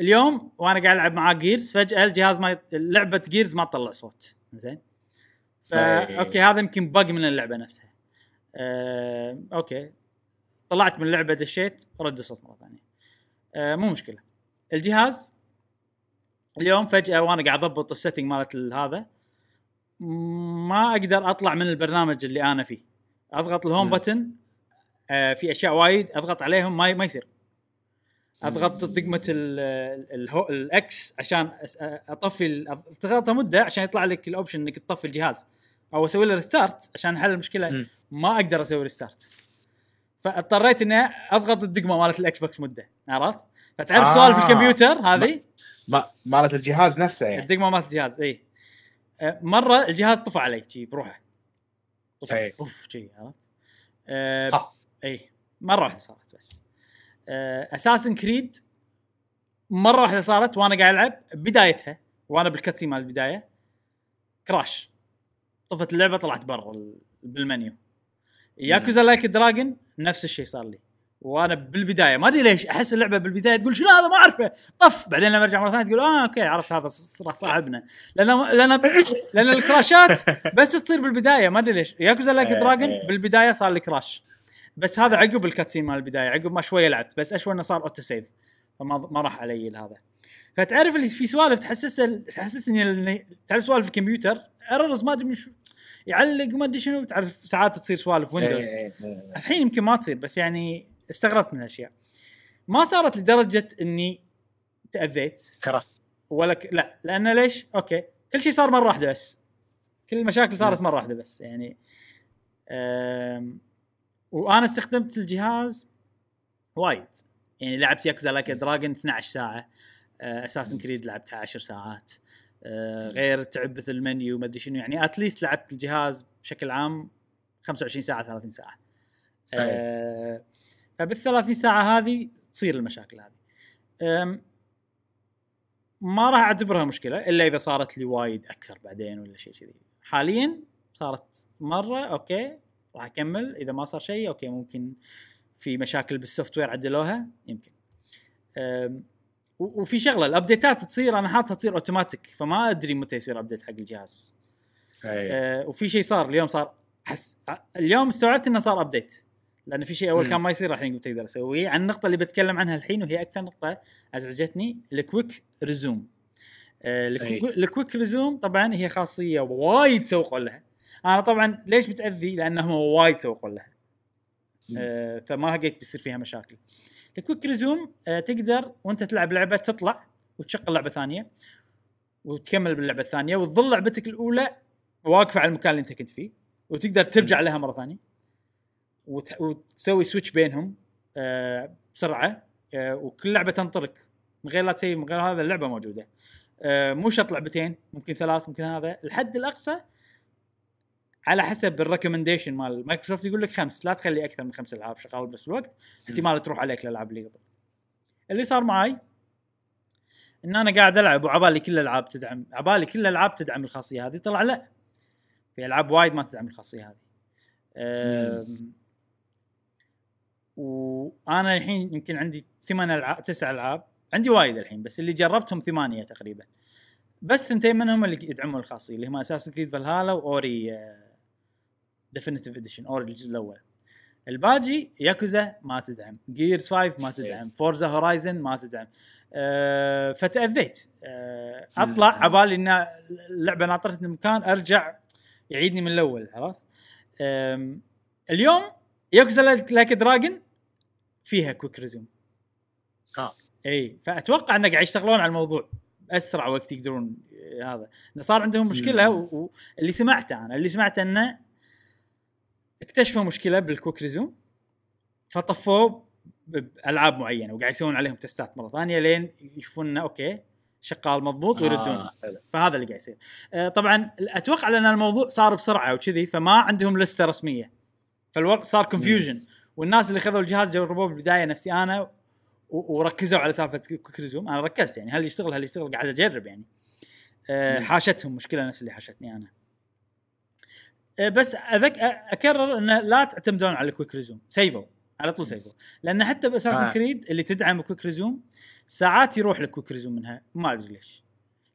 اليوم وانا قاعد العب مع جيرز فجاه الجهاز ما لعبه جيرز ما تطلع صوت زين ف... إيه. اوكي هذا يمكن بق من اللعبه نفسها آه، اوكي طلعت من اللعبه دشيت رد الصوت مره ثانيه آه، مو مشكله الجهاز اليوم فجاه وانا قاعد اضبط السيتنج مالت هذا ما اقدر اطلع من البرنامج اللي انا فيه اضغط الهوم بتن آه، في اشياء وايد اضغط عليهم ما ما يصير اضغط دقمه الاكس عشان اطفي تضغطها مده عشان يطلع لك الاوبشن انك تطفي الجهاز او اسوي له ريستارت عشان احل المشكله ما اقدر اسوي ريستارت فاضطريت اني اضغط الدقمه مالت الاكس بوكس مده عرفت؟ فتعرف آه. سؤال في الكمبيوتر هذه ما مالت الجهاز نفسه يعني الدقمه مالت الجهاز اي أه، مره الجهاز طفى علي شي بروحه طفى اوف شي عرفت؟ أه اي مره واحده صارت بس أه اساسن كريد مره واحده صارت وانا قاعد العب بدايتها وانا بالكتسي مال البدايه كراش طفت اللعبه طلعت برا بالمنيو ياكوزا لايك دراجون نفس الشيء صار لي وانا بالبدايه ما ادري ليش احس اللعبه بالبدايه تقول شنو هذا ما اعرفه طف بعدين لما ارجع مره ثانيه تقول اه اوكي عرفت هذا صاحبنا لان لان *laughs* لان الكراشات بس تصير بالبدايه ما ادري ليش ياكوزا لايك دراجون إيه. بالبدايه صار لي كراش بس هذا عقب الكاتسين مال البدايه عقب ما شويه لعبت بس اشوى انه صار اوتو سيف فما ما راح علي هذا فتعرف اللي في سوالف تحسس تحسسني تعرف سوالف الكمبيوتر ايرورز ما ادري يعلق ما ادري شنو تعرف ساعات تصير سوالف ويندوز إيه، إيه، إيه، الحين يمكن ما تصير بس يعني استغربت من هالاشياء ما صارت لدرجه اني تاذيت ولا ك... لا لانه ليش؟ اوكي كل شيء صار مره واحده بس كل المشاكل صارت مره واحده بس يعني أم... وانا استخدمت الجهاز وايد يعني لعبت يكزا لك دراجون 12 ساعه اساسن آه، كريد لعبتها 10 ساعات آه، غير تعب مثل المنيو ما ادري شنو يعني اتليست لعبت الجهاز بشكل عام 25 ساعه 30 ساعه طيب. أه فبال 30 ساعه هذه تصير المشاكل هذه ما راح اعتبرها مشكله الا اذا صارت لي وايد اكثر بعدين ولا شيء كذي حاليا صارت مره اوكي راح اكمل اذا ما صار شيء اوكي ممكن في مشاكل بالسوفت وير عدلوها يمكن وفي شغله الابديتات تصير انا حاطها تصير اوتوماتيك فما ادري متى يصير ابديت حق الجهاز. أيه. آه وفي شيء صار اليوم صار حس آه، اليوم استوعبت انه صار ابديت لان في شيء اول كان ما يصير الحين تقدر اسويه عن النقطه اللي بتكلم عنها الحين وهي اكثر نقطه ازعجتني الكويك ريزوم آه الكويك ريزوم طبعا هي خاصيه وايد سوقوا لها انا طبعا ليش بتاذي لانهم وايد سوقوا لها آه فما لقيت بيصير فيها مشاكل آه الكويك آه، ريزوم تقدر وانت تلعب لعبه تطلع وتشغل لعبه ثانيه وتكمل باللعبه الثانيه وتظل لعبتك الاولى واقفه على المكان اللي انت كنت فيه وتقدر ترجع لها مره ثانيه وتسوي سويتش بينهم آه، بسرعه آه، وكل لعبه تنطرك من غير لا تسوي من غير هذا اللعبه موجوده مو شرط لعبتين ممكن ثلاث ممكن هذا الحد الاقصى على حسب الريكومنديشن مال مايكروسوفت يقول لك خمس لا تخلي اكثر من خمس العاب شغال بنفس الوقت احتمال تروح عليك الالعاب اللي قبل اللي صار معي ان انا قاعد العب وعبالي كل الالعاب تدعم عبالي كل الالعاب تدعم الخاصيه هذه طلع لا في العاب وايد ما تدعم الخاصيه هذه وانا الحين يمكن عندي ثمان العاب تسع العاب عندي وايد الحين بس اللي جربتهم ثمانيه تقريبا بس ثنتين منهم اللي يدعمون الخاصيه اللي هم اساس كريد فالهالا واوري آه ديفينيتيف اديشن اور الجزء الاول الباجي ياكوزا ما تدعم جيرز إيه. 5 ما تدعم فورزا آه، هورايزن ما تدعم فتاذيت آه، اطلع عبالي ان اللعبه ناطرتني مكان ارجع يعيدني من الاول خلاص اليوم ياكوزا لايك دراجون فيها كويك ريزوم اه اي فاتوقع انه قاعد يشتغلون على الموضوع باسرع وقت يقدرون آه، هذا صار عندهم مشكله واللي سمعته انا اللي سمعته انه اكتشفوا مشكله بالكويك ريزوم فطفوه بالعاب معينه وقاعد يسوون عليهم تستات مره ثانيه لين يشوفون انه اوكي شغال مضبوط آه، ويردون آه فهذا اللي قاعد يصير آه، طبعا اتوقع لان الموضوع صار بسرعه وكذي فما عندهم لسته رسميه فالوقت صار كونفيوجن والناس اللي خذوا الجهاز جربوه بالبدايه نفسي انا وركزوا على سالفه كويك ريزوم انا ركزت يعني هل يشتغل هل يشتغل قاعد اجرب يعني آه، حاشتهم مشكله نفس اللي حاشتني انا آه، بس أذك اكرر انه لا تعتمدون على الكويك ريزوم سيفوا على طول سيفوا لان حتى باساس آه. كريد اللي تدعم كويك ريزوم ساعات يروح لك كويك ريزوم منها ما ادري ليش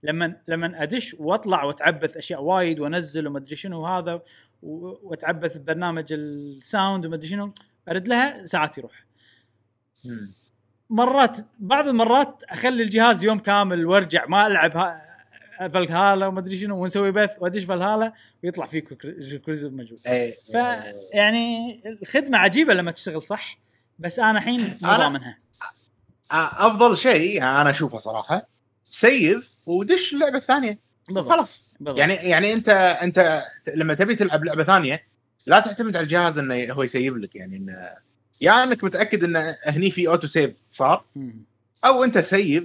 لما لما ادش واطلع واتعبث اشياء وايد وانزل وما ادري شنو وهذا واتعبث ببرنامج الساوند وما ادري شنو ارد لها ساعات يروح مرات بعض المرات اخلي الجهاز يوم كامل وارجع ما العب فالهالا وما ادري شنو ونسوي بث وادش فالهالا ويطلع فيك كريزو مجهول إيه. يعني الخدمه عجيبه لما تشتغل صح بس انا الحين *laughs* انا منها افضل شيء انا اشوفه صراحه سيف ودش اللعبه الثانيه بالضبط. خلاص بالضبط. يعني يعني انت انت لما تبي تلعب لعبه ثانيه لا تعتمد على الجهاز انه هو يسيب لك يعني انه يا يعني انك متاكد انه هني في اوتو سيف صار او انت سيف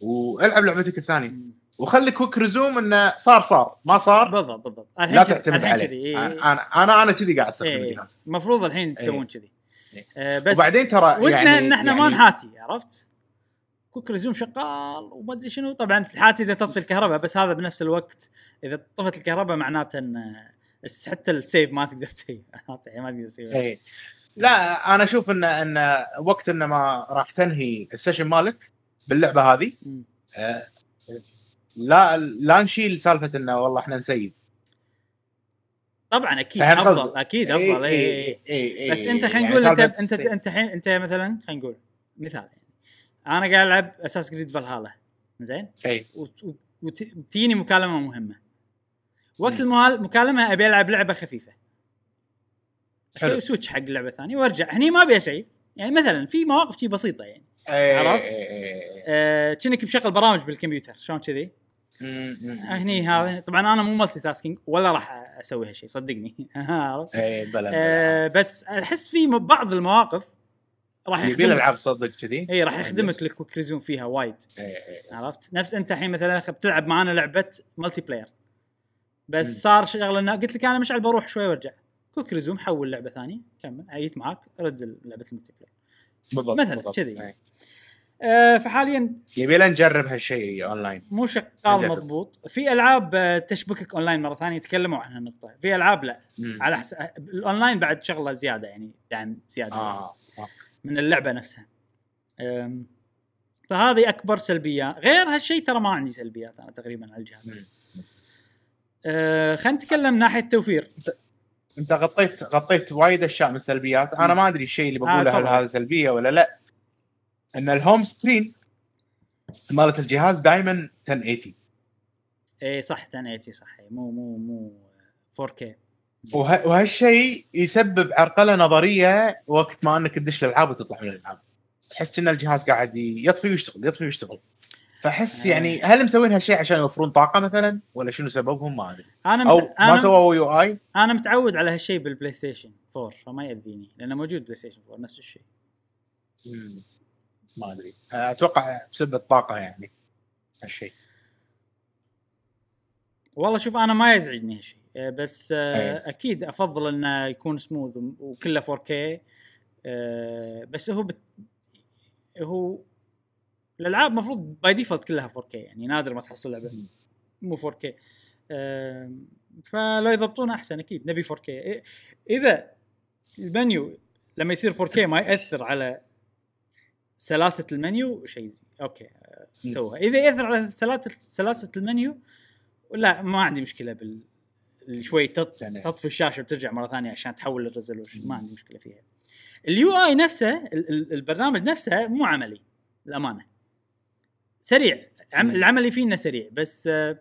والعب لعبتك الثانيه وخلي كويك ريزوم انه صار صار ما صار بالضبط بالضبط لا تعتمد عليه إيه. انا انا انا كذي قاعد استخدم إيه. الجهاز المفروض الحين إيه. تسوون كذي إيه. آه بس وبعدين ترى ودنا يعني ان احنا يعني ما نحاتي عرفت؟ كوك ريزوم شغال وما ادري شنو طبعا الحاتي اذا تطفي الكهرباء بس هذا بنفس الوقت اذا طفت الكهرباء معناته ان حتى السيف ما تقدر تسوي *laughs* ما تقدر تسوي إيه. لا انا اشوف ان ان وقت ان ما راح تنهي السيشن مالك باللعبه هذه لا لا نشيل سالفه انه والله احنا نسيب طبعا اكيد افضل اكيد إيه، افضل اي اي اي, إيه، إيه، بس انت خلينا يعني نقول يعني انت انت انت الحين انت مثلا خلينا نقول مثال يعني انا قاعد العب اساس جريد فالهالا زين اي وتجيني مكالمه مهمه وقت المكالمه ابي العب لعبه خفيفه اسوي سويتش حق لعبه ثانيه وارجع هني ما ابي اسيف يعني مثلا في مواقف شي بسيطه يعني عرفت؟ آه، كأنك آه مشغل برامج بالكمبيوتر شلون كذي؟ هني هذا طبعا انا مو مالتي تاسكينج ولا راح اسوي هالشيء صدقني *laughs* عرفت؟ اي بلا, بلا. آه، بس احس في بعض المواقف راح يبي الالعاب صدق كذي اي راح يعني يخدمك الكويك ريزوم فيها وايد إيه، إيه، إيه. عرفت؟ نفس انت الحين مثلا بتلعب معانا لعبه مالتي بلاير بس صار شغله انه قلت لك انا مشعل بروح شوي وارجع كويك ريزوم حول لعبه ثانيه كمل عيت معاك رد لعبه الملتي بلاير بالضبط مثلا كذي يعني. آه، فحاليا فحاليا يبينا نجرب هالشيء اونلاين مو شغال مضبوط في العاب آه، تشبكك اونلاين مره ثانيه يتكلموا عن هالنقطه في العاب لا مم. على حسب الاونلاين بعد شغله زياده يعني دعم زياده آه. آه. من اللعبه نفسها فهذه اكبر سلبيه غير هالشيء ترى ما عندي سلبيات انا تقريبا على الجهاز خلينا نتكلم ناحيه التوفير انت غطيت غطيت وايد اشياء من السلبيات انا ما ادري الشيء اللي بقوله آه هل هذا سلبيه ولا لا ان الهوم سكرين مالت الجهاز دائما 1080 اي صح 1080 صح إيه، مو مو مو 4K وه... وهالشيء يسبب عرقله نظريه وقت ما انك تدش الالعاب وتطلع من الالعاب تحس ان الجهاز قاعد يطفي ويشتغل يطفي ويشتغل فاحس آه. يعني هل مسوين هالشيء عشان يوفرون طاقه مثلا ولا شنو سببهم ما ادري انا مت... او أنا ما سووا يو اي انا متعود على هالشيء بالبلاي ستيشن 4 فما ياذيني لانه موجود بلاي ستيشن 4 نفس الشيء ما ادري اتوقع بسبب الطاقه يعني هالشيء والله شوف انا ما يزعجني هالشيء آه، بس آه، إيه. اكيد افضل انه يكون سموث وكله 4K آه، بس هو بت... هو الالعاب المفروض باي ديفولت كلها 4K يعني نادر ما تحصل لعبه مو 4K فلو يضبطون احسن اكيد نبي 4K اذا المنيو لما يصير 4K ما ياثر على سلاسه المنيو شيء اوكي سووها اذا ياثر على سلاسه المنيو لا ما عندي مشكله بال شوي تط... يعني تطفي الشاشه وترجع مره ثانيه عشان تحول الريزولوشن ما عندي مشكله فيها اليو اي نفسه البرنامج نفسه مو عملي للامانه سريع العملي فيه انه سريع بس آه،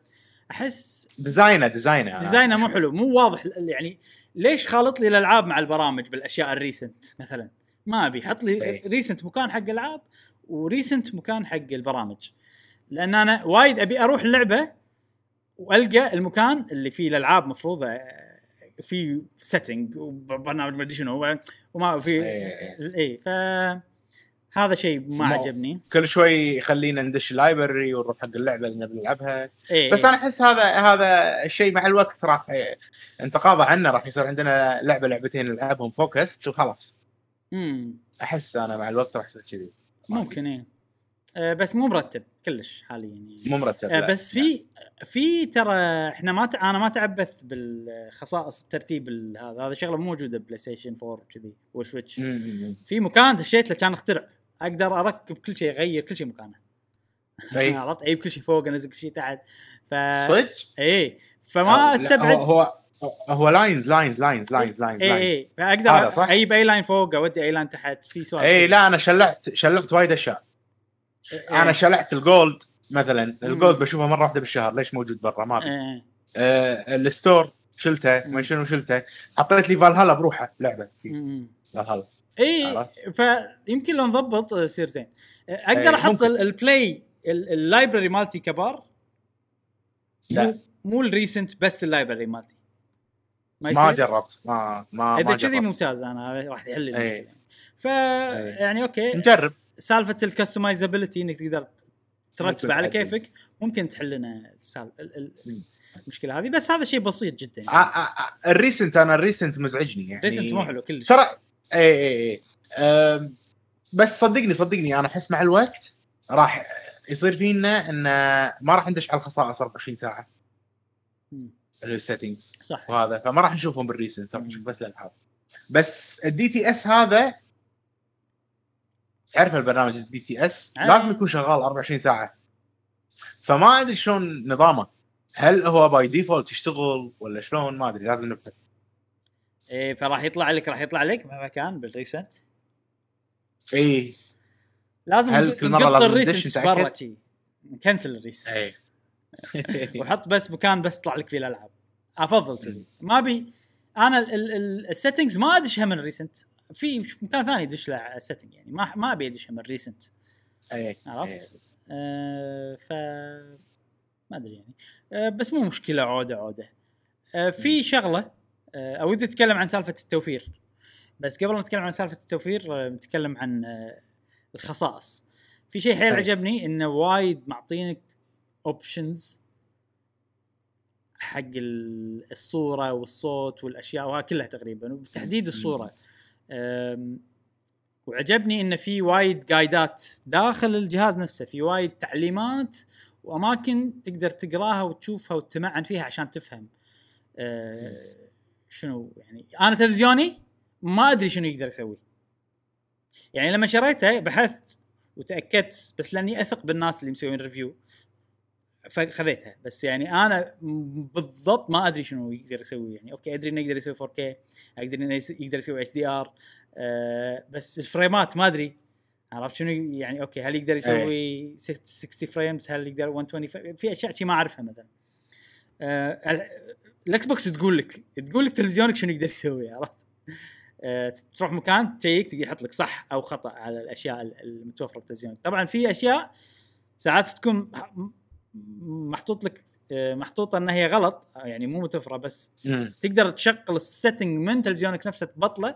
احس ديزاينه ديزاينه ديزاينه مو حلو مو واضح يعني ليش خالط لي الالعاب مع البرامج بالاشياء الريسنت مثلا ما ابي حط لي ريسنت طيب. مكان حق العاب وريسنت مكان حق البرامج لان انا وايد ابي اروح اللعبه والقى المكان اللي فيه الالعاب مفروضه في سيتنج وبرنامج ما ادري شنو وما في اي ف هذا شيء ما عجبني كل شوي يخلينا ندش اللايبرري ونروح حق اللعبه اللي نبي نلعبها إيه بس انا احس هذا هذا الشيء مع الوقت راح انتقاضه عنا راح يصير عندنا لعبه لعبتين نلعبهم فوكست وخلاص احس انا مع الوقت راح يصير كذي ممكن ايه آه، بس مو مرتب كلش حاليا يعني مو مرتب آه، لا. بس في نعم. في ترى احنا ما ت... انا ما تعبثت بالخصائص الترتيب هذا هذا شغله مو موجوده بلاي ستيشن 4 كذي والسويتش في مكان دشيت له كان اخترع اقدر اركب كل شيء اغير كل شيء مكانه *laughs* عرفت اجيب كل شيء فوق انزل كل شيء تحت ف صدق؟ اي فما استبعد هو هو لاينز لاينز لاينز لاينز لاينز اي اي اقدر صح؟ اجيب اي لاين فوق اودي اي لاين تحت في سؤال اي لا انا شلعت شلعت وايد اشياء إيه. انا شلعت الجولد مثلا الجولد بشوفه مره واحده بالشهر ليش موجود برا ما إيه،, إيه. آه الستور شلته ما شنو شلته حطيت لي فالهالا بروحه لعبه فالهالا اي فيمكن لو نضبط آه، يصير زين آه، إيه، اقدر إيه. احط البلاي اللايبرري مالتي كبار لا مو الريسنت بس اللايبرري مالتي ما, ما جربت ما ما اذا كذي ممتاز انا هذا راح يحل لي إيه. المشكله ف إيه. يعني اوكي نجرب سالفه الكستمايزابيلتي انك تقدر ترتبه على كيفك ممكن تحل لنا المشكله هذه بس هذا شيء بسيط جدا يعني. الريسنت انا الريسنت مزعجني يعني الريسنت مو حلو كلش ترى اي اي اي بس صدقني صدقني انا احس مع الوقت راح يصير فينا انه ما راح ندش على الخصائص 24 ساعه السيتنجز صح وهذا فما راح نشوفهم بالريسنت راح نشوف بس الالعاب بس الدي تي اس هذا تعرف البرنامج الدي تي اس آه. لازم يكون شغال 24 ساعه فما ادري شلون نظامه هل هو باي ديفولت يشتغل ولا شلون ما ادري لازم نبحث ايه فراح يطلع لك راح يطلع لك مهما كان بالريسنت اي لازم لازم الريسنت برا كنسل الريسنت اي *laughs* وحط بس مكان بس تطلع لك فيه الالعاب افضل كذي ما ابي انا السيتنجز ما ادشها من ريسنت في مكان ثاني ادش له سيتنج يعني ما ما ابي ادشها من ريسنت عرفت؟ آه ف ما ادري يعني آه بس مو مشكله عوده عوده آه في شغله آه اودي اتكلم عن سالفه التوفير بس قبل ما نتكلم عن سالفه التوفير آه، نتكلم عن آه، الخصائص في شيء حيل طيب. عجبني انه وايد معطينك اوبشنز حق الصوره والصوت والاشياء وها كلها تقريبا وبالتحديد الصوره وعجبني انه في وايد جايدات داخل الجهاز نفسه في وايد تعليمات واماكن تقدر تقراها وتشوفها وتتمعن فيها عشان تفهم أه، شنو يعني انا تلفزيوني ما ادري شنو يقدر يسوي يعني لما شريته بحثت وتاكدت بس لاني اثق بالناس اللي مسوين ريفيو فخذيتها بس يعني انا بالضبط ما ادري شنو يقدر يسوي يعني اوكي ادري انه يقدر يسوي 4K اقدر انه يقدر يسوي اتش دي ار بس الفريمات ما ادري عرفت شنو يعني اوكي هل يقدر إيه. يسوي 60 فريمز هل يقدر 120 في اشياء شي ما اعرفها مثلا آه، الاكس بوكس تقول لك تقول لك تلفزيونك شنو يقدر يسوي عرفت آه، تروح مكان تشيك تقدر يحط لك صح او خطا على الاشياء المتوفره بالتلفزيون طبعا في اشياء ساعات تكون محطوط لك آه، محطوطه انها هي غلط يعني مو متوفره بس مم. تقدر تشغل السيتنج من تلفزيونك نفسه تبطله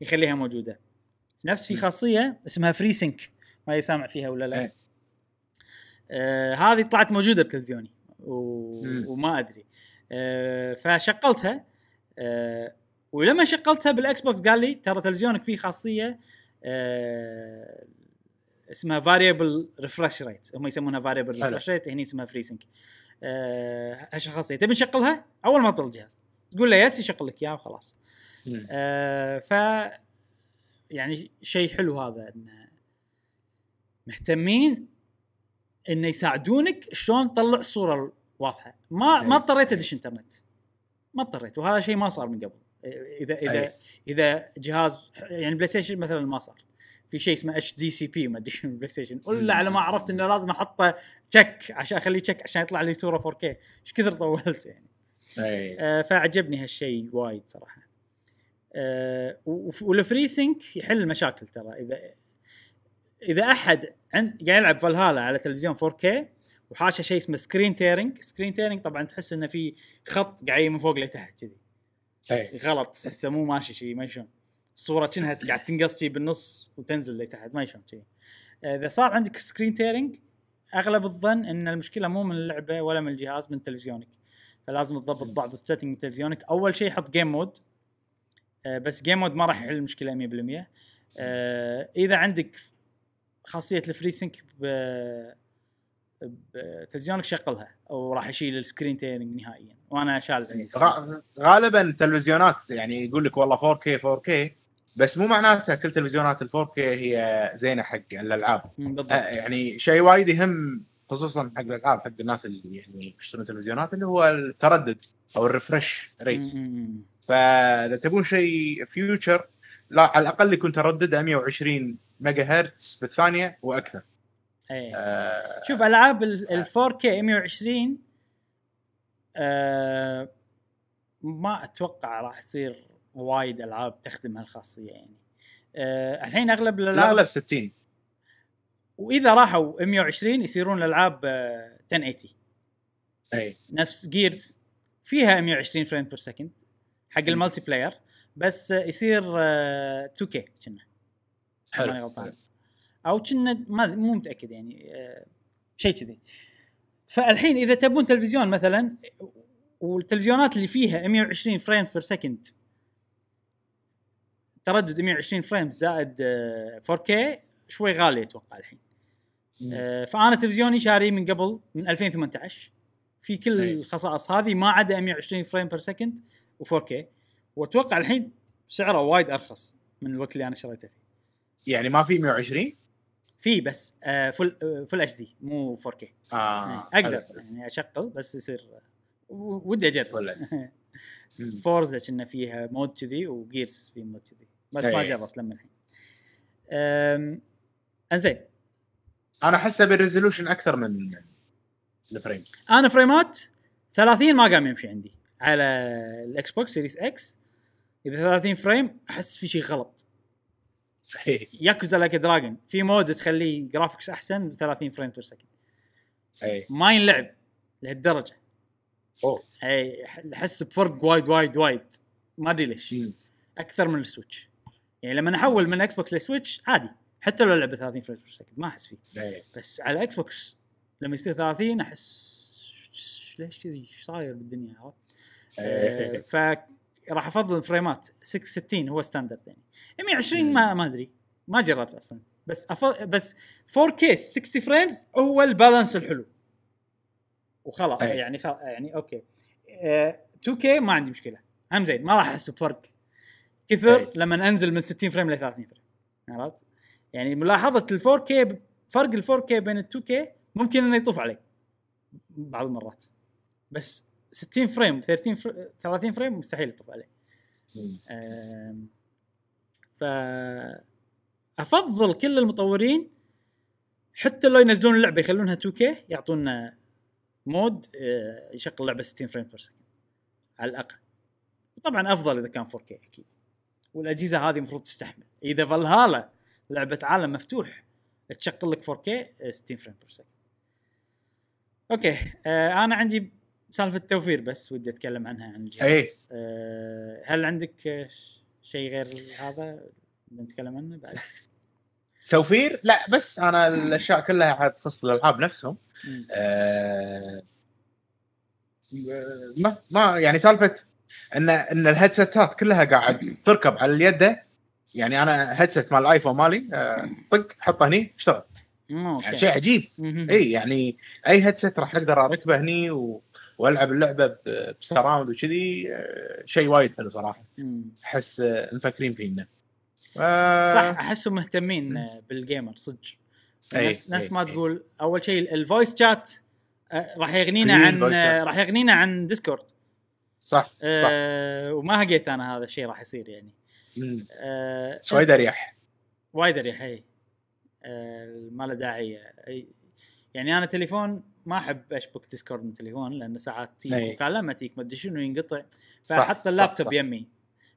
يخليها موجوده نفس في خاصيه اسمها فري سينك ما سامع فيها ولا لا إيه. آه هذه طلعت موجوده بتلفزيوني و... وما ادري آه فشغلتها آه ولما شغلتها بالاكس بوكس قال لي ترى تلفزيونك فيه خاصيه آه اسمها فاريبل ريفرش ريت هم يسمونها فاريبل ريفرش ريت هني اسمها فريسنك آه هالشخصيه تبي نشغلها اول ما طل الجهاز تقول له يس يشغل لك اياها وخلاص آه ف يعني شيء حلو هذا انه مهتمين انه يساعدونك شلون تطلع الصوره الواضحه ما أي. ما اضطريت ادش انترنت ما اضطريت وهذا شيء ما صار من قبل اذا اذا أي. اذا جهاز يعني بلاي ستيشن مثلا ما صار في شيء اسمه اتش دي سي بي ما ادري شنو بلاي ستيشن الا على ما عرفت انه لازم احطه تشك عشان اخليه تشك عشان يطلع لي صوره 4K ايش كثر طولت يعني أي. آه فعجبني هالشيء وايد صراحه آه والفري سينك يحل المشاكل ترى اذا اذا احد عند قاعد يلعب فالهالا على تلفزيون 4K وحاشه شيء اسمه سكرين تيرنج سكرين تيرنج طبعا تحس انه في خط قاعد من فوق لتحت كذي غلط تحسه مو ماشي شيء ما شلون الصوره كأنها قاعد تنقص شي بالنص وتنزل لتحت ما يشوف شي آه، اذا صار عندك سكرين تيرنج اغلب الظن ان المشكله مو من اللعبه ولا من الجهاز من تلفزيونك فلازم تضبط بعض السيتنج من تلفزيونك اول شيء حط جيم مود آه، بس جيم مود ما راح يحل المشكله 100% آه، اذا عندك خاصيه الفري سينك تلفزيونك شغلها وراح يشيل السكرين تيرنج نهائيا وانا شال يعني غالبا التلفزيونات يعني يقول لك والله 4K 4K بس مو معناتها كل تلفزيونات ال 4 هي زينه حق الالعاب آه، يعني شيء وايد يهم خصوصا حق الالعاب حق الناس اللي يعني يشترون تلفزيونات اللي هو التردد او الريفرش ريت فاذا تبون شيء فيوتشر لا على الاقل يكون تردده 120 ميجا هرتز بالثانيه واكثر أيه. آه شوف العاب ال 4K آه. 120 آه ما اتوقع راح تصير وايد العاب تخدم هالخاصيه يعني أه الحين اغلب الالعاب الاغلب 60 واذا راحوا 120 يصيرون الالعاب 1080 آه، اي نفس جيرز فيها 120 فريم بير سكند حق المالتي بلاير بس يصير 2 آه، كي كنا حلو او كنا ما مو متاكد يعني آه، شيء كذي فالحين اذا تبون تلفزيون مثلا والتلفزيونات اللي فيها 120 فريم بير سكند تردد 120 فريم زائد 4K آه، شوي غالي اتوقع الحين آه، فانا تلفزيوني شاريه من قبل من 2018 في كل طيب. الخصائص هذه ما عدا 120 فريم بير سكند و4K واتوقع الحين سعره وايد ارخص من الوقت اللي انا شريته فيه يعني ما في 120 في بس فل فل اتش دي مو 4K آه يعني اقدر يعني اشغل بس يصير آه، ودي اجرب *laughs* فورزا كنا فيها مود كذي وجيرز في مود كذي بس إيه. ما جربت لما الحين انزين انا احسه بالريزولوشن اكثر من الفريمز انا فريمات 30 ما قام يمشي عندي على الاكس بوكس سيريس اكس اذا 30 فريم احس في شيء غلط *laughs* ياكوزا لايك دراجون في مود تخليه جرافكس احسن ب 30 فريم بير إيه. سكند ما ينلعب لهالدرجه اوه احس بفرق وايد وايد وايد ما ادري ليش اكثر من السويتش يعني لما احول من اكس بوكس لسويتش عادي حتى لو لعبه 30 فريم بير سكند ما احس فيه بس على اكس بوكس لما يصير 30 احس ليش كذي ايش صاير بالدنيا عرفت؟ *laughs* أه ف راح افضل الفريمات 60 هو ستاندرد يعني 120 ما ما ادري ما جربت اصلا بس أفضل بس 4K 60 فريمز هو البالانس الحلو وخلاص أيه. يعني خل... يعني اوكي أه 2K ما عندي مشكله هم زين ما راح احس بفرق كثر أيه. لما انزل من 60 فريم ل 30 فريم عرفت؟ يعني ملاحظه ال 4K فرق ال 4K بين ال 2K ممكن انه يطوف علي بعض المرات بس 60 فريم 30 فريم 30 فريم مستحيل يطوف علي أه... ف افضل كل المطورين حتى لو ينزلون اللعبه يخلونها 2K يعطونا مود آه، يشغل لعبه 60 فريم بير سكند على الاقل طبعا افضل اذا كان 4K اكيد والاجهزه هذه المفروض تستحمل اذا فالهالا لعبه عالم مفتوح تشغل لك 4K 60 آه، فريم بير سكند اوكي آه انا عندي سالفه التوفير بس ودي اتكلم عنها عن الجهاز أيه. آه هل عندك آه، شيء غير هذا نتكلم عنه بعد توفير لا بس انا الاشياء كلها حتخص الالعاب نفسهم آه ما ما يعني سالفه ان ان الهيدسيتات كلها قاعد تركب على اليد يعني انا هيدسيت مال الايفون مالي آه طق حطه هني اشتغل يعني شيء عجيب اي يعني اي هيدسيت راح اقدر اركبه هني و... والعب اللعبه بسراوند وكذي آه، شيء وايد حلو صراحه احس آه، مفكرين فينا آه، صح احسهم مهتمين آه، بالجيمر صدق إيه، ناس, إيه، ناس ما إيه. تقول اول شيء الفويس آه، شات راح يغنينا عن راح يغنينا عن ديسكورد صح صح وما هقيت انا هذا الشيء راح يصير يعني أه وايد اريح وايد اريح اي ما له داعي يعني انا تليفون ما احب اشبك ديسكورد من تليفون لان ساعات تجيك مكالمه تجيك ما ادري شنو ينقطع فاحط اللابتوب يمي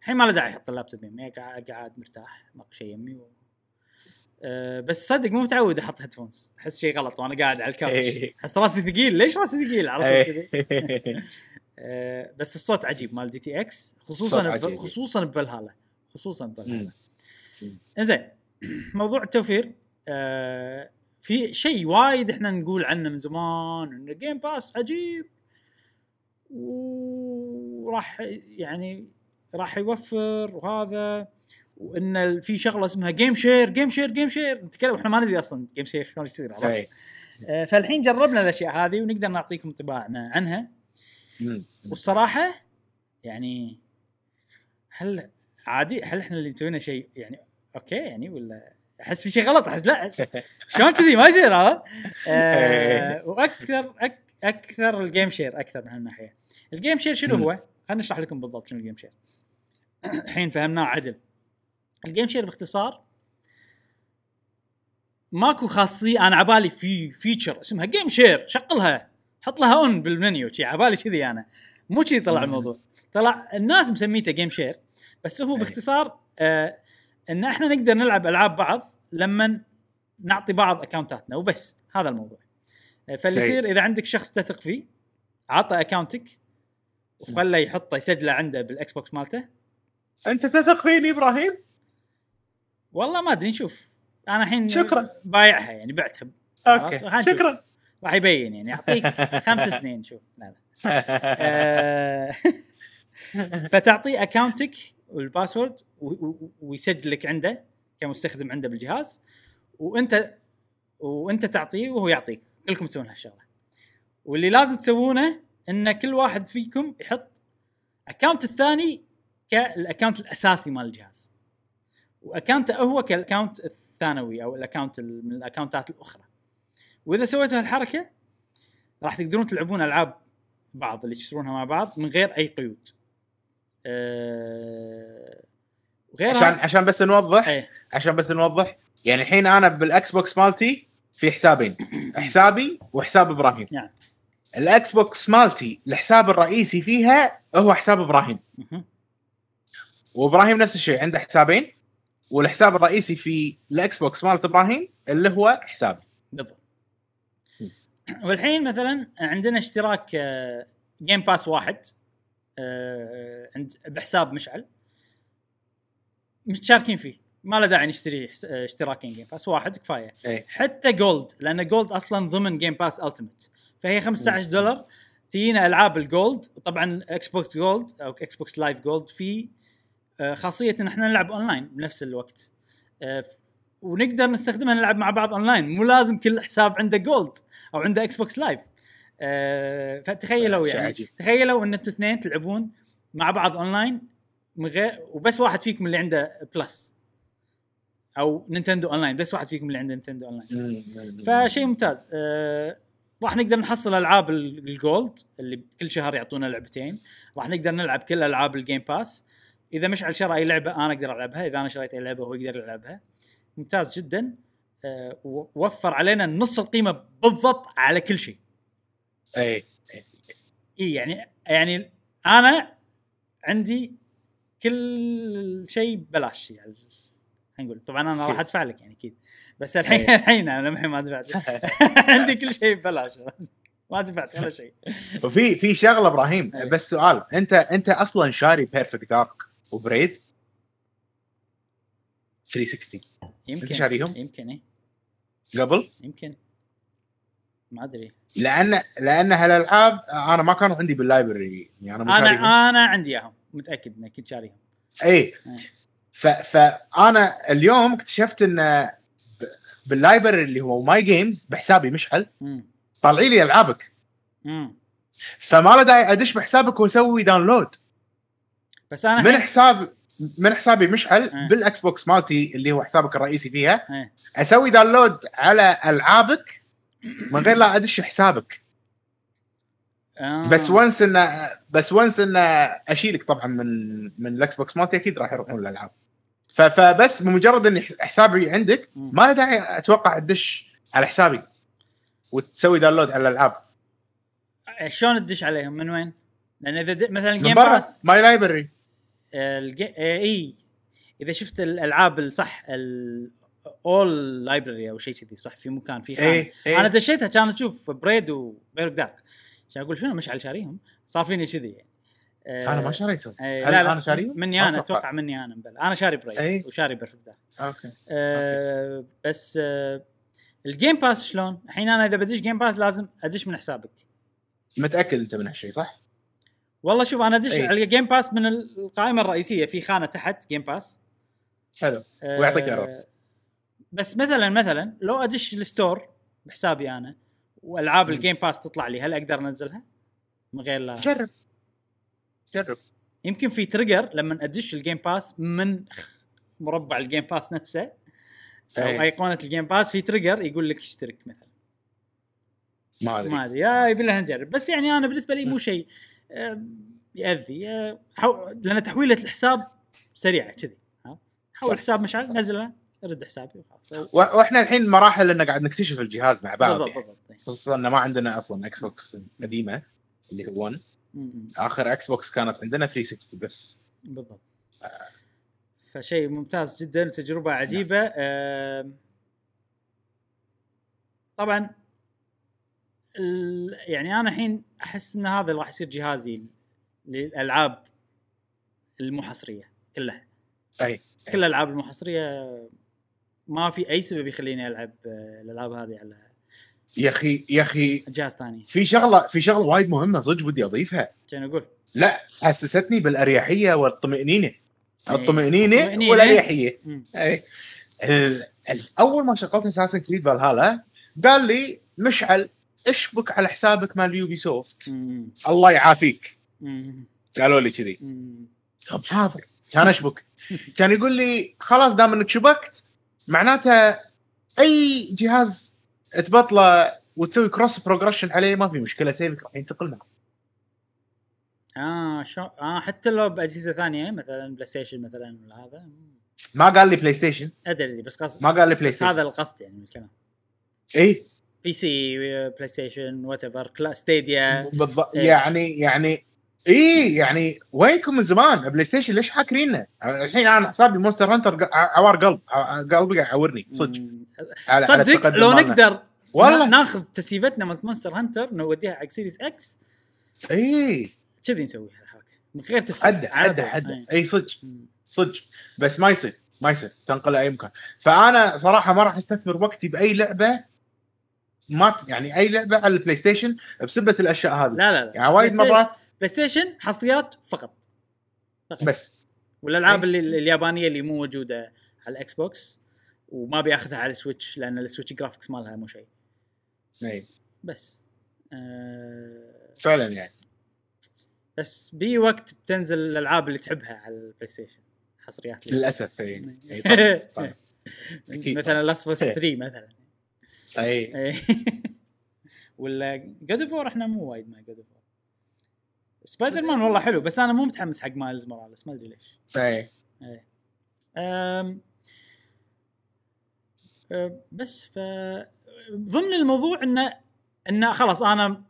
الحين ما له داعي احط اللابتوب يمي قاعد مرتاح ماكو شيء يمي و... أه بس صدق مو متعود احط هيدفونز احس شيء غلط وانا قاعد على الكاوتش إيه. احس راسي ثقيل ليش راسي ثقيل على طول إيه. *laughs* *laughs* أه بس الصوت عجيب مال دي تي اكس خصوصا ب... خصوصا بفالهالا خصوصا بفالهالا انزين موضوع التوفير أه في شيء وايد احنا نقول عنه من زمان انه جيم باس عجيب وراح يعني راح يوفر وهذا وان في شغله اسمها جيم شير جيم شير جيم شير نتكلم احنا ما ندري اصلا جيم شير شلون يصير إيه. آه، فالحين جربنا الاشياء هذه ونقدر نعطيكم انطباعنا عنها والصراحه يعني هل عادي هل احنا اللي سوينا شيء يعني اوكي يعني ولا احس في شيء غلط احس لا *laughs* شلون كذي ما يصير هذا آه، إيه، إيه. واكثر أك اكثر الجيم شير اكثر من هالناحيه الجيم شير شنو هو؟ خلينا نشرح لكم بالضبط شنو الجيم شير الحين فهمناه عدل الجيم شير باختصار ماكو خاصيه انا عبالي في فيتشر اسمها جيم شير شغلها حط لها اون بالمنيو شي عبالي كذي انا مو كذي طلع الموضوع طلع الناس مسميته جيم شير بس هو باختصار آه ان احنا نقدر نلعب العاب بعض لما نعطي بعض اكونتاتنا وبس هذا الموضوع آه، فاللي يصير طيب. اذا عندك شخص تثق فيه عطى اكونتك وخله يحطه يسجله عنده بالاكس بوكس مالته انت تثق فيني ابراهيم؟ والله ما ادري نشوف انا الحين شكرا بايعها يعني بعتها اوكي شكرا راح يبين يعني اعطيك خمس *laughs* سنين شوف لا لا آه، *laughs* فتعطي فتعطيه اكونتك والباسورد ويسجلك عنده كمستخدم عنده بالجهاز وانت وانت تعطيه وهو يعطيك كلكم تسوون هالشغله واللي لازم تسوونه ان كل واحد فيكم يحط اكونت الثاني كالاكونت الاساسي مال الجهاز واكونته هو كالاكونت الثانوي او الاكونت من الاكونتات الاخرى واذا سويتوا هالحركه راح تقدرون تلعبون العاب بعض اللي تشترونها مع بعض من غير اي قيود أه... غير عشان عشان بس نوضح ايه. عشان بس نوضح يعني الحين انا بالاكس بوكس مالتي في حسابين *clears throat* حسابي وحساب ابراهيم نعم الاكس بوكس مالتي الحساب الرئيسي فيها هو حساب ابراهيم وابراهيم نفس الشيء عنده حسابين والحساب الرئيسي في الاكس بوكس مالت ابراهيم اللي هو حسابي بالضبط والحين مثلا عندنا اشتراك جيم آه، باس واحد آه، عند بحساب مشعل متشاركين فيه ما له داعي نشتري آه، اشتراكين جيم باس واحد كفايه أي. حتى جولد لان جولد اصلا ضمن جيم باس التيمت فهي 15 دولار تجينا العاب الجولد طبعا اكس بوكس جولد او اكس بوكس لايف جولد في آه، خاصيه ان احنا نلعب اونلاين بنفس الوقت آه، ونقدر نستخدمها نلعب مع بعض اونلاين مو لازم كل حساب عنده جولد او عنده اكس بوكس لايف فتخيلوا آه، يعني تخيلوا ان انتم اثنين تلعبون مع بعض اونلاين من غير وبس واحد فيكم اللي عنده بلس او نينتندو اونلاين بس واحد فيكم اللي عنده نينتندو اونلاين فشيء ممتاز راح نقدر نحصل العاب الجولد اللي كل شهر يعطونا لعبتين راح نقدر نلعب كل العاب الجيم باس اذا على شرى اي لعبه انا اقدر العبها اذا انا شريت اي لعبه هو يقدر يلعبها ممتاز جدا آه، ووفر علينا نص القيمه بالضبط على كل شيء اي اي يعني يعني انا عندي كل شيء ببلاش يعني نقول طبعا انا راح ادفع لك يعني اكيد بس الحين الحين انا الحين ما دفعت *laughs* عندي كل شيء ببلاش ما دفعت ولا شيء وفي في شغله ابراهيم بس سؤال انت انت اصلا شاري بيرفكت دارك وبريد 360 يمكن شاريهم يمكن ايه قبل يمكن ما ادري لان لان هالالعاب انا ما كانوا عندي باللايبرري يعني انا انا انا عندي اياهم متاكد انك كنت شاريهم اي إيه. ف فانا اليوم اكتشفت ان باللايبرري اللي هو ماي جيمز بحسابي مشعل طالعي لي العابك مم. فما له داعي ادش بحسابك واسوي داونلود بس انا من حساب من حسابي مشعل أه. بالاكس بوكس مالتي اللي هو حسابك الرئيسي فيها أه. اسوي داونلود على العابك من غير لا ادش حسابك آه. بس ونس انه بس ونس انه اشيلك طبعا من من الاكس بوكس مالتي اكيد راح يروحون الالعاب فبس بمجرد ان حسابي عندك ما له داعي اتوقع تدش على حسابي وتسوي داونلود على الالعاب إيه، شلون تدش عليهم من وين؟ لان اذا مثلا جيم باس ماي لايبرري اي اذا شفت الالعاب الصح الاول لايبرري او شيء كذي صح في مكان في خان إيه إيه انا دشيتها كان اشوف بريد وبيرك دارك عشان اقول شنو مشعل شاريهم صار فيني كذي يعني آه، انا ما شريته إيه، لا لا انا شاريهم مني انا اتوقع مني انا مبل انا شاري بريد إيه؟ وشاري بيرك دارك اوكي, أه بس أه الجيم باس شلون؟ الحين انا اذا بدش جيم باس لازم ادش من حسابك متاكد انت من هالشيء صح؟ والله شوف انا ادش إيه. على جيم باس من القائمه الرئيسيه في خانه تحت جيم باس حلو أه ويعطيك ايرور بس مثلا مثلا لو ادش الستور بحسابي انا والعاب الجيم باس تطلع لي هل اقدر انزلها؟ من غير لا جرب جرب يمكن في تريجر لما ادش الجيم باس من مربع الجيم باس نفسه او أي. ايقونه الجيم باس في تريجر يقول لك اشترك مثلا ما ادري ما ادري يا يبي لها نجرب بس يعني انا بالنسبه لي مو شيء ياذي لان تحويله الحساب سريعه كذي حول حساب مشعل نزله رد حسابي وخلاص واحنا الحين مراحل ان قاعد نكتشف الجهاز مع بعض بالضبط بالضبط خصوصا انه ما عندنا اصلا اكس بوكس قديمه اللي هو 1 اخر اكس بوكس كانت عندنا 360 بس بالضبط فشيء ممتاز جدا تجربه عجيبه نعم. طبعا يعني انا الحين احس ان هذا راح يصير جهازي للالعاب المحصريه كلها اي كل الالعاب المحصريه ما في اي سبب يخليني العب آه، الالعاب هذه على يا اخي يا اخي جهاز ثاني في شغله في شغله وايد مهمه صدق ودي اضيفها كان اقول لا حسستني بالاريحيه والطمانينه إيه. الطمانينه والاريحيه اي اول ما شغلت اساسا كريد فالهالا قال لي مشعل اشبك على حسابك مال يوبي سوفت مم. الله يعافيك قالوا لي كذي طب حاضر كان اشبك *laughs* كان يقول لي خلاص دام انك شبكت معناته اي جهاز تبطله وتسوي كروس بروجريشن عليه ما في مشكله سيفك راح ينتقل معك اه شو اه حتى لو باجهزه ثانيه مثلا بلاي ستيشن مثلا ولا هذا ما قال لي بلاي ستيشن ادري بس قصدي ما قال لي بلاي ستيشن هذا القصد يعني من الكلام اي بي سي بلاي ستيشن وات ايفر ستيديا بالضبط يعني يعني اي يعني وينكم من زمان بلاي ستيشن ليش حاكريننا؟ الحين انا حسابي مونستر هانتر عوار قلب قلبي قاعد يعورني صدق صدق لو نقدر والله ناخذ تسيفتنا مالت مونستر هانتر نوديها حق سيريس اكس اي كذي نسويها الحركه من غير تفكير عدى عدى عدى اي صدق صدق بس ما يصير ما يصير تنقل اي مكان فانا صراحه ما راح استثمر وقتي باي لعبه ما يعني اي لعبه على البلاي ستيشن بسبه الاشياء هذه لا لا لا يعني وايد مرات بلاي ستيشن حصريات فقط, فقط. بس والالعاب إيه. اللي اليابانيه اللي مو موجوده على الاكس بوكس وما بياخذها على السويتش لان السويتش جرافكس مالها مو شيء اي بس آه فعلا يعني بس بي وقت بتنزل الالعاب اللي تحبها على البلاي ستيشن حصريات للاسف اي إيه، *laughs* مثلا لاست إيه. 3 مثلا اي *laughs* إيه. ولا جود اوف احنا مو وايد مع جود اوف سبايدر مان والله حلو بس انا مو متحمس حق مايلز موراليس ما ادري ليش اي اي أم... بس ف ضمن الموضوع انه انه خلاص انا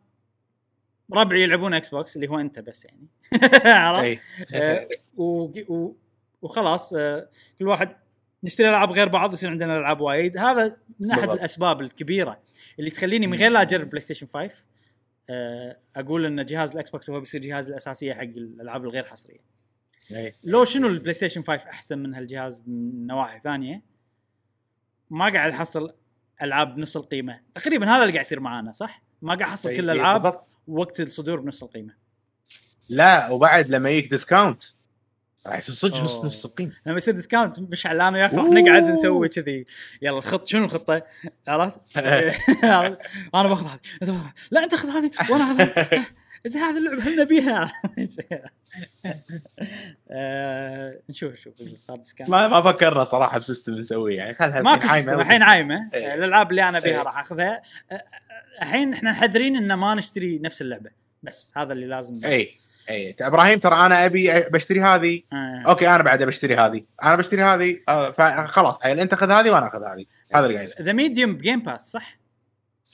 ربعي يلعبون اكس بوكس اللي هو انت بس يعني *laughs* عرفت؟ إيه. أه، و... و... وخلاص أه، كل واحد نشتري العاب غير بعض يصير عندنا العاب وايد هذا من احد بالضبط. الاسباب الكبيره اللي تخليني من غير لا اجرب بلاي ستيشن 5 اقول ان جهاز الاكس بوكس هو بيصير جهاز الاساسيه حق الالعاب الغير حصريه إيه. لو شنو البلاي ستيشن 5 احسن من هالجهاز من نواحي ثانيه ما قاعد احصل العاب بنص القيمه تقريبا هذا اللي قاعد يصير معانا صح ما قاعد احصل إيه، كل إيه، الالعاب وقت الصدور بنص القيمه لا وبعد لما يجيك ديسكاونت راح يصير صدق نص نص القيمه لما يصير ديسكاونت مش اعلان وياك راح نقعد نسوي كذي يلا الخط شنو الخطه؟ عرفت؟ *laughs* *laughs* انا باخذ هذه لا انت خذ هذه وانا اخذ *laughs* اذا هذه اللعبه هم نبيها آه، نشوف شوف صار ديسكاونت ما ما فكرنا صراحه بسيستم نسويه يعني خلها ماكو سيستم الحين عايمه إيه. الالعاب اللي انا بيها إيه. راح اخذها آه، آه، الحين احنا حذرين ان ما نشتري نفس اللعبه بس هذا اللي لازم اي اي ابراهيم ترى انا ابي بشتري هذه آه. اوكي انا بعد بشتري هذه انا بشتري هذه آه فخلاص حيل انت خذ هذه وانا اخذ هذه هذا اللي قاعد ذا ميديوم جيم باس صح؟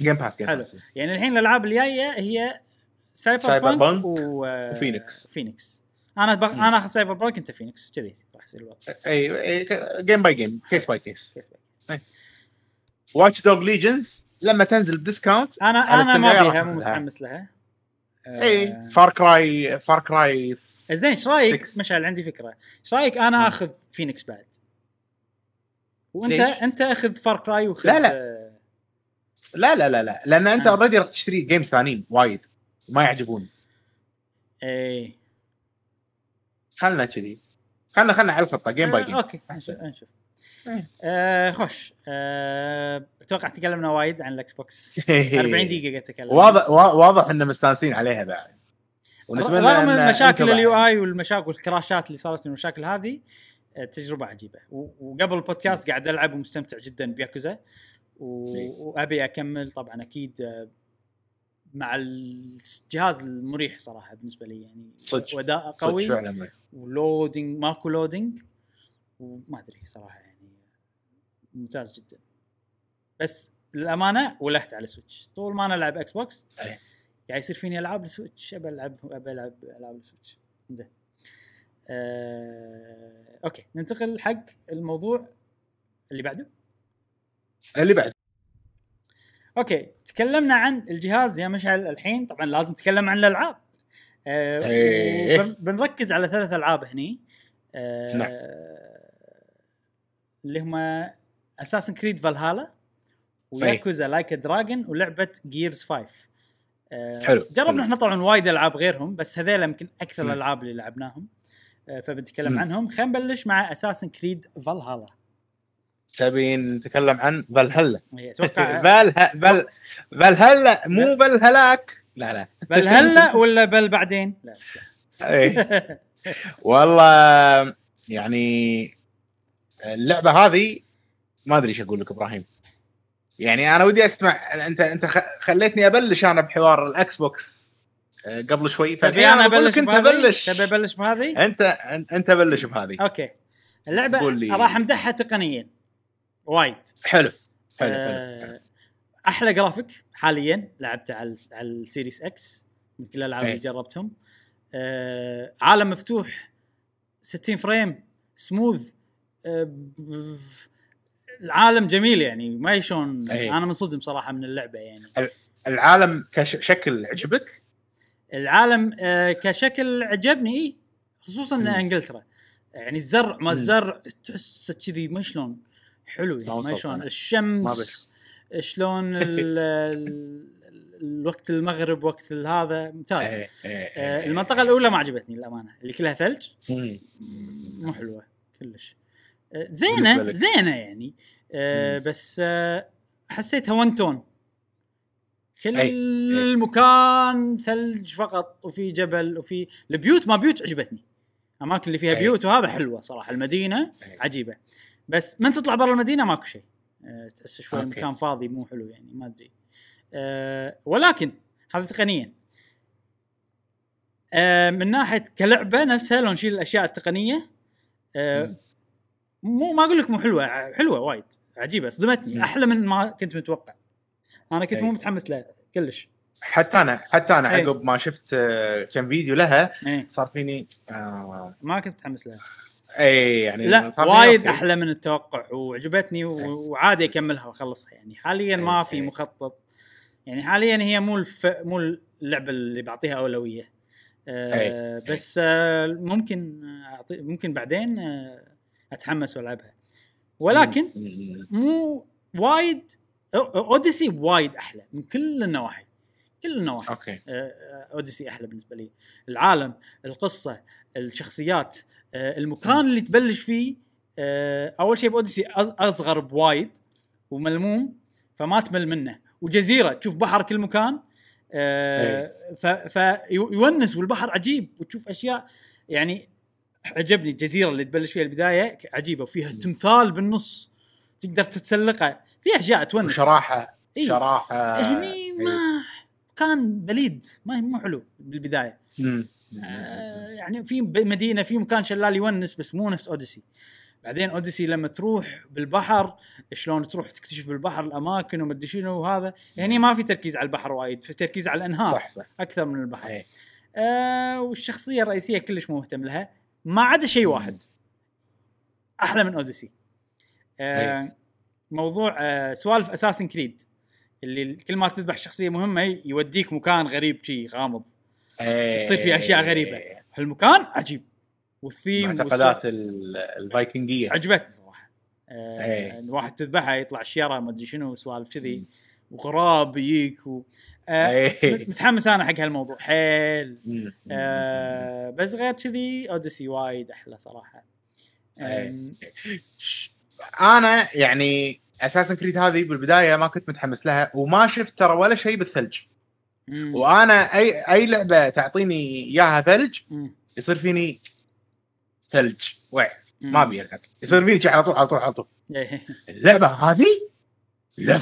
جيم باس جيم باس يعني الحين الالعاب الجايه هي سايبر, سايبر بانك, و... وفينكس فينكس انا بق... انا اخذ سايبر بانك انت فينيكس كذي راح يصير الوضع اي جيم باي جيم كيس باي كيس واتش دوغ ليجنز لما تنزل بديسكاونت انا انا ما ابيها مو متحمس لها اي فار كراي فار كراي زين ايش رايك مشعل عندي فكره ايش رايك انا آه. اخذ فينيكس بعد وانت ليش؟ انت اخذ فار كراي وخذ لا لا لا لا لا لان انت اوريدي آه. راح تشتري جيمز ثانيين وايد ما يعجبون اي خلنا كذي خلنا خلنا على الخطه جيم باي جيم اوكي نشوف إيه. آه، خوش آه، اتوقع آه تكلمنا وايد عن الاكس بوكس 40 *laughs* دقيقه تكلمنا واضح واضح ان مستانسين عليها بعد ونتمنى رغم المشاكل اليو اي والمشاكل والكراشات اللي صارت من المشاكل هذه آه، تجربه عجيبه وقبل البودكاست قاعد العب ومستمتع جدا بياكوزا إيه. وابي اكمل طبعا اكيد مع الجهاز المريح صراحه بالنسبه لي يعني صدق وداء قوي صدق فعلا ولودنج ماكو لودنج وما ادري صراحه ممتاز جدا بس للامانه ولهت على سويتش طول ما انا العب اكس بوكس قاعد يصير فيني العاب السويتش ابى العب ابى العب العاب السويتش زين آه... اوكي ننتقل حق الموضوع اللي بعده اللي بعده اوكي تكلمنا عن الجهاز يا مشعل الحين طبعا لازم نتكلم عن الالعاب آه إيه. بنركز على ثلاث العاب هني آه نعم. اللي هما اساسن كريد فالهالا وياكوزا لايك دراجون ولعبه جيرز 5 آه، حلو جربنا احنا طبعا وايد العاب غيرهم بس هذيلا يمكن اكثر الالعاب اللي لعبناهم آه، فبنتكلم عنهم خلينا نبلش مع اساسن كريد فالهالا تبي نتكلم عن فالهلا اتوقع فالهلا *laughs* مو فالهلاك لا لا فالهلا *laughs* ولا بل بعدين لا. إيه. *laughs* والله يعني اللعبه هذه ما ادري ايش اقول لك ابراهيم يعني انا ودي اسمع انت انت خليتني ابلش انا بحوار الاكس بوكس آه، قبل شوي تبي انا ابلش انت بلش تبي ابلش بهذه؟ انت انت بلش بهذه اوكي اللعبه راح امدحها تقنيا وايد حلو حلو, حلو. آه، احلى جرافيك حاليا لعبته على على السيريس اكس من كل الالعاب اللي إيه. جربتهم أه عالم مفتوح 60 فريم سموث أه العالم جميل يعني ما شلون إيه. انا منصدم صراحه من اللعبه يعني العالم كشكل عجبك؟ العالم آه، كشكل عجبني خصوصا م. انجلترا يعني الزرع ما الزرع تحس كذي ما شلون حلو يعني ما شلون الشمس شلون *laughs* الوقت المغرب وقت هذا ممتاز إيه، إيه، آه، المنطقه الاولى ما عجبتني للامانه اللي كلها ثلج مو حلوه كلش زينه زينه يعني آه بس آه حسيتها وان تون كل أي. المكان ثلج فقط وفي جبل وفي البيوت ما بيوت عجبتني اماكن اللي فيها أي. بيوت وهذا حلوه صراحه المدينه أي. عجيبه بس من تطلع برا المدينه ماكو شيء أه تحس شوي أوكي. المكان فاضي مو حلو يعني ما ادري أه ولكن هذا تقنيا أه من ناحيه كلعبه نفسها لو نشيل الاشياء التقنيه أه مو ما اقول لك مو حلوه حلوه وايد عجيبه صدمتني احلى من ما كنت متوقع انا كنت مو إيه. متحمس لها كلش حتى انا حتى انا إيه. عقب ما شفت آه، كم فيديو لها إيه. صار فيني آه. ما كنت متحمس لها اي يعني لا وايد أوكي. احلى من التوقع وعجبتني وعادي اكملها واخلصها يعني حاليا ما في مخطط يعني حاليا هي مو الف... مو اللعبه اللي بعطيها اولويه آه بس آه ممكن أعطي... ممكن بعدين آه اتحمس والعبها ولكن مو وايد اوديسي وايد احلى من كل النواحي كل النواحي اوكي اوديسي أه، أه، احلى بالنسبه لي العالم القصه الشخصيات أه، المكان اللي تبلش فيه اول شيء باوديسي اصغر بوايد وملموم فما تمل منه وجزيره تشوف بحر كل مكان إيه. فيونس والبحر عجيب وتشوف اشياء يعني عجبني الجزيره اللي تبلش فيها البدايه عجيبه وفيها تمثال بالنص تقدر تتسلقه في اشياء تونس شراحه إيه؟ شراحه هني إيه. ما إيه؟ كان بليد ما مو حلو بالبدايه آه يعني في مدينه في مكان شلال يونس بس مو نفس اوديسي بعدين اوديسي لما تروح بالبحر شلون تروح تكتشف بالبحر الاماكن وما ادري شنو وهذا يعني ما في تركيز على البحر وايد في تركيز على الانهار صح صح اكثر من البحر إيه. آه والشخصيه الرئيسيه كلش مو مهتم لها ما عدا شيء واحد احلى من اوديسي آه أيوة. موضوع آه سوالف اساسن كريد اللي كل ما تذبح شخصيه مهمه يوديك مكان غريب شي غامض إيه. تصير فيه اشياء غريبه هالمكان عجيب والثيم معتقدات الفايكنجيه عجبتني صراحه آه الواحد إيه. تذبحها يطلع الشيره ما ادري شنو سوالف كذي وغراب يجيك و... آه إيه. متحمس انا حق هالموضوع حيل آه بس غير كذي اوديسي وايد احلى صراحه آه انا يعني اساسا كريد هذه بالبدايه ما كنت متحمس لها وما شفت ترى ولا شيء بالثلج وانا اي اي لعبه تعطيني اياها ثلج يصير فيني ثلج وعي ما ابي يصير فيني على طول على طول على طول إيه. اللعبه هذه لا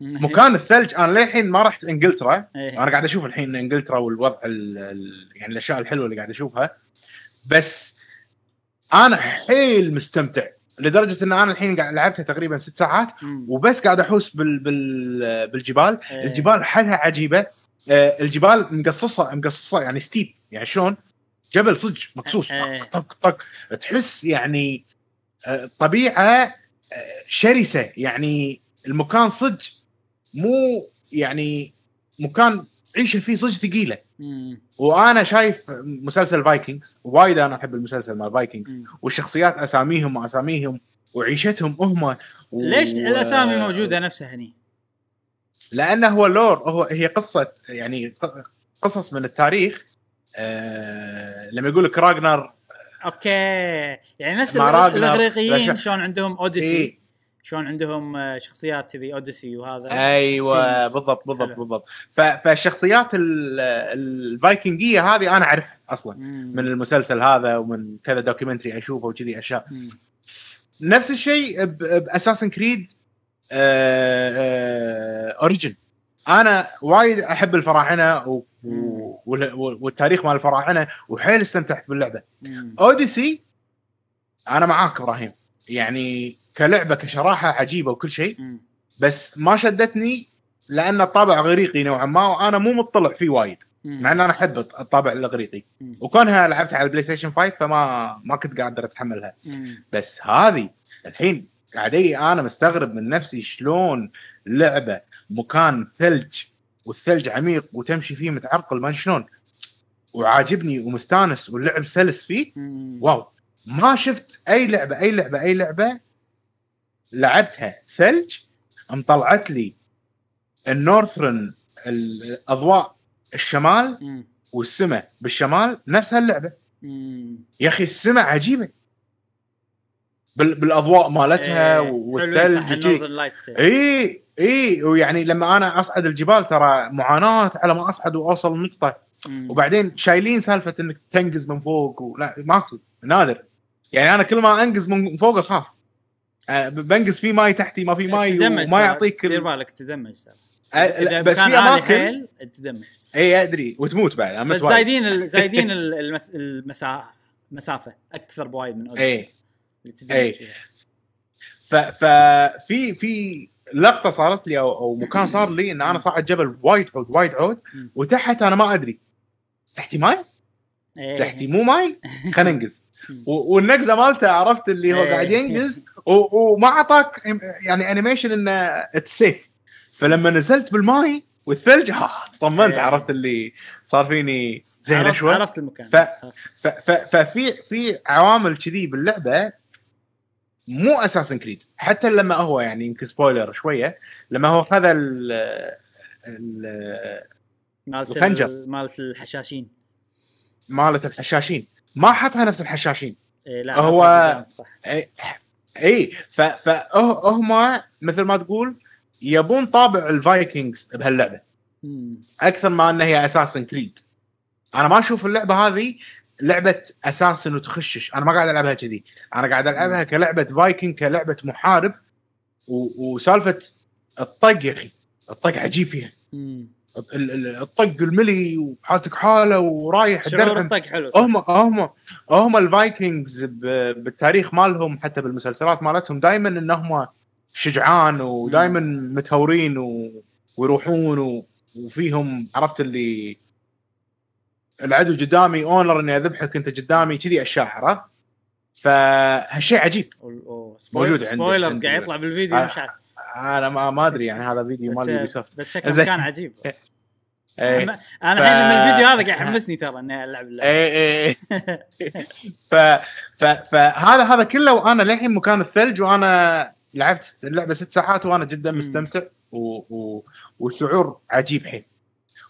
مكان الثلج انا للحين ما رحت انجلترا ايه. انا قاعد اشوف الحين انجلترا والوضع الـ يعني الاشياء الحلوه اللي قاعد اشوفها بس انا حيل مستمتع لدرجه ان انا الحين قاعد لعبتها تقريبا ست ساعات وبس قاعد احوس بالـ بالـ بالجبال ايه. الجبال حالها عجيبه آه، الجبال مقصصه مقصصه يعني ستيب يعني شلون جبل صدق مقصوص إيه. طق طق طق تحس يعني آه، طبيعه آه، شرسه يعني المكان صدق مو يعني مكان عيشه فيه صج ثقيله وانا شايف مسلسل فايكنجز وايد انا احب المسلسل مال فايكنجز والشخصيات اساميهم واساميهم وعيشتهم هم و... ليش الاسامي موجوده نفسها هني؟ لانه هو لور هو هي قصه يعني قصص من التاريخ آه لما يقول لك راجنر اوكي يعني نفس الاغريقيين شلون عندهم إيه. اوديسي إيه شلون عندهم آه، شخصيات كذي اوديسي وهذا ايوه بالضبط بالضبط حلو. بالضبط فالشخصيات الفايكنجيه هذه انا اعرفها اصلا مم. من المسلسل هذا ومن كذا دوكيومنتري اشوفه وكذي اشياء مم. نفس الشيء باساسن كريد اوريجن انا وايد احب الفراعنه و... والتاريخ مال الفراعنه وحيل استمتعت باللعبه اوديسي انا معاك ابراهيم يعني كلعبه كشراحه عجيبه وكل شيء بس ما شدتني لان الطابع غريقي نوعا ما وانا مو مطلع فيه وايد مع ان انا احب الطابع الاغريقي وكونها لعبتها على البلاي ستيشن 5 فما ما كنت قادر اتحملها بس هذه الحين قاعدي انا مستغرب من نفسي شلون لعبه مكان ثلج والثلج عميق وتمشي فيه متعرقل ما شلون وعاجبني ومستانس واللعب سلس فيه واو ما شفت اي لعبه اي لعبه اي لعبه لعبتها ثلج مطلعت لي النورثرن الاضواء الشمال والسماء بالشمال نفس هاللعبه يا اخي السماء عجيبه بالاضواء مالتها ايه والثلج اي اي إيه، إيه، ويعني لما انا اصعد الجبال ترى معاناه على ما اصعد واوصل النقطه وبعدين شايلين سالفه انك تنقز من فوق ولا ماكو نادر يعني انا كل ما انقز من فوق اخاف آه، بنقز فيه ماي تحتي ما في ماي وما يعطيك دير بالك تدمج صار آه، بس في اماكن تدمج اي ادري وتموت بعد بس زايدين *laughs* زايدين المس... المسافه اكثر بوايد من اي اي ففي في لقطه صارت لي او, أو مكان صار لي ان انا صاعد جبل وايد عود وايد عود وتحت انا ما ادري تحتي ماي؟ إيه. تحتي مو ماي؟ *laughs* خلينا ننقز والنقزه مالته عرفت اللي هو إيه. قاعد ينقز *laughs* وما اعطاك يعني انيميشن انه اتس سيف فلما نزلت بالماي والثلج ها طمنت إيه. عرفت اللي صار فيني زين شوي عرفت المكان ف... ف... ف... ففي في عوامل كذي باللعبه مو اساسا كريد حتى لما هو يعني يمكن سبويلر شويه لما هو خذ ال ال مالت الخنجر مالت الحشاشين مالت الحشاشين ما حطها نفس الحشاشين إيه لا هو صح. إيه، اي فهم أه-، مثل ما تقول يبون طابع الفايكنجز بهاللعبه اكثر ما انها هي اساسن كريد انا ما اشوف اللعبه هذه لعبه اساسن وتخشش انا ما قاعد العبها كذي انا قاعد العبها كلعبه فايكنج كلعبه محارب و... وسالفه الطق يا اخي الطق عجيب فيها الطق الملي وحالتك حاله ورايح شعور الطق حلو هم هم هم الفايكنجز بالتاريخ مالهم حتى بالمسلسلات مالتهم دائما انهم شجعان ودائما متهورين ويروحون وفيهم عرفت اللي العدو قدامي اونر اني اذبحك انت قدامي كذي اشياء عرفت؟ فهالشيء عجيب موجود عندي سبويلرز قاعد يطلع بالفيديو آه، مش عارف آه، انا ما, ما ادري يعني هذا فيديو مال يوبي سوفت بس شكله كان عجيب إيه. ايه انا الحين ف... من الفيديو هذا قاعد يحمسني ترى اني العب اللعبه اي اي إيه. ف... ف... فهذا هذا كله وانا للحين مكان الثلج وانا لعبت اللعبه ست ساعات وانا جدا مستمتع و... و... وشعور عجيب حيل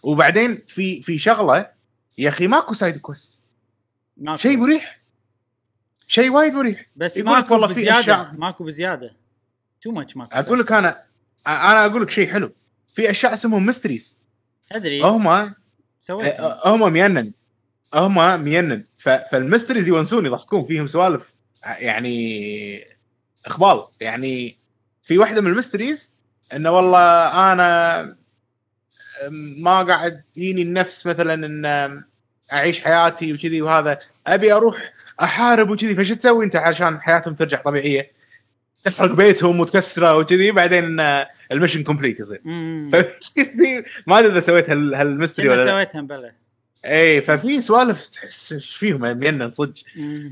وبعدين في في شغله يا اخي ماكو سايد كويست شيء مريح شيء وايد مريح بس ماكو والله في بزياده ماكو بزياده تو ماتش ماكو اقول لك انا انا اقول لك شيء حلو في اشياء اسمهم ميستريز ادري هم سويت هم مينن هم مينن فالمستريز يونسون يضحكون فيهم سوالف يعني اخبال يعني في واحده من المستريز انه والله انا ما قاعد يجيني النفس مثلا ان اعيش حياتي وكذي وهذا ابي اروح احارب وكذي فش تسوي انت عشان حياتهم ترجع طبيعيه تحرق بيتهم وتكسره وكذي بعدين المشن كومبليت يصير ما ادري اذا سويت هال هالمستري ولا سويتها بلا اي ففي سوالف تحس ايش فيهم بينا يعني صدق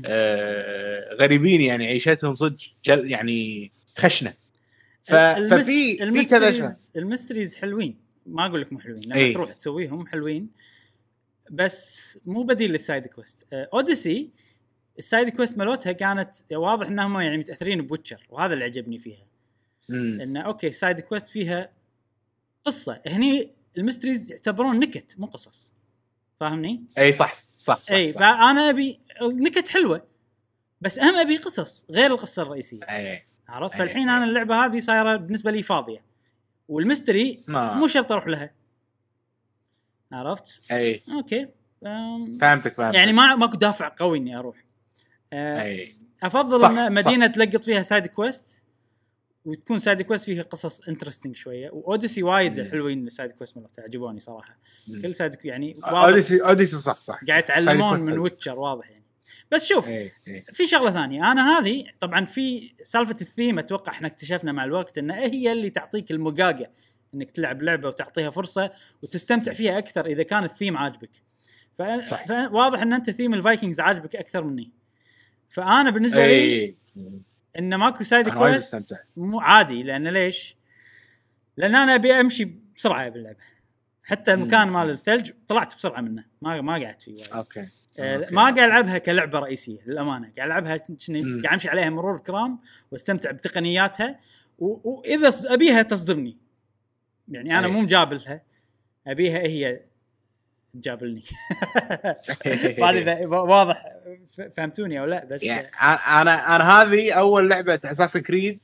آه غريبين يعني عيشتهم صدق يعني خشنه ف... ففي في كذا المستريز حلوين ما اقول لك مو حلوين لما إيه. تروح تسويهم حلوين بس مو بديل للسايد كويست اوديسي آه، السايد كويست مالتها كانت واضح انهم يعني متاثرين بوتشر وهذا اللي عجبني فيها ان اوكي سايد كويست فيها قصه هني المستريز يعتبرون نكت مو قصص فاهمني؟ اي صح صح, صح اي صح. فانا ابي نكت حلوه بس اهم ابي قصص غير القصه الرئيسيه اي عرفت؟ أي. فالحين انا اللعبه هذه صايره بالنسبه لي فاضيه والمستري ما. مو شرط اروح لها عرفت؟ اي اوكي فهمتك فهمتك يعني ما ماكو دافع قوي اني اروح أه أي. افضل صح ان مدينه تلقط فيها سايد كويست وتكون سايد كويست فيها قصص انترستنج شويه واوديسي وايد حلوين السايد كويست مالته عجبوني صراحه مم. كل سايد يعني آه، اوديسي اوديسي صح صح قاعد يتعلمون من ويتشر واضح يعني بس شوف ايه ايه. في شغله ثانيه انا هذه طبعا في سالفه الثيم اتوقع احنا اكتشفنا مع الوقت انها إيه هي اللي تعطيك المقاقه انك تلعب لعبه وتعطيها فرصه وتستمتع فيها اكثر اذا كان الثيم عاجبك ف... فواضح ان انت ثيم الفايكنجز عاجبك اكثر مني فانا بالنسبه لي إيه. ان ماكو سايد كويست مو عادي لان ليش؟ لان انا ابي امشي بسرعه باللعبه حتى المكان مال الثلج طلعت بسرعه منه ما ما قعدت فيه وايد اوكي آه، أوكي. ما قاعد العبها كلعبه رئيسيه للامانه قاعد العبها قاعد امشي عليها مرور كرام واستمتع بتقنياتها و... واذا ابيها تصدمني يعني انا مو مجابلها ابيها هي جابلني *laughs* ما ادري واضح فهمتوني او لا بس يعني انا انا هذه اول لعبه اساس كريد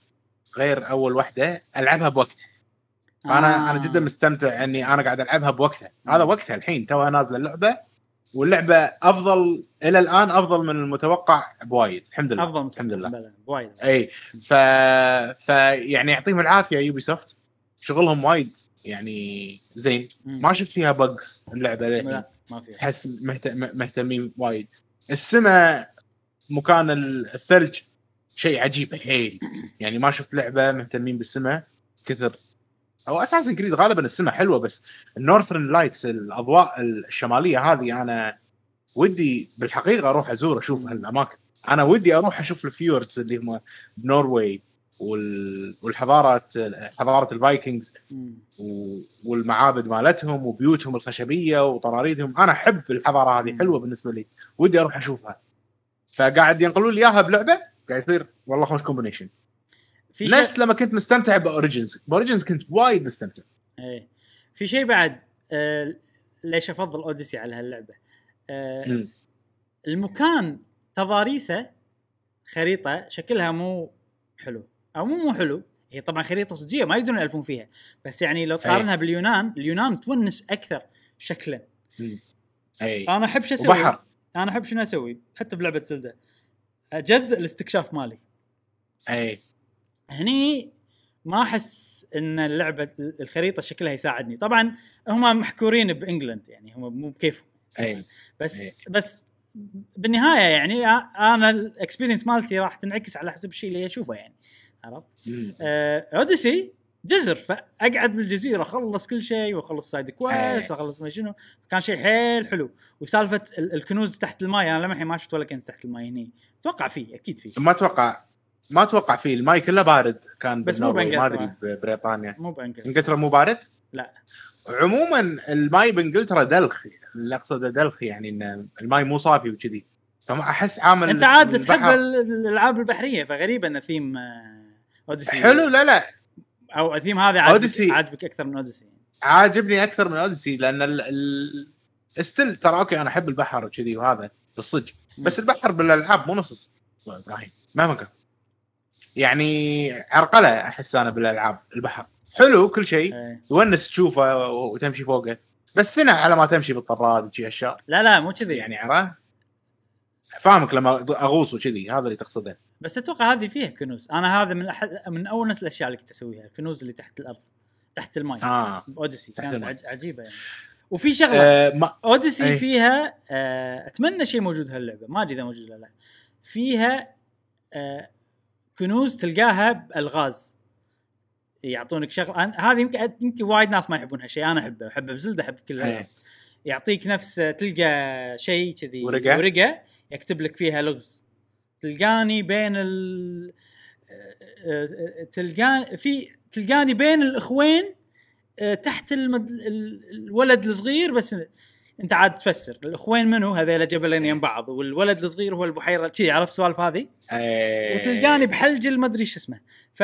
غير اول واحده العبها بوقتها انا آه. انا جدا مستمتع اني انا قاعد العبها بوقتها هذا وقتها الحين توها نازله اللعبه واللعبه افضل الى الان افضل من المتوقع بوايد الحمد لله افضل الحمد لله بوايد اي ف... ف يعني يعطيهم العافيه يوبي سوفت شغلهم وايد يعني زين ما شفت فيها بجز اللعبه لا ما فيها احس مهتمين وايد السماء مكان الثلج شيء عجيب حيل يعني ما شفت لعبه مهتمين بالسماء كثر او اساسا كريد غالبا السماء حلوه بس النورثرن لايتس الاضواء الشماليه هذه انا ودي بالحقيقه اروح ازور اشوف هالاماكن انا ودي اروح اشوف الفيوردز اللي هم بنورواي والحضارات حضاره الفايكنجز والمعابد مالتهم وبيوتهم الخشبيه وطراريدهم انا احب الحضاره هذه حلوه بالنسبه لي ودي اروح اشوفها فقاعد ينقلون لي اياها بلعبه قاعد يصير والله خوش كومبينيشن في نفس لما كنت مستمتع باوريجنز باوريجنز كنت وايد مستمتع ايه في شيء بعد آه ليش افضل اوديسي على هاللعبه آه المكان تضاريسه خريطه شكلها مو حلو او مو مو حلو هي طبعا خريطه صجيه ما يقدرون يالفون فيها بس يعني لو إيه. تقارنها باليونان اليونان تونس اكثر شكلا مم. اي انا احب شو اسوي بحر انا احب شنو اسوي حتى بلعبه سلدة اجزء الاستكشاف مالي اي هني ما احس ان اللعبه الخريطه شكلها يساعدني طبعا هم محكورين بانجلند يعني هم مو بكيفهم اي بس أي. بس بالنهايه يعني انا الاكسبيرينس مالتي راح تنعكس على حسب الشيء اللي اشوفه يعني عرفت؟ آه اوديسي جزر فاقعد بالجزيره اخلص كل شيء واخلص سايد كويس واخلص ما شنو كان شيء حيل حلو وسالفه الكنوز تحت الماي يعني انا الحين ما شفت ولا كنز تحت الماي هني اتوقع فيه اكيد فيه ما اتوقع ما اتوقع فيه الماي كله بارد كان بس مو بانجلترا ما ببريطانيا مو بانجلترا انجلترا مو بارد؟ لا عموما الماي بانجلترا دلخ اللي اقصده دلخ يعني ان الماي مو صافي وكذي فما احس عامل انت عاد تحب الالعاب البحريه فغريبه ان ثيم آه، اوديسي حلو لا لا او الثيم هذا عاجبك عاجبك اكثر من اوديسي عاجبني اكثر من اوديسي لان ال... ال... استل ترى اوكي انا احب البحر وكذي وهذا بالصدق بس البحر بالالعاب مو نص ابراهيم مهما كان يعني عرقله احس انا بالالعاب البحر حلو كل شيء يونس إيه. تشوفه وتمشي فوقه بس سنة على ما تمشي بالطراد وشي اشياء لا لا مو كذي يعني عرفت فاهمك لما اغوص وكذي هذا اللي تقصده بس اتوقع هذه فيها كنوز انا هذا من أحد من اول ناس الاشياء اللي كنت اسويها الكنوز اللي تحت الارض تحت الماي آه. باوديسي كانت الماء. عجيبه يعني وفي شغله آه ما... اوديسي أي. فيها آه اتمنى شيء موجود هاللعبه ما ادري اذا موجود ولا لا فيها آه كنوز تلقاها بالغاز يعطونك شغله هذه يمكن يمكن وايد ناس ما يحبون هالشيء انا احبه احبه بزلده احب كل إيه. يعطيك نفس تلقى شيء كذي ورقه ورقه يكتب لك فيها لغز تلقاني بين ال آه، آه، تلقاني في تلقاني بين الاخوين آه، تحت المد... الولد الصغير بس انت عاد تفسر الاخوين منو هذيلا جبلين يم بعض والولد الصغير هو البحيره كذي عرفت السوالف هذه إيه. وتلقاني بحلج المدري شو اسمه ف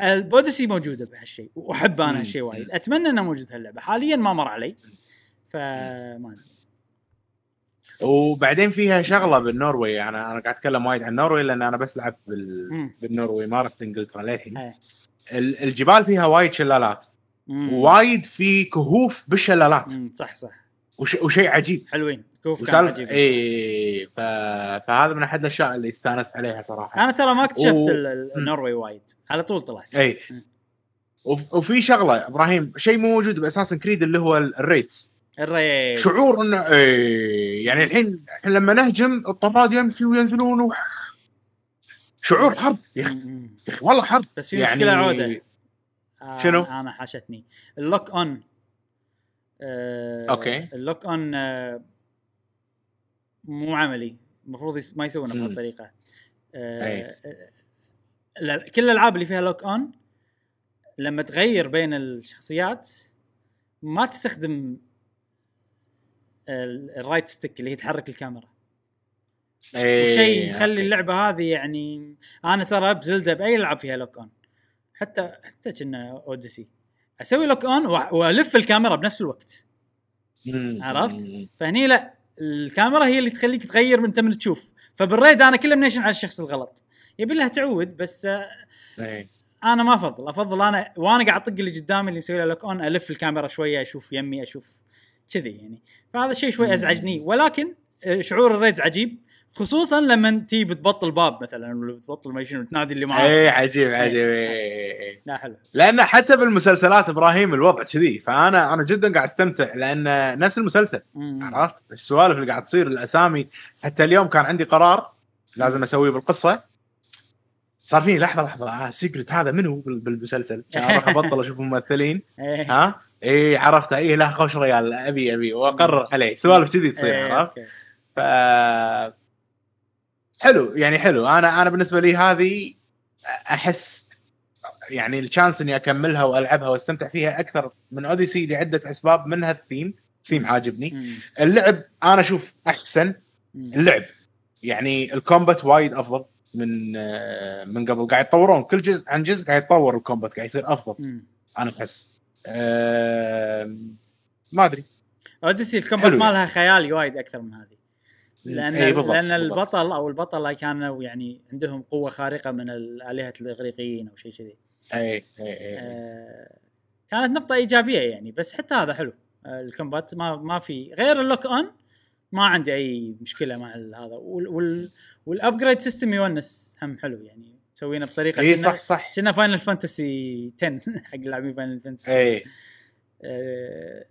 البوديسي موجوده بهالشيء واحب انا هالشيء وايد اتمنى انه موجود هاللعبه حاليا ما مر علي فما ادري وبعدين فيها شغله بالنوروي انا انا قاعد اتكلم وايد عن النوروي لان انا بس لعبت بال... بالنوروي ما رحت انجلترا للحين إيه. الجبال فيها وايد شلالات وايد في كهوف بالشلالات صح صح وش... وشيء عجيب حلوين كهوف وسال... عجيب اي ف... فهذا من احد الاشياء اللي استانست عليها صراحه انا ترى ما اكتشفت و... النوروي وايد على طول طلعت اي وفي شغله ابراهيم شيء مو موجود باساس كريد اللي هو الريتس الريس شعور انه ايه يعني الحين احنا لما نهجم الطراد يمشي وينزلون و... شعور حرب يا اخي والله حرب بس في يعني... مشكله عوده آه شنو؟ انا حاشتني اللوك اون آه اوكي اللوك اون آه مو عملي المفروض ما يسوونه بهالطريقه آه طيب. كل الالعاب اللي فيها لوك اون لما تغير بين الشخصيات ما تستخدم الرايت ستيك اللي هي تحرك الكاميرا شيء إيه، مخلي اللعبه هذه يعني انا ترى بزلده باي لعب فيها لوك اون حتى حتى كنا اوديسي اسوي لوك اون والف الكاميرا بنفس الوقت عرفت؟ فهني لا الكاميرا هي اللي تخليك تغير من انت من تشوف فبالريد انا كل منيشن على الشخص الغلط يبي لها تعود بس آه، إيه. انا ما افضل افضل انا وانا قاعد اطق اللي قدامي اللي مسوي له لوك اون الف الكاميرا شويه اشوف يمي اشوف كذي يعني فهذا الشيء شوي ازعجني ولكن آه، شعور الريدز عجيب خصوصا لما تي بتبطل باب مثلا ولا بتبطل ما شنو تنادي اللي معاك اي عجيب عجيب اي إيه، إيه، إيه. لا حلو لان حتى بالمسلسلات ابراهيم الوضع كذي فانا انا جدا قاعد استمتع لان نفس المسلسل عرفت السوالف اللي قاعد تصير الاسامي حتى اليوم كان عندي قرار لازم اسويه بالقصه صار فيني لحظه لحظه آه سيكرت هذا منو بالمسلسل عشان اروح ابطل اشوف *laughs* ممثلين ها اي عرفتها اي لا خوش ريال ابي ابي واقرر عليه سوالف كذي تصير إيه عرفت؟ ف حلو يعني حلو انا انا بالنسبه لي هذه احس يعني الشانس اني اكملها والعبها واستمتع فيها اكثر من اوديسي لعده اسباب منها الثيم ثيم عاجبني اللعب انا اشوف احسن اللعب يعني الكومبات وايد افضل من آه، من قبل قاعد يتطورون كل جزء عن جزء قاعد يتطور الكومبات قاعد يصير افضل انا احس ما ادري اوديسي الكومبات مالها خيالي وايد اكثر من هذه إيه، لان إيه، ببط. لان البطل او البطله كانوا يعني عندهم قوه خارقه من الالهه الاغريقيين او شيء كذي اي اي اي إيه. آه كانت نقطه ايجابيه يعني بس حتى هذا حلو آه، الكومبات ما ما في غير اللوك اون ما عندي اي مشكله مع هذا وال والابجريد سيستم يونس هم حلو يعني مسوينا بطريقه اي صح صح كنا فاينل فانتسي 10 حق اللاعبين فاينل فانتسي اي أه...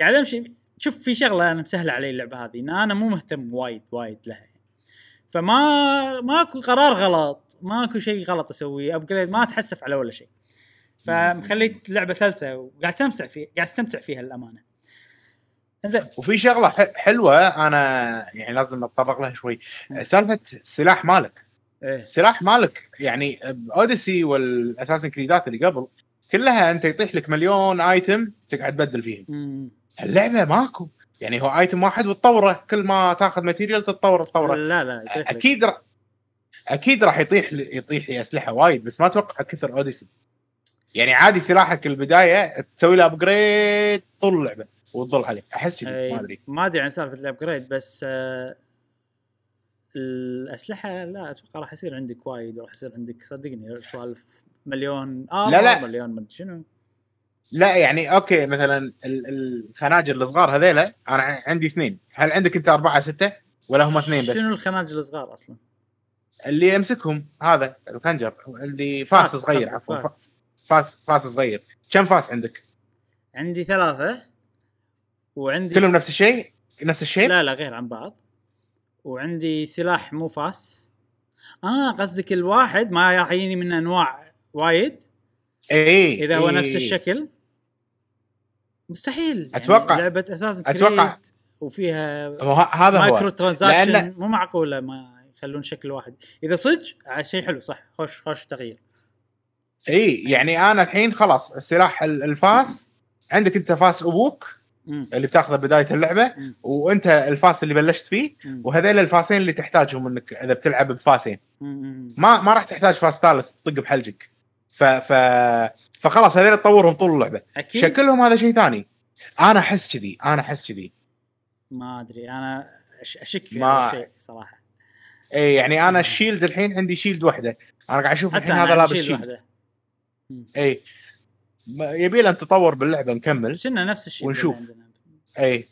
قاعد امشي شوف في شغله انا مسهله علي اللعبه هذه ان انا مو مهتم وايد وايد لها فما ماكو قرار غلط ماكو شيء غلط اسويه ابجريد ما اتحسف على ولا شيء فمخليت لعبه سلسه وقاعد استمتع فيها قاعد استمتع فيها للامانه زين وفي شغله حلوه انا يعني لازم اتطرق لها شوي سالفه السلاح مالك إيه. سلاح مالك يعني اوديسي والاساسن كريدات اللي قبل كلها انت يطيح لك مليون ايتم تقعد تبدل فيهم اللعبه ماكو يعني هو ايتم واحد وتطوره كل ما تاخذ ماتيريال تتطور تطوره لا لا اكيد ر... اكيد راح يطيح يطيح لي اسلحه وايد بس ما اتوقع كثر اوديسي يعني عادي سلاحك البدايه تسوي له ابجريد طول اللعبه وتظل عليه احس كذي ما ادري ما ادري عن سالفه الابجريد بس آه الاسلحه لا اتوقع راح يصير عندك وايد وراح يصير عندك صدقني سوالف مليون اه لا لا مليون من شنو لا يعني اوكي مثلا الخناجر الصغار هذيلا انا عندي اثنين هل عندك انت اربعه سته ولا هم اثنين بس شنو الخناجر الصغار اصلا؟ اللي يمسكهم هذا الخنجر اللي فاس, فاس صغير عفوا فاس. فاس فاس صغير كم فاس عندك؟ عندي ثلاثه وعندي كلهم نفس الشيء؟ نفس الشيء؟ لا لا غير عن بعض وعندي سلاح مو فاس اه قصدك الواحد ما راح يجيني من انواع وايد اي اذا هو إيه نفس إيه. الشكل مستحيل يعني اتوقع لعبه اساس اتوقع وفيها هذا هو مايكرو ترانزاكشن مو معقوله ما يخلون شكل واحد اذا صدق آه، شيء حلو صح خوش خوش تغيير اي يعني انا الحين خلاص السلاح الفاس عندك انت فاس ابوك اللي بتاخذه بدايه اللعبه وانت الفاس اللي بلشت فيه وهذيل الفاسين اللي تحتاجهم انك اذا بتلعب بفاسين ما ما راح تحتاج فاس ثالث تطق بحلجك ف ف فخلاص هذيل تطورهم طول اللعبه أكيد. شكلهم هذا شيء ثاني انا احس كذي انا احس كذي ما ادري انا اشك في ما... شيء صراحه اي يعني انا الشيلد الحين عندي شيلد واحده انا قاعد اشوف الحين هذا لابس شيلد, شيلد. اي يبي لنا تطور باللعبه نكمل كنا نفس الشيء ونشوف اي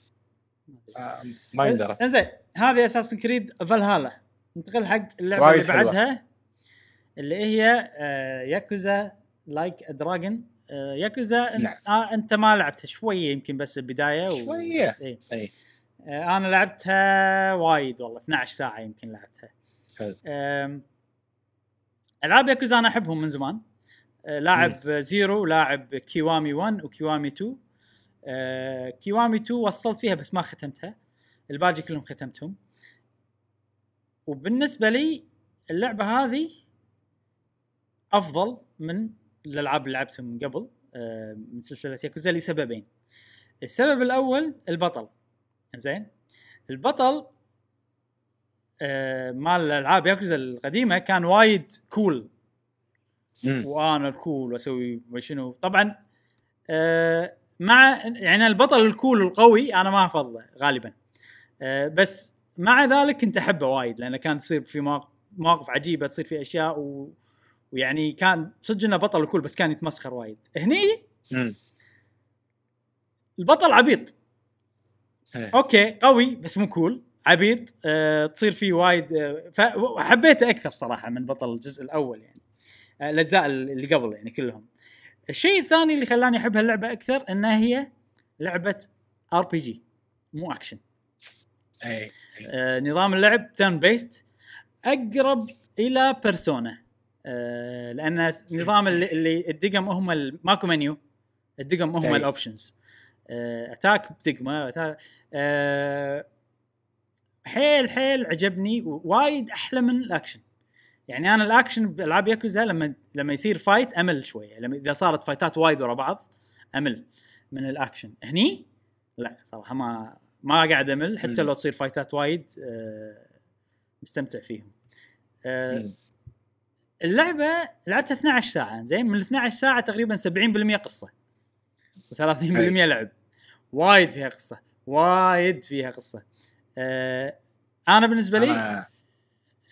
آه ما يندرى انزين هذه اساس كريد فالهالا ننتقل حق اللعبه اللي بعدها اللي هي ياكوزا لايك دراجون ياكوزا نعم. آه انت ما لعبتها شويه يمكن بس البدايه و... شويه إيه. اي آه انا لعبتها وايد والله 12 ساعه يمكن لعبتها حلو العاب ياكوزا انا احبهم من زمان لاعب زيرو لاعب كيوامي 1 وكيوامي 2 كيوامي 2 آه، وصلت فيها بس ما ختمتها الباقي كلهم ختمتهم وبالنسبه لي اللعبه هذه افضل من الالعاب اللي لعبتهم قبل آه، من سلسله ياكوزا لسببين السبب الاول البطل زين البطل آه، مال الالعاب ياكوزا القديمه كان وايد كول وانا الكول واسوي شنو طبعا آه مع يعني البطل الكول القوي انا ما افضله غالبا آه بس مع ذلك كنت احبه وايد لانه كان تصير في مواقف عجيبه تصير في اشياء و... ويعني كان صدق انه بطل الكول بس كان يتمسخر وايد هني البطل عبيط هي. إيه. اوكي قوي بس مو كول عبيط أه تصير فيه وايد أه فحبيته اكثر صراحه من بطل الجزء الاول يعني الاجزاء اللي قبل يعني كلهم الشيء الثاني اللي خلاني احب هاللعبه اكثر انها هي لعبه ار بي جي مو اكشن اي آه نظام اللعب تيرن بيست اقرب الى بيرسونا آه لان نظام اللي, اللي الدقم هم ماكو منيو الدقم هم الاوبشنز آه اتاك بدقمه آه حيل حيل عجبني وايد احلى من الاكشن يعني انا الاكشن بالعاب ياكوزا لما لما يصير فايت امل شويه لما يعني اذا صارت فايتات وايد ورا بعض امل من الاكشن هني لا صراحه ما ما قاعد امل حتى لو تصير فايتات وايد آه، مستمتع فيهم آه، اللعبه لعبتها 12 ساعه زين من 12 ساعه تقريبا 70% قصه و30% لعب وايد فيها قصه وايد فيها قصه آه، انا بالنسبه لي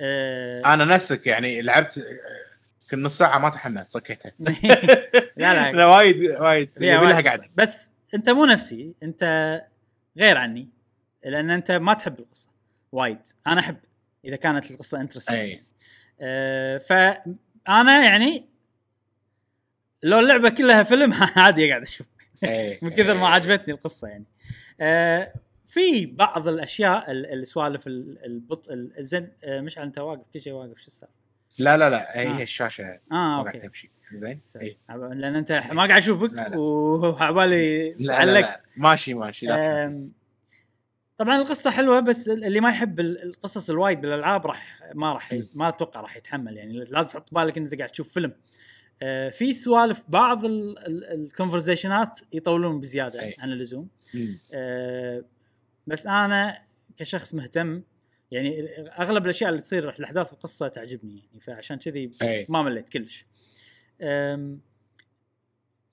آه انا نفسك يعني لعبت كل نص ساعه ما تحملت صكيتها *laughs* لا لا لا وايد وايد لها بس انت مو نفسي انت غير عني لان انت ما تحب القصه وايد انا احب اذا كانت القصه انترستنج آه فانا يعني لو اللعبه كلها فيلم *laughs* عادي اقعد اشوف من كثر ما عجبتني القصه يعني آه في بعض الاشياء السوالف البطء الزن آه، مش انت واقف كل شيء واقف شو السالفه؟ لا لا لا هي آه. الشاشه اه اوكي تمشي زين إيه. لان انت ما قاعد اشوفك وعبالي علقت ماشي ماشي لا طبعا القصه حلوه بس اللي ما يحب القصص الوايد بالالعاب راح ما راح إيه. ما اتوقع راح يتحمل يعني لازم تحط بالك انت قاعد تشوف فيلم آه، في سوالف بعض الكونفرزيشنات يطولون بزياده إيه. عن اللزوم بس انا كشخص مهتم يعني اغلب الاشياء اللي تصير الاحداث القصه تعجبني يعني فعشان كذي ما مليت كلش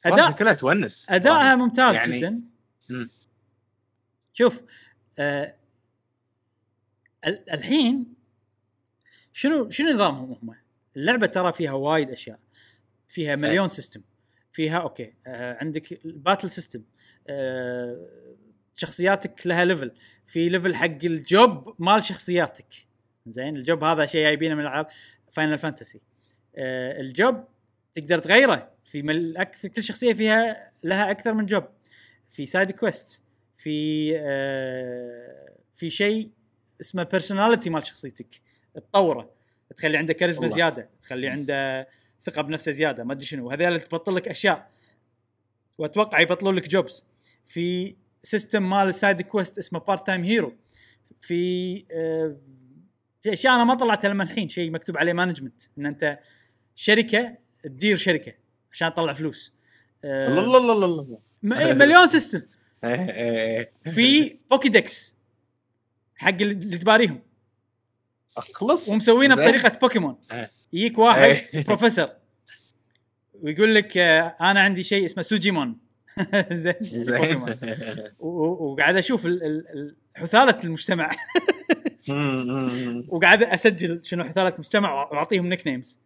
اداء كلها تونس ادائها ممتاز يعني... جدا شوف أه الحين شنو شنو نظامهم هم؟ اللعبه ترى فيها وايد اشياء فيها مليون سيستم فيها اوكي آه عندك الباتل سيستم آه شخصياتك لها ليفل في ليفل حق الجوب مال شخصياتك زين الجوب هذا شيء جايبينه من العاب فاينل فانتسي آه الجوب تقدر تغيره في مل... أكثر... كل شخصيه فيها لها اكثر من جوب في سايد كويست في آه في شيء اسمه بيرسوناليتي مال شخصيتك تطوره تخلي عنده كاريزما زياده تخلي عنده ثقه بنفسه زياده ما ادري شنو هذول تبطل لك اشياء واتوقع يبطلون لك جوبز في سيستم مال سايد كويست اسمه بارت تايم هيرو في آه، في اشياء انا ما طلعتها لما الحين شيء مكتوب عليه مانجمنت ان انت شركه تدير شركه عشان تطلع فلوس الله الله الله الله مليون سيستم *laughs* إيه، إيه، إيه. في بوكيدكس حق اللي تباريهم اخلص ومسوينه بطريقه بوكيمون يجيك واحد بروفيسور *laughs* ويقول لك آه، انا عندي شيء اسمه سوجيمون *laughs* زين زين وقاعد اشوف حثاله المجتمع *laughs* وقاعد اسجل شنو حثاله المجتمع واعطيهم نيك نيمز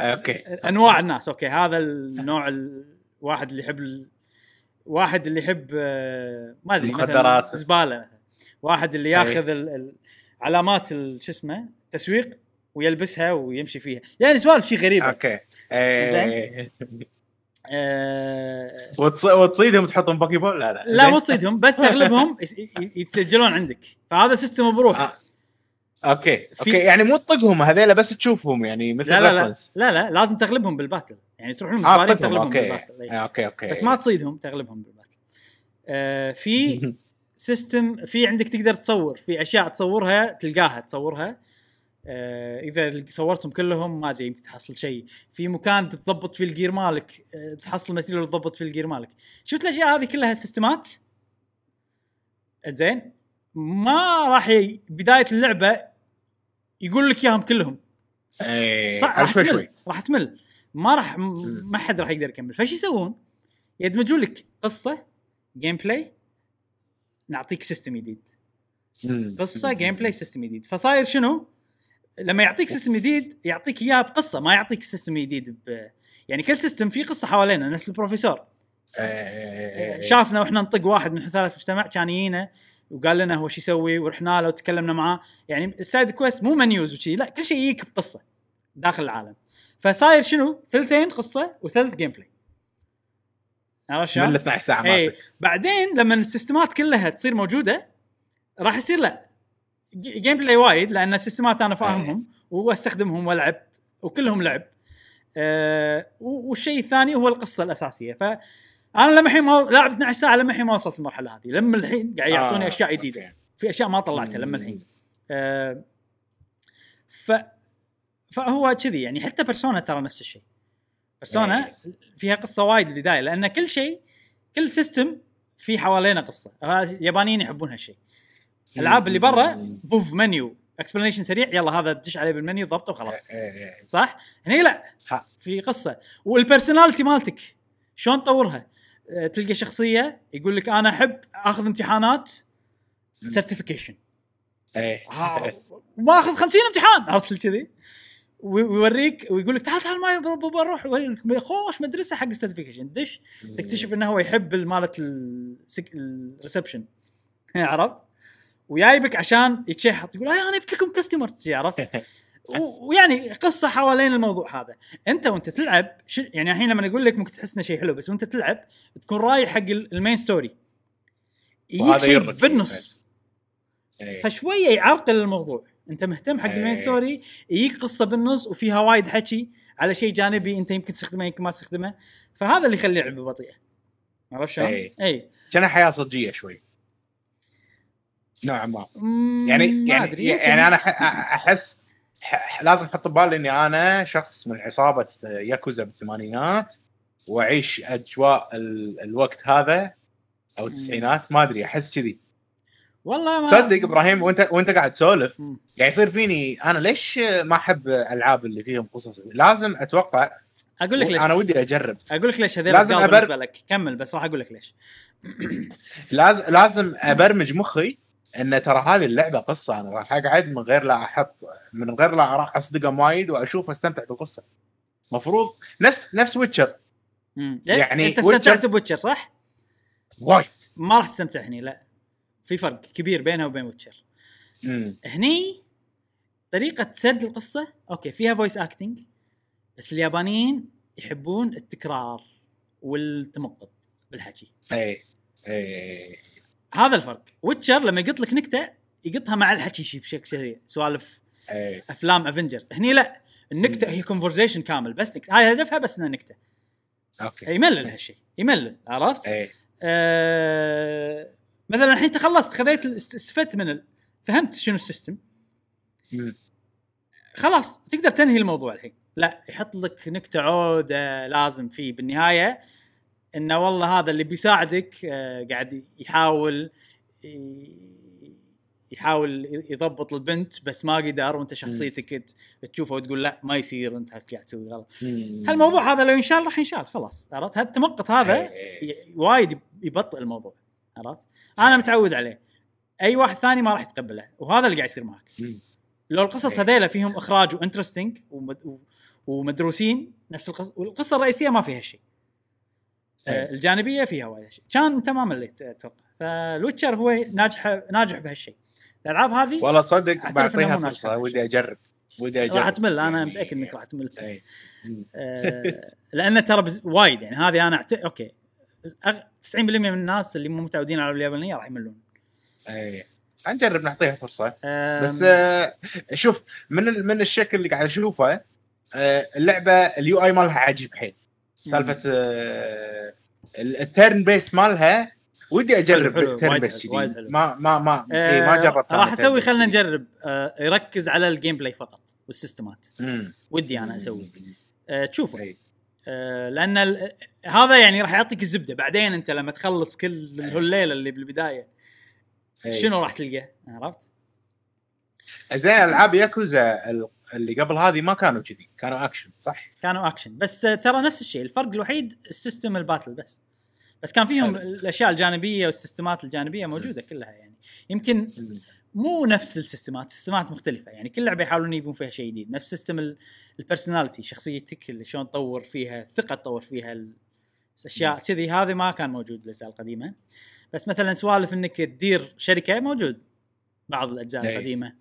اوكي انواع الناس اوكي هذا النوع الواحد اللي يحب واحد اللي يحب آه، ما ادري مخدرات زباله مثلا واحد اللي ياخذ علامات شو اسمه التسويق ويلبسها ويمشي فيها يعني سوالف شيء غريب اوكي زين إيه. أه وتص... وتصيدهم باكي بوكيبول لا لا لا مو تصيدهم بس تغلبهم *laughs* يتسجلون عندك فهذا سيستم بروحه آه. اوكي اوكي يعني مو تطقهم هذيلا بس تشوفهم يعني مثل لا لا, لا لا لا لازم تغلبهم بالباتل يعني تروح لهم آه تغلبهم أوكي. بالباتل أي. آه، اوكي اوكي بس ما تصيدهم تغلبهم بالباتل آه في سيستم *laughs* في عندك تقدر تصور في اشياء تصورها تلقاها تصورها آه، اذا صورتهم كلهم ما ادري يمكن تحصل شيء في مكان تضبط فيه الجير مالك آه، تحصل ماتيريال تضبط فيه الجير مالك شفت الاشياء هذه كلها سيستمات زين ما راح ي... بدايه اللعبه يقول لك اياهم كلهم اي راح تمل راح تمل ما راح ما حد راح يقدر يكمل فايش يسوون؟ يدمجون لك قصه جيم بلاي نعطيك سيستم جديد قصه جيم بلاي سيستم جديد فصاير شنو؟ لما يعطيك سيستم جديد يعطيك اياه بقصه ما يعطيك سيستم جديد ب... يعني كل سيستم فيه قصه حوالينا نفس البروفيسور إيه، إيه، إيه، شافنا واحنا نطق واحد من ثلاث مجتمع كان يينا وقال لنا هو شو يسوي ورحنا له وتكلمنا معاه يعني السايد كويست مو منيوز وشي لا كل شيء يجيك بقصه داخل العالم فصاير شنو؟ ثلثين قصه وثلث جيم بلاي عرفت شلون؟ من 12 ساعه مالتك بعدين لما السيستمات كلها تصير موجوده راح يصير لا جيم بلاي وايد لان السيستمات انا إيه. فاهمهم واستخدمهم والعب وكلهم لعب أه والشيء الثاني هو القصه الاساسيه فانا لما الحين لاعب 12 ساعه لما الحين ما وصلت المرحله هذه لما الحين قاعد آه، يعطوني آه اشياء جديده في اشياء ما طلعتها لما الحين أه ف فهو كذي يعني حتى بيرسونا ترى نفس الشيء بيرسونا إيه. فيها قصه وايد بالبدايه لان كل شيء كل سيستم في حوالينا قصه اليابانيين آه، يحبون هالشيء أه الالعاب اللي برا بوف منيو اكسبلانيشن سريع يلا هذا دش عليه بالمنيو ضبطه وخلاص إيه، إيه، إيه. صح؟ هنا لا في قصه والبرسوناليتي مالتك شلون تطورها؟ آه، تلقى شخصيه يقول لك انا احب اخذ امتحانات سيرتيفيكيشن ما اخذ 50 امتحان عرفت كذي ويوريك ويقول لك تعال تعال معي بروح خوش مدرسه حق السيرتيفيكيشن دش تكتشف انه هو يحب مالت الريسبشن *laughs* عرفت؟ وجايبك عشان يتشحط يقول آه، انا جبت لكم كاستمرز عرفت *laughs* ويعني قصه حوالين الموضوع هذا انت وانت تلعب ش... يعني الحين لما اقول لك ممكن تحس انه شيء حلو بس وانت تلعب تكون رايح حق المين ستوري يجيك شيء بالنص إيه. فشويه يعرقل الموضوع انت مهتم حق المين ستوري يجيك قصه بالنص وفيها وايد حكي على شيء جانبي انت يمكن تستخدمه يمكن ما تستخدمه فهذا اللي يخلي اللعبه بطيئه عرفت شلون؟ اي إيه. كانها حياه صجيه شوي نوعا ما يعني يعني أدري. يعني انا احس لازم احط ببالي اني انا شخص من عصابه ياكوزا بالثمانينات واعيش اجواء الوقت هذا او التسعينات ما ادري احس كذي والله ما تصدق ابراهيم وانت وانت قاعد تسولف قاعد يصير فيني انا ليش ما احب العاب اللي فيهم قصص لازم اتوقع اقول لك ليش انا ودي اجرب اقول لك ليش هذول لازم أبر... بالنسبه لك كمل بس راح اقول لك ليش *clears throat* لازم لازم ابرمج مخي ان ترى هذه اللعبه قصه انا راح اقعد من غير لا احط من غير لا راح اصدقها مايد واشوف واستمتع بالقصه مفروض نفس نفس ويتشر إيه، يعني انت استمتعت بويتشر صح؟ وايد ما راح تستمتع هني لا في فرق كبير بينها وبين ويتشر هني طريقة سرد القصة اوكي فيها فويس اكتنج بس اليابانيين يحبون التكرار والتمقط بالحكي اي اي إيه، إيه. هذا الفرق ويتشر لما يقط لك نكته يقطها مع الحكي شيء بشكل سريع سوالف أي. افلام افنجرز هني لا النكته هي كونفرزيشن كامل بس نكته هاي هدفها بس انها نكته اوكي يملل هالشيء يملل عرفت؟ ايه آه مثلا الحين انت خلصت خذيت استفدت من ال... فهمت شنو السيستم خلاص تقدر تنهي الموضوع الحين لا يحط لك نكته عوده لازم فيه بالنهايه انه والله هذا اللي بيساعدك آه، قاعد يحاول يحاول يضبط البنت بس ما قدر وانت شخصيتك تشوفه وتقول لا ما يصير انت قاعد تسوي غلط هالموضوع هذا لو ينشال راح ينشال خلاص عرفت هالتمقط هذا إيه. وايد يبطئ الموضوع عرفت انا متعود عليه اي واحد ثاني ما راح يتقبله وهذا اللي قاعد يصير معك لو القصص إيه. هذيلا فيهم اخراج وانترستنج ومدروسين نفس القصه والقصه الرئيسيه ما فيها شيء إيه. آه، الجانبيه فيها وايد شيء كان انت ما مليت اتوقع فالويتشر هو ناجح ناجح بهالشيء الالعاب هذه والله تصدق بعطيها فرصه ودي اجرب ودي اجرب راح تمل انا يعني متاكد انك راح تمل إيه. آه، *laughs* لان ترى وايد يعني هذه انا أعتقد اوكي 90% من الناس اللي مو متعودين على اليابانيه راح يملون ايه نجرب نعطيها فرصه أم... بس آه شوف من من الشكل اللي قاعد اشوفه آه اللعبه اليو اي مالها عجيب حيل سالفه آه، التيرن بيس مالها ودي اجرب التيرن بيس ما ما ما إيه، ما آه، جربت راح اسوي خلينا نجرب آه يركز على الجيم بلاي فقط والسيستمات ودي انا اسوي آه تشوفه إيه. آه لان هذا يعني راح يعطيك الزبده بعدين انت لما تخلص كل إيه. الهليله اللي بالبدايه شنو راح تلقى عرفت؟ زين العاب ياكوزا اللي قبل هذه ما كانوا كذي كانوا اكشن صح كانوا اكشن بس ترى نفس الشيء الفرق الوحيد السيستم الباتل بس بس كان فيهم حلو. الاشياء الجانبيه والسيستمات الجانبيه موجوده كلها يعني يمكن مو نفس السيستمات السيستمات مختلفه يعني كل لعبه يحاولون يبون فيها شيء جديد نفس سيستم البرسوناليتي شخصيتك اللي شلون تطور فيها الثقه تطور فيها الاشياء كذي هذه ما كان موجود بالاجزاء القديمه بس مثلا سوالف انك تدير شركه موجود بعض الاجزاء إيه. القديمه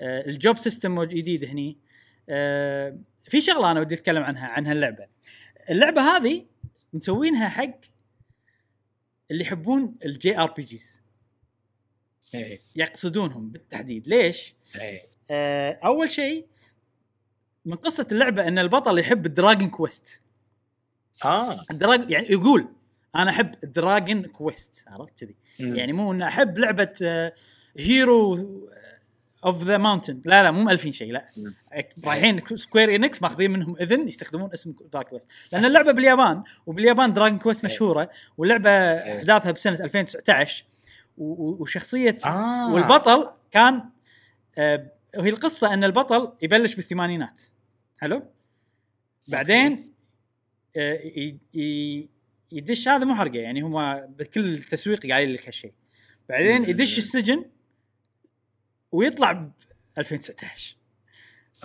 آه، الجوب سيستم جديد هني آه، في شغله انا ودي اتكلم عنها عن هاللعبه اللعبه هذه مسوينها حق اللي يحبون الجي ار بي جيز يقصدونهم بالتحديد ليش إيه. آه، اول شيء من قصه اللعبه ان البطل يحب الدراجون كويست اه الدراج يعني يقول انا احب دراجون كويست عرفت كذي يعني مو ان احب لعبه هيرو اوف ذا ماونتن لا لا مو مالفين شيء لا نعم. رايحين سكوير انكس ماخذين منهم اذن يستخدمون اسم دراجون كويست لان اللعبه باليابان وباليابان دراجون إيه. كويست مشهوره واللعبه احداثها إيه. بسنه 2019 وشخصيه آه. والبطل كان وهي آه، القصه ان البطل يبلش بالثمانينات حلو بعدين آه، يدش هذا مو حرقه يعني هم بكل التسويق قايل لك هالشيء بعدين نعم، يدش نعم. السجن ويطلع ب 2019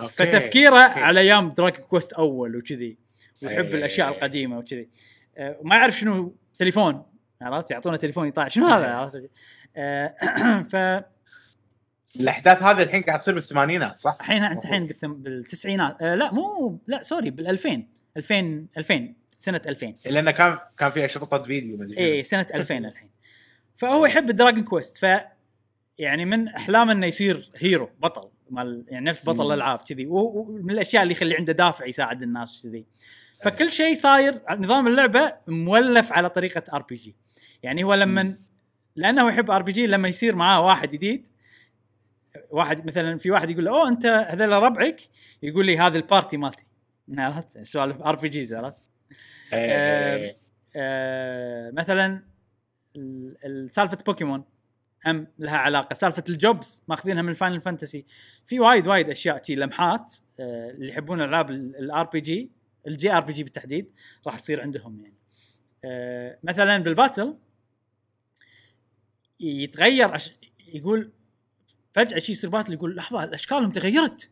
أوكي. فتفكيره أوكي. على ايام دراج كويست اول وكذي ويحب أي الاشياء أي القديمه وكذي آه، ما يعرف شنو تليفون عرفت يعطونه تليفون يطالع شنو هذا إيه. عرفت آه، *clears throat* ف الاحداث هذه الحين قاعد تصير بالثمانينات صح؟ الحين انت الحين بالتسعينات أه لا مو لا سوري بال 2000 2000 2000 سنه 2000 لانه كان كان في اشرطه فيديو اي سنه 2000 *laughs* الحين فهو يحب الدراجون كويست ف يعني من احلامه انه يصير هيرو بطل مال يعني نفس بطل الالعاب كذي ومن الاشياء اللي يخلي عنده دافع يساعد الناس كذي فكل شيء صاير نظام اللعبه مولف على طريقه ار بي جي يعني هو لما لانه يحب ار بي جي لما يصير معاه واحد جديد واحد مثلا في واحد يقول له اوه انت هذول ربعك يقول لي هذا البارتي مالتي عرفت سوالف ار بي جيز عرفت مثلا سالفه بوكيمون هم لها علاقه سالفه الجوبز ماخذينها من فاينل فانتسي في وايد وايد اشياء تي لمحات آه، اللي يحبون العاب الار بي جي الجي ار بي جي بالتحديد راح تصير عندهم يعني آه، مثلا بالباتل يتغير أش... يقول فجاه شيء يصير باتل يقول لحظه اشكالهم تغيرت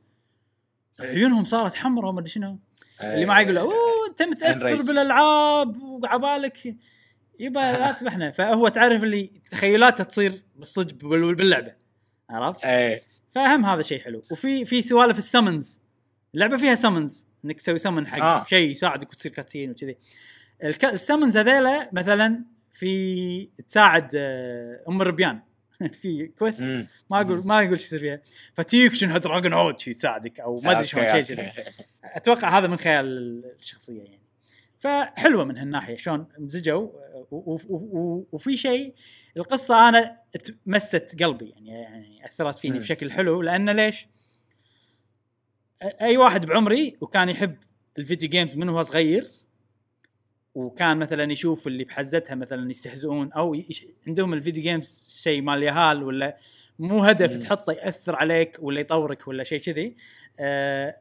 إيه. عيونهم صارت حمراء وما ادري شنو اللي إيه. معي يقول اوه انت متاثر بالالعاب وعبالك يبا لا ذبحنا فهو تعرف اللي تخيلاته تصير بالصدق باللعبه عرفت؟ اي فاهم هذا شيء حلو وفي في سوالف السمنز اللعبه فيها سمنز انك تسوي سمن حق آه. شيء يساعدك وتصير كاتسين وكذي السمنز هذيلا مثلا في تساعد آه، ام الربيان *laughs* في كويست ما اقول ما اقول شو يصير فيها فتيك شنو دراجون عود شي يساعدك او ما ادري شلون شيء اتوقع هذا من خيال الشخصيه يعني فحلوه من هالناحيه شلون مزجوا وفي شيء القصه انا مست قلبي يعني يعني اثرت فيني بشكل حلو لان ليش؟ اي واحد بعمري وكان يحب الفيديو جيمز من هو صغير وكان مثلا يشوف اللي بحزتها مثلا يستهزئون او يش... عندهم الفيديو جيمز شيء مال يهال ولا مو هدف تحطه ياثر عليك ولا يطورك ولا شيء كذي آه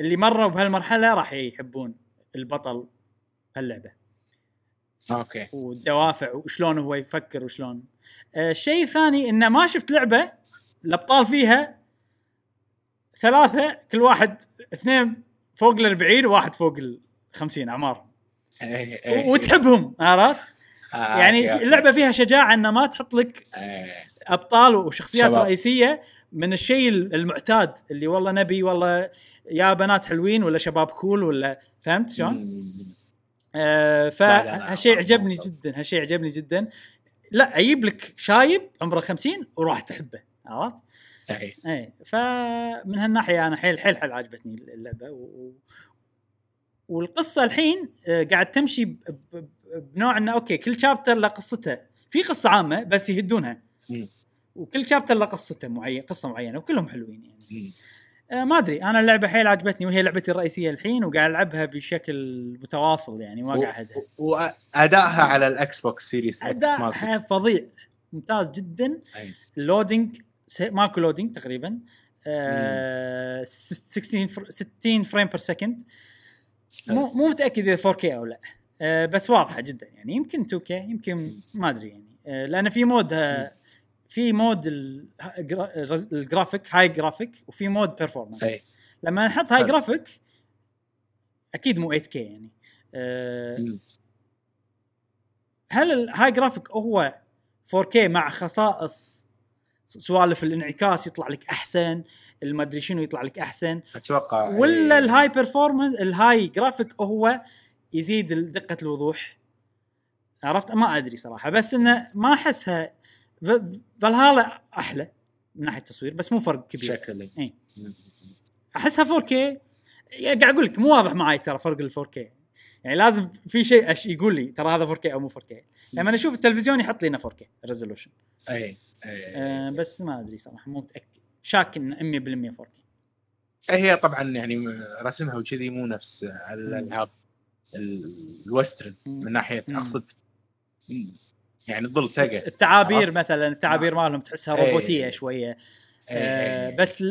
اللي مروا بهالمرحله راح يحبون البطل هاللعبه اوكي ودوافع وشلون هو يفكر وشلون الشيء آه، الثاني انه ما شفت لعبه الابطال فيها ثلاثه كل واحد اثنين فوق ال 40 وواحد فوق ال 50 اعمار إيه، إيه، إيه. وتحبهم عرفت؟ آه، يعني اللعبه فيها شجاعه انه ما تحط لك ابطال وشخصيات شباب. رئيسيه من الشيء المعتاد اللي والله نبي والله يا بنات حلوين ولا شباب كول ولا فهمت شلون؟ آه، فهالشيء عجبني جدا هالشيء عجبني جدا لا اجيب لك شايب عمره 50 وراح تحبه عرفت؟ اي اي فمن هالناحيه انا حيل حيل حيل عجبتني اللعبه و... والقصه الحين آه، قاعد تمشي ب... ب... بنوع انه اوكي كل شابتر له قصته في قصه عامه بس يهدونها م. وكل شابتر له قصته معينه قصه معينه وكلهم حلوين يعني م. آه، ما ادري انا اللعبه حيل عجبتني وهي لعبتي الرئيسيه الحين وقاعد العبها بشكل متواصل يعني ما قاعد وادائها على الاكس بوكس سيريس اكس ادائها فظيع ممتاز جدا أي. اللودينج ماكو لودينج تقريبا آه 60 فريم بير سكند مو مو متاكد اذا 4K او لا آه بس واضحه جدا يعني يمكن 2K يمكن ما ادري يعني آه لان في مود آه، في مود الجرافيك هاي جرافيك وفي مود بيرفورمانس لما نحط هاي جرافيك اكيد مو 8K يعني أه هل الهاي جرافيك هو 4K مع خصائص سوالف الانعكاس يطلع لك احسن المدري شنو يطلع لك احسن اتوقع ولا أي... الهاي بيرفورمانس الهاي جرافيك هو يزيد دقه الوضوح عرفت ما ادري صراحه بس انه ما احسها فالهالا احلى من ناحيه التصوير بس مو فرق كبير شكل اي احسها 4K يعني قاعد اقول لك مو واضح معي ترى فرق ال 4K يعني لازم في شيء أش يقول لي ترى هذا 4K او مو 4K لما اشوف التلفزيون يحط لنا 4K ريزولوشن اي, أي, أي, أي آه بس ما ادري صراحه مو متاكد شاك ان 100% 4K هي طبعا يعني رسمها وكذي مو نفس الالعاب الوسترن من ناحيه اقصد يعني تظل سقة التعابير عرفت. مثلا التعابير آه. مالهم تحسها إيه. روبوتيه أي. شويه أي. إيه، آه أي. إيه. بس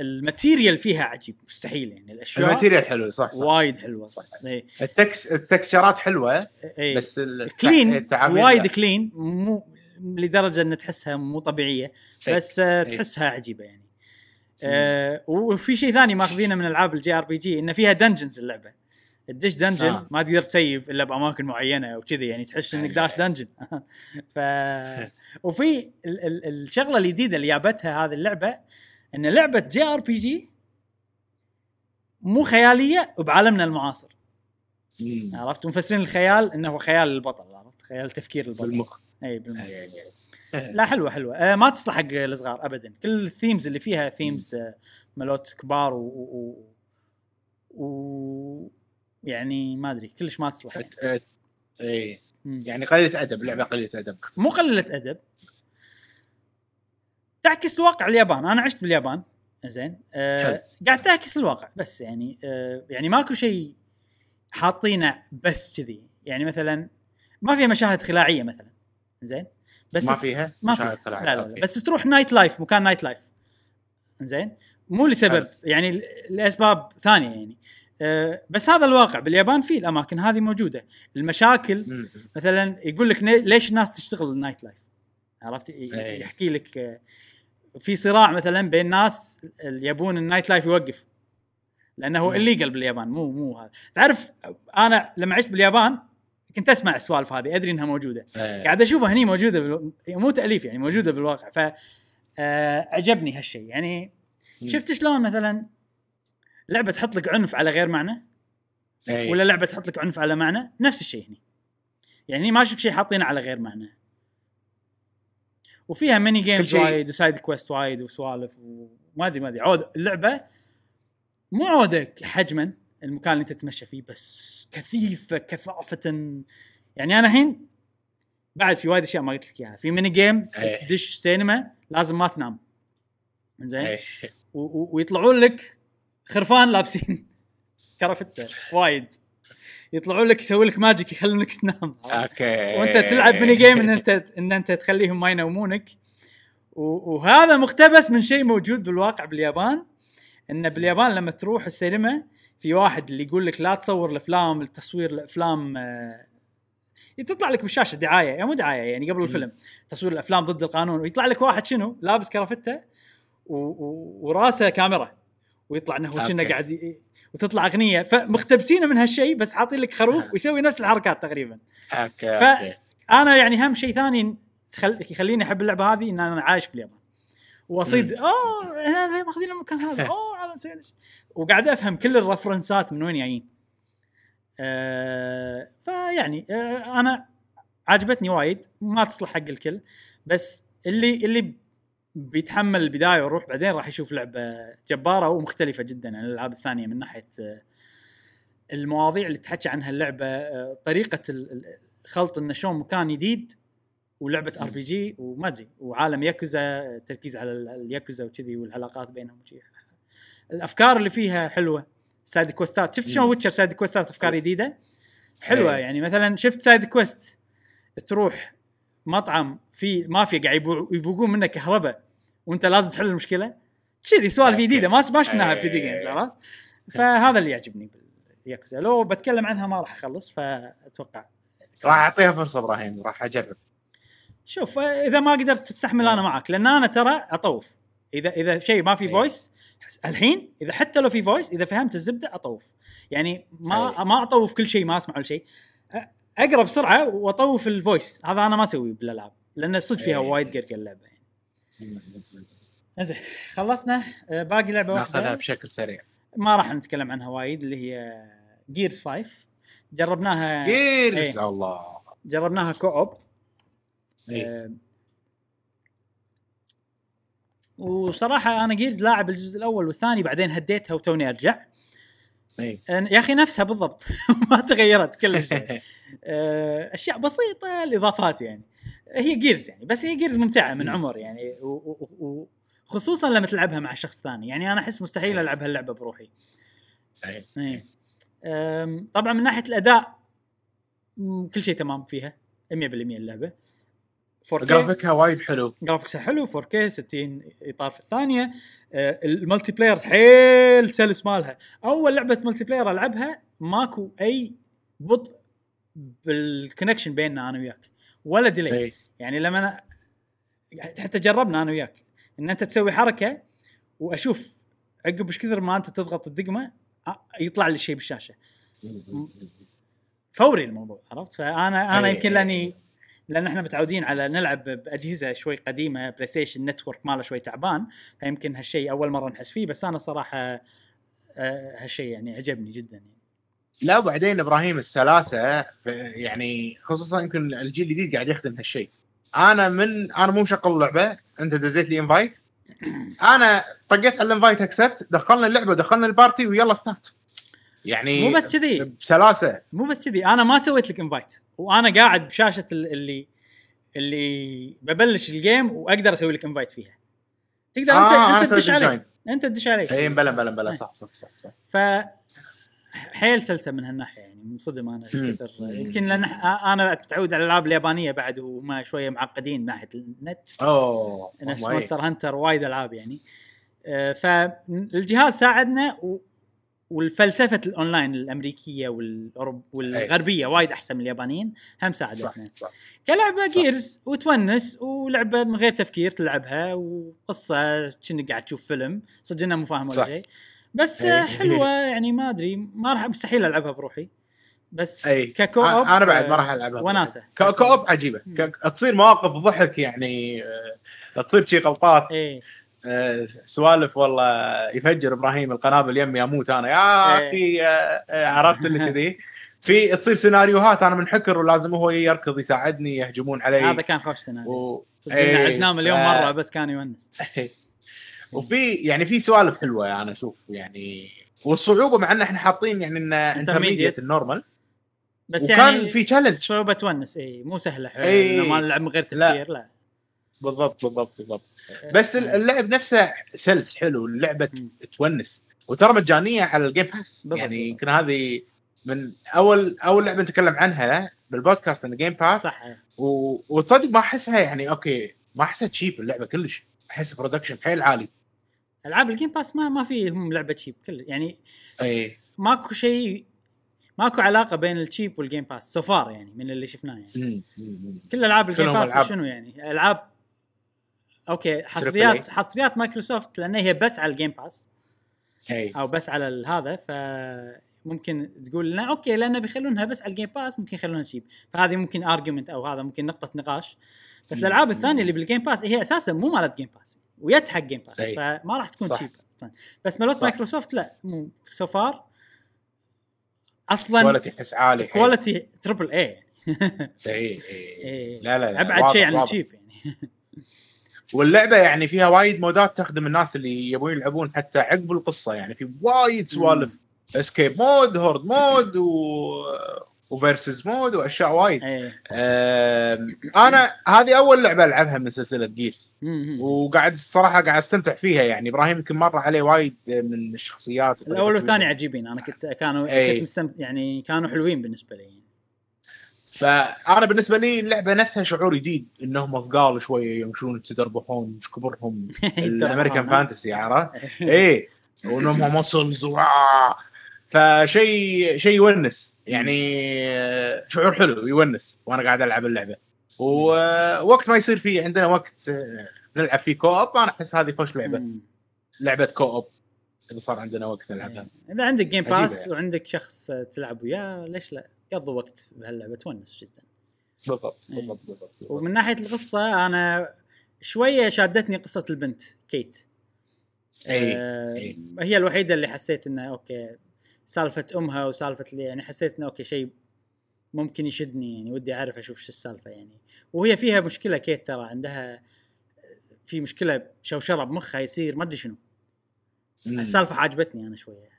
الماتيريال فيها عجيب مستحيل يعني الاشياء الماتيريال حلو صح, صح وايد حلوه صح. إيه. التكس التكستشرات حلوه أي. بس كلين وايد كلين مو لدرجه ان تحسها مو طبيعيه بس آه تحسها عجيبه يعني آه وفي شيء ثاني ماخذينه من العاب الجي ار بي جي انه فيها دنجنز اللعبه الدش دنجن آه. ما تقدر تسيف الا باماكن معينه وكذي يعني تحس انك أيوة. داش دنجن *laughs* ف *laughs* وفي ال ال الشغله الجديده اللي جابتها هذه اللعبه ان لعبه جي ار بي جي مو خياليه وبعالمنا المعاصر عرفت مفسرين الخيال انه هو خيال البطل عرفت خيال تفكير البطل بالمخ اي بالمخ أي. لا حلوه حلوه آه ما تصلح حق الصغار ابدا كل الثيمز اللي فيها ثيمز آه ملوت كبار و, و... و... يعني ما ادري كلش ما تصلح يعني. اي يعني قليله ادب لعبه قليله ادب مو قليله ادب تعكس واقع اليابان انا عشت باليابان زين أه قاعد تعكس الواقع بس يعني أه يعني ماكو شيء حاطينه بس كذي يعني مثلا ما في مشاهد خلاعيه مثلا زين بس ما فيها ما فيها لا لا, لا, لا بس تروح نايت لايف مكان نايت لايف زين مو لسبب يعني لاسباب ثانيه يعني أه بس هذا الواقع باليابان في الاماكن هذه موجوده المشاكل مثلا يقول لك ليش الناس تشتغل النايت لايف عرفت إيه. يحكي لك آه، في صراع مثلا بين ناس اللي يبون النايت لايف يوقف لانه الليجل باليابان مو مو هذا تعرف انا لما عشت باليابان كنت اسمع السوالف هذه ادري انها موجوده إيه. قاعد اشوفها هني موجوده بال... مو تاليف يعني موجوده بالواقع ف آه، عجبني هالشيء يعني شفت شلون مثلا لعبه تحط لك عنف على غير معنى أي. ولا لعبه تحط لك عنف على معنى نفس الشيء هنا يعني ما شفت شيء حاطينه على غير معنى وفيها ميني جيمز وايد وسايد كويست وايد وسوالف وما ادري ما ادري عود اللعبه مو عوده حجما المكان اللي انت تتمشى فيه بس كثيفه كثافه يعني انا الحين بعد في وايد اشياء ما قلت لك اياها في ميني جيم دش سينما لازم ما تنام زين إيه. ويطلعون لك خرفان لابسين كرافته وايد يطلعون لك يسوي لك ماجيك يخلونك تنام اوكي وانت تلعب ميني جيم ان انت ان انت تخليهم ما ينومونك وهذا مقتبس من شيء موجود بالواقع باليابان ان باليابان لما تروح السينما في واحد اللي يقول لك لا تصور الافلام التصوير الافلام آه، تطلع لك بالشاشه دعايه يعني مو دعايه يعني قبل الفيلم تصوير الافلام ضد القانون ويطلع لك واحد شنو لابس كرافته وراسه كاميرا ويطلع انه كنا قاعد وتطلع اغنيه فمختبسينه من هالشيء بس حاطين لك خروف ويسوي نفس الحركات تقريبا اوكي فانا يعني هم شيء ثاني يخليني احب اللعبه هذه ان انا عايش باليابان واصيد اوه هذا ماخذين المكان هذا اوه على سيلش وقاعد افهم كل الرفرنسات من وين جايين آه فيعني آه انا عجبتني وايد ما تصلح حق الكل بس اللي اللي بيتحمل البدايه ويروح بعدين راح يشوف لعبه جباره ومختلفه جدا عن الالعاب الثانيه من ناحيه آه، المواضيع اللي تحكي عنها اللعبه آه، طريقه خلط انه شلون مكان جديد ولعبه ار بي جي وما ادري وعالم ياكوزا تركيز على الياكوزا وكذي والعلاقات بينهم وشي الافكار اللي فيها حلوه سايد كوستات شفت شلون ويتشر سايد كوستات افكار جديده حلوه إيه. يعني مثلا شفت سايد كوست تروح مطعم في مافيا قاعد يبوقون منه كهرباء وانت لازم تحل المشكله كذي سوالف جديده ما ما شفناها فيديو إيه. جيمز عرفت فهذا اللي يعجبني بالياكوزا لو بتكلم عنها ما راح اخلص فاتوقع راح اعطيها فرصه ابراهيم راح اجرب شوف اذا ما قدرت تستحمل انا معك لان انا ترى اطوف اذا اذا شيء ما في فويس إيه. الحين اذا حتى لو في فويس اذا فهمت الزبده اطوف يعني ما إيه. ما اطوف كل شيء ما اسمع ولا شيء اقرا بسرعه واطوف الفويس هذا انا ما اسويه بالالعاب لان صدق فيها وايد قرقه اللعبه زين خلصنا آه، باقي لعبه واحده ناخذها بشكل سريع ما راح نتكلم عنها وايد اللي هي جيرز 5 جربناها جيرز ايه. الله جربناها كو اوب ايه. آه، وصراحه انا جيرز لاعب الجزء الاول والثاني بعدين هديتها وتوني ارجع ايه. آه، يا اخي نفسها بالضبط *laughs* ما تغيرت كل شيء *laughs* اشياء بسيطه الاضافات يعني هي جيرز يعني بس هي جيرز ممتعه من عمر يعني وخصوصا لما تلعبها مع شخص ثاني يعني انا احس مستحيل العب هاللعبه بروحي اي إيه. طبعا من ناحيه الاداء كل شيء تمام فيها 100% اللعبه 4K جرافيكها وايد حلو جرافيكسها حلو 4K 60 اطار في الثانيه أه، الملتي بلاير حيل سلس مالها اول لعبه ملتي بلاير العبها ماكو اي بطء بالكونكشن بيننا انا وياك ولا ديلي أي. يعني لما أنا حتى جربنا انا وياك ان انت تسوي حركه واشوف عقب ايش كثر ما انت تضغط الدقمه يطلع لي شيء بالشاشه فوري الموضوع عرفت فانا انا إيه، يمكن إيه، لاني إيه. لان احنا متعودين على نلعب باجهزه شوي قديمه بلاي ستيشن نتورك ماله شوي تعبان فيمكن هالشيء اول مره نحس فيه بس انا صراحه آه، هالشيء يعني عجبني جدا يعني لا وبعدين ابراهيم السلاسه يعني خصوصا يمكن الجيل الجديد قاعد يخدم هالشيء انا من انا مو مشغل اللعبه انت دزيت لي انفايت *clears throat* انا طقيت على الانفايت اكسبت دخلنا اللعبه ودخلنا البارتي ويلا ستارت يعني مو بس كذي بسلاسه مو بس كذي انا ما سويت لك انفايت وانا قاعد بشاشه اللي اللي ببلش الجيم واقدر اسوي لك انفايت فيها تقدر آه انت انت تدش علي انت تدش علي اي بلا بلا بلا إيه. صح صح صح, صح. ف حيل سلسه من هالناحيه يعني منصدم انا كثر يمكن لان انا متعود على الالعاب اليابانيه بعد وهم شويه معقدين من ناحيه النت اوه نفس مونستر هانتر وايد العاب يعني فالجهاز ساعدنا و... والفلسفه الاونلاين الامريكيه والأوروب إيه. والغربيه وايد احسن من اليابانيين هم ساعدتنا صح صح كلعبه صح جيرز وتونس ولعبه من غير تفكير تلعبها وقصه كأنك قاعد تشوف فيلم صدق مو فاهم ولا شيء بس إيه، حلوه إيه. يعني ما ادري ما راح مستحيل العبها بروحي بس أي. ككوب انا بعد ما آه، راح العبها وناسه ككوب عجيبه تصير مواقف ضحك يعني آه، تصير شي غلطات أي. آه، سوالف والله يفجر ابراهيم القنابل يمي اموت انا يا إيه. اخي عرفت اللي كذي في تصير سيناريوهات انا منحكر ولازم هو يركض يساعدني يهجمون علي هذا كان خوش سيناريو و... صدقنا عدناه مليون مره بس كان يونس *laughs* وفي يعني في سوالف حلوه انا يعني اشوف يعني والصعوبه مع ان احنا حاطين يعني ان انترميديت النورمال بس وكان يعني في تشالنج صعوبه تونس اي مو سهله اي ما نلعب من غير تفكير لا, لا. بالضبط بالضبط بالضبط بس اللعب نفسه سلس حلو اللعبه تونس وترى مجانيه على الجيم باس يعني يمكن هذه من اول اول لعبه نتكلم عنها بالبودكاست ان جيم باس صح وتصدق ما احسها يعني اوكي ما احسها تشيب اللعبه كلش احس برودكشن حيل عالي العاب الجيم باس ما ما فيهم لعبه تشيب كل يعني اي ماكو شيء ماكو علاقه بين التشيب والجيم باس سو فار يعني من اللي شفناه يعني كل العاب الجيم باس شنو يعني العاب اوكي حصريات حصريات مايكروسوفت لان هي بس على الجيم باس اي او بس على هذا ف ممكن تقول لنا اوكي لان بيخلونها بس على الجيم باس ممكن يخلونها تشيب فهذه ممكن ارجيومنت او هذا ممكن نقطه نقاش بس الالعاب الثانيه اللي بالجيم باس هي اساسا مو مالت جيم باس ويت حق جيم باس فما راح تكون شيب اصلا بس ملوت مايكروسوفت لا مو سو فار اصلا كواليتي حس عالي كواليتي *laughs* تربل اي اي اي لا لا, لا. ابعد شيء عن الشيب يعني *laughs* واللعبه يعني فيها وايد مودات تخدم الناس اللي يبون يلعبون حتى عقب القصه يعني في وايد سوالف اسكيب مود هورد مود و وفيرسز مود واشياء وايد أيه. انا هذه اول لعبه العبها من سلسله جيرز وقاعد الصراحه قاعد استمتع فيها يعني ابراهيم يمكن مر عليه وايد من الشخصيات الاول والثاني عجيبين انا كنت كانوا أيه. كنت مستمتع يعني كانوا حلوين بالنسبه لي فانا بالنسبه لي اللعبه نفسها شعور جديد انهم اثقال شويه يمشون تدربحون مش كبرهم *laughs* الامريكان فانتسي عرفت؟ *laughs* اي وانهم مسلز فشيء شيء يونس يعني شعور حلو يونس وانا قاعد العب اللعبه ووقت ما يصير في عندنا وقت نلعب فيه كو اوب انا احس هذه خوش لعبه لعبه كو اوب اذا صار عندنا وقت نلعبها اذا عندك جيم باس يعني. وعندك شخص تلعب وياه ليش لا قضوا وقت بهاللعبه تونس جدا بالضبط إيه. بالضبط بالضبط ومن ناحيه القصه انا شويه شادتني قصه البنت كيت اي, آه أي. هي الوحيده اللي حسيت انها اوكي سالفه امها وسالفه اللي يعني حسيت انه اوكي شيء ممكن يشدني يعني ودي اعرف اشوف شو السالفه يعني وهي فيها مشكله كيت ترى عندها في مشكله شوشره بمخها يصير ما ادري شنو السالفه عجبتني انا شويه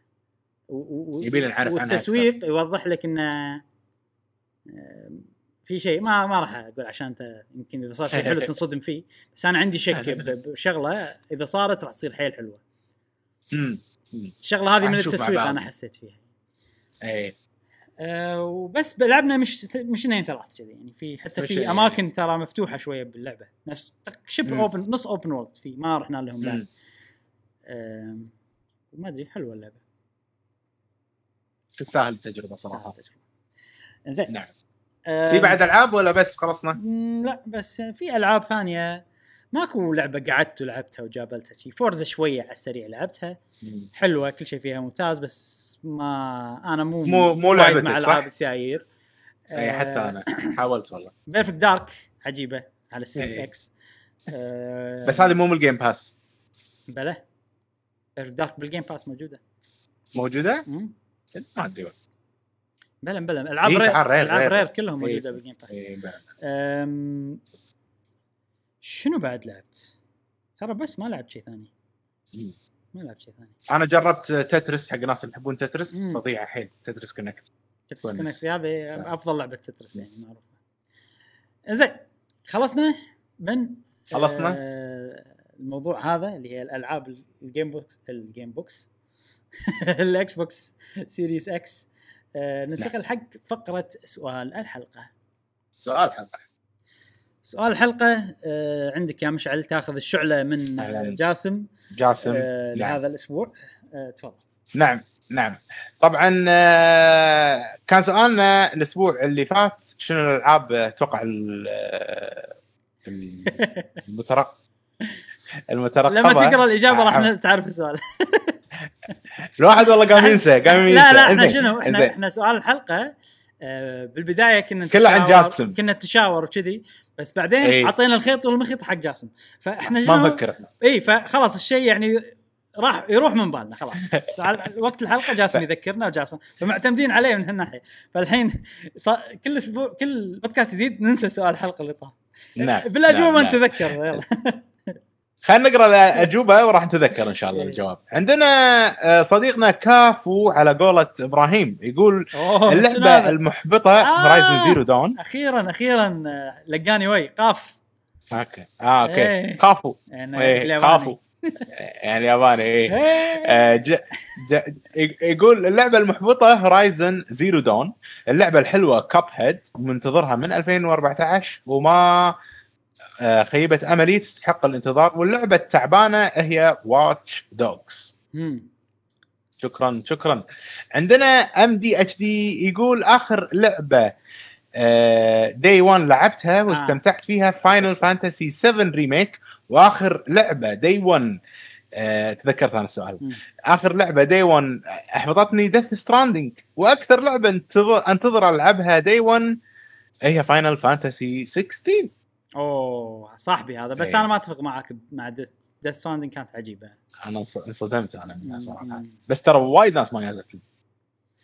و... و... يبينا نعرف عنها والتسويق يوضح لك انه في شيء ما ما راح اقول عشان انت يمكن اذا صار شيء حلو *laughs* تنصدم فيه بس انا عندي شك *laughs* بشغله اذا صارت راح تصير حيل حلوه. امم الشغله هذه من التسويق انا حسيت فيها اي أه وبس لعبنا مش مش اثنين ثلاث كذي يعني في حتى في إيه. اماكن ترى مفتوحه شويه باللعبه نفس شبه اوبن نص اوبن وورلد في ما رحنا لهم بعد ما ادري حلوه اللعبه تستاهل التجربه صراحه التجربه زين نعم أه في بعد العاب ولا بس خلصنا؟ لا بس في العاب ثانيه ماكو لعبه قعدت ولعبتها وجابلتها شي فورزا شويه على السريع لعبتها حلوه كل شيء فيها ممتاز بس ما انا مو مو مو لعبتك مع العاب السيايير اي حتى انا آه، حاولت والله بيرفكت دارك عجيبه على سيريس اكس أه بس هذه مو من الجيم باس بلى بيرفكت دارك بالجيم باس موجوده موجوده؟ ما ادري بلا بلا العاب رير العاب رير كلهم موجوده بالجيم باس شنو بعد لعبت؟ ترى بس ما لعبت شيء ثاني ما لعبت شيء ثاني انا جربت تترس حق ناس اللي يحبون تترس فظيعه حيل تترس كونكت تترس كونكت هذه افضل لعبه تترس يعني معروفه زين خلصنا من خلصنا آه الموضوع هذا اللي هي الالعاب الجيم بوكس الجيم بوكس الاكس بوكس سيريس اكس آه ننتقل نعم. حق فقره سؤال الحلقه سؤال الحلقه سؤال الحلقه آه عندك يا مشعل تاخذ الشعله من آه، أهلاً. جاسم جاسم آه نعم. لهذا الاسبوع آه تفضل نعم نعم طبعا آه كان سؤالنا الاسبوع اللي فات شنو الالعاب اتوقع آه، *laughs* المترق المترقبه لما تقرا الاجابه راح نعم. تعرف السؤال *laughs* الواحد والله قام ينسى قام ينسى لا لا احنا شنو احنا احنا سؤال الحلقه آه، بالبدايه كنا كله عن جاسم كنا نتشاور وكذي بس بعدين ايه. عطينا الخيط والمخيط حق جاسم فاحنا ما نفكر احنا اي فخلاص الشيء يعني راح يروح من بالنا خلاص *laughs* وقت الحلقه جاسم يذكرنا وجاسم فمعتمدين عليه من هالناحيه فالحين كل اسبوع كل بودكاست جديد ننسى سؤال الحلقه اللي طاف نعم بالاجوبه نعم. ما نعم. نتذكر يلا *laughs* خلينا نقرا الاجوبه وراح نتذكر ان شاء الله إيه. الجواب عندنا آه، صديقنا كافو على قولة ابراهيم يقول اللعبه المحبطه هورايزن زيرو دون اخيرا اخيرا لقاني وي قاف اوكي اه اوكي ايه. كافو ايه. كافو يعني ياباني ايه إيه. *laughs* يعني إيه. إيه. آه، ج... ج... يقول اللعبه المحبطه هورايزن زيرو دون اللعبه الحلوه كاب هيد منتظرها من 2014 وما آه، خيبه املي تستحق الانتظار واللعبه التعبانه هي واتش دوجز شكرا شكرا عندنا ام دي اتش دي يقول اخر لعبه دي آه، 1 لعبتها آه. واستمتعت فيها فاينل فانتسي 7 ريميك واخر لعبه دي 1 أه، تذكرت انا السؤال مم. اخر لعبه دي 1 احبطتني ديث ستراندنج واكثر لعبه انتظر انتظر العبها دي 1 هي فاينل فانتسي 16 اوه صاحبي هذا بس ايه. انا ما اتفق معك مع ديث ساندنج كانت عجيبه انا انصدمت انا منها صراحه بس ترى وايد ناس ما نزلت لي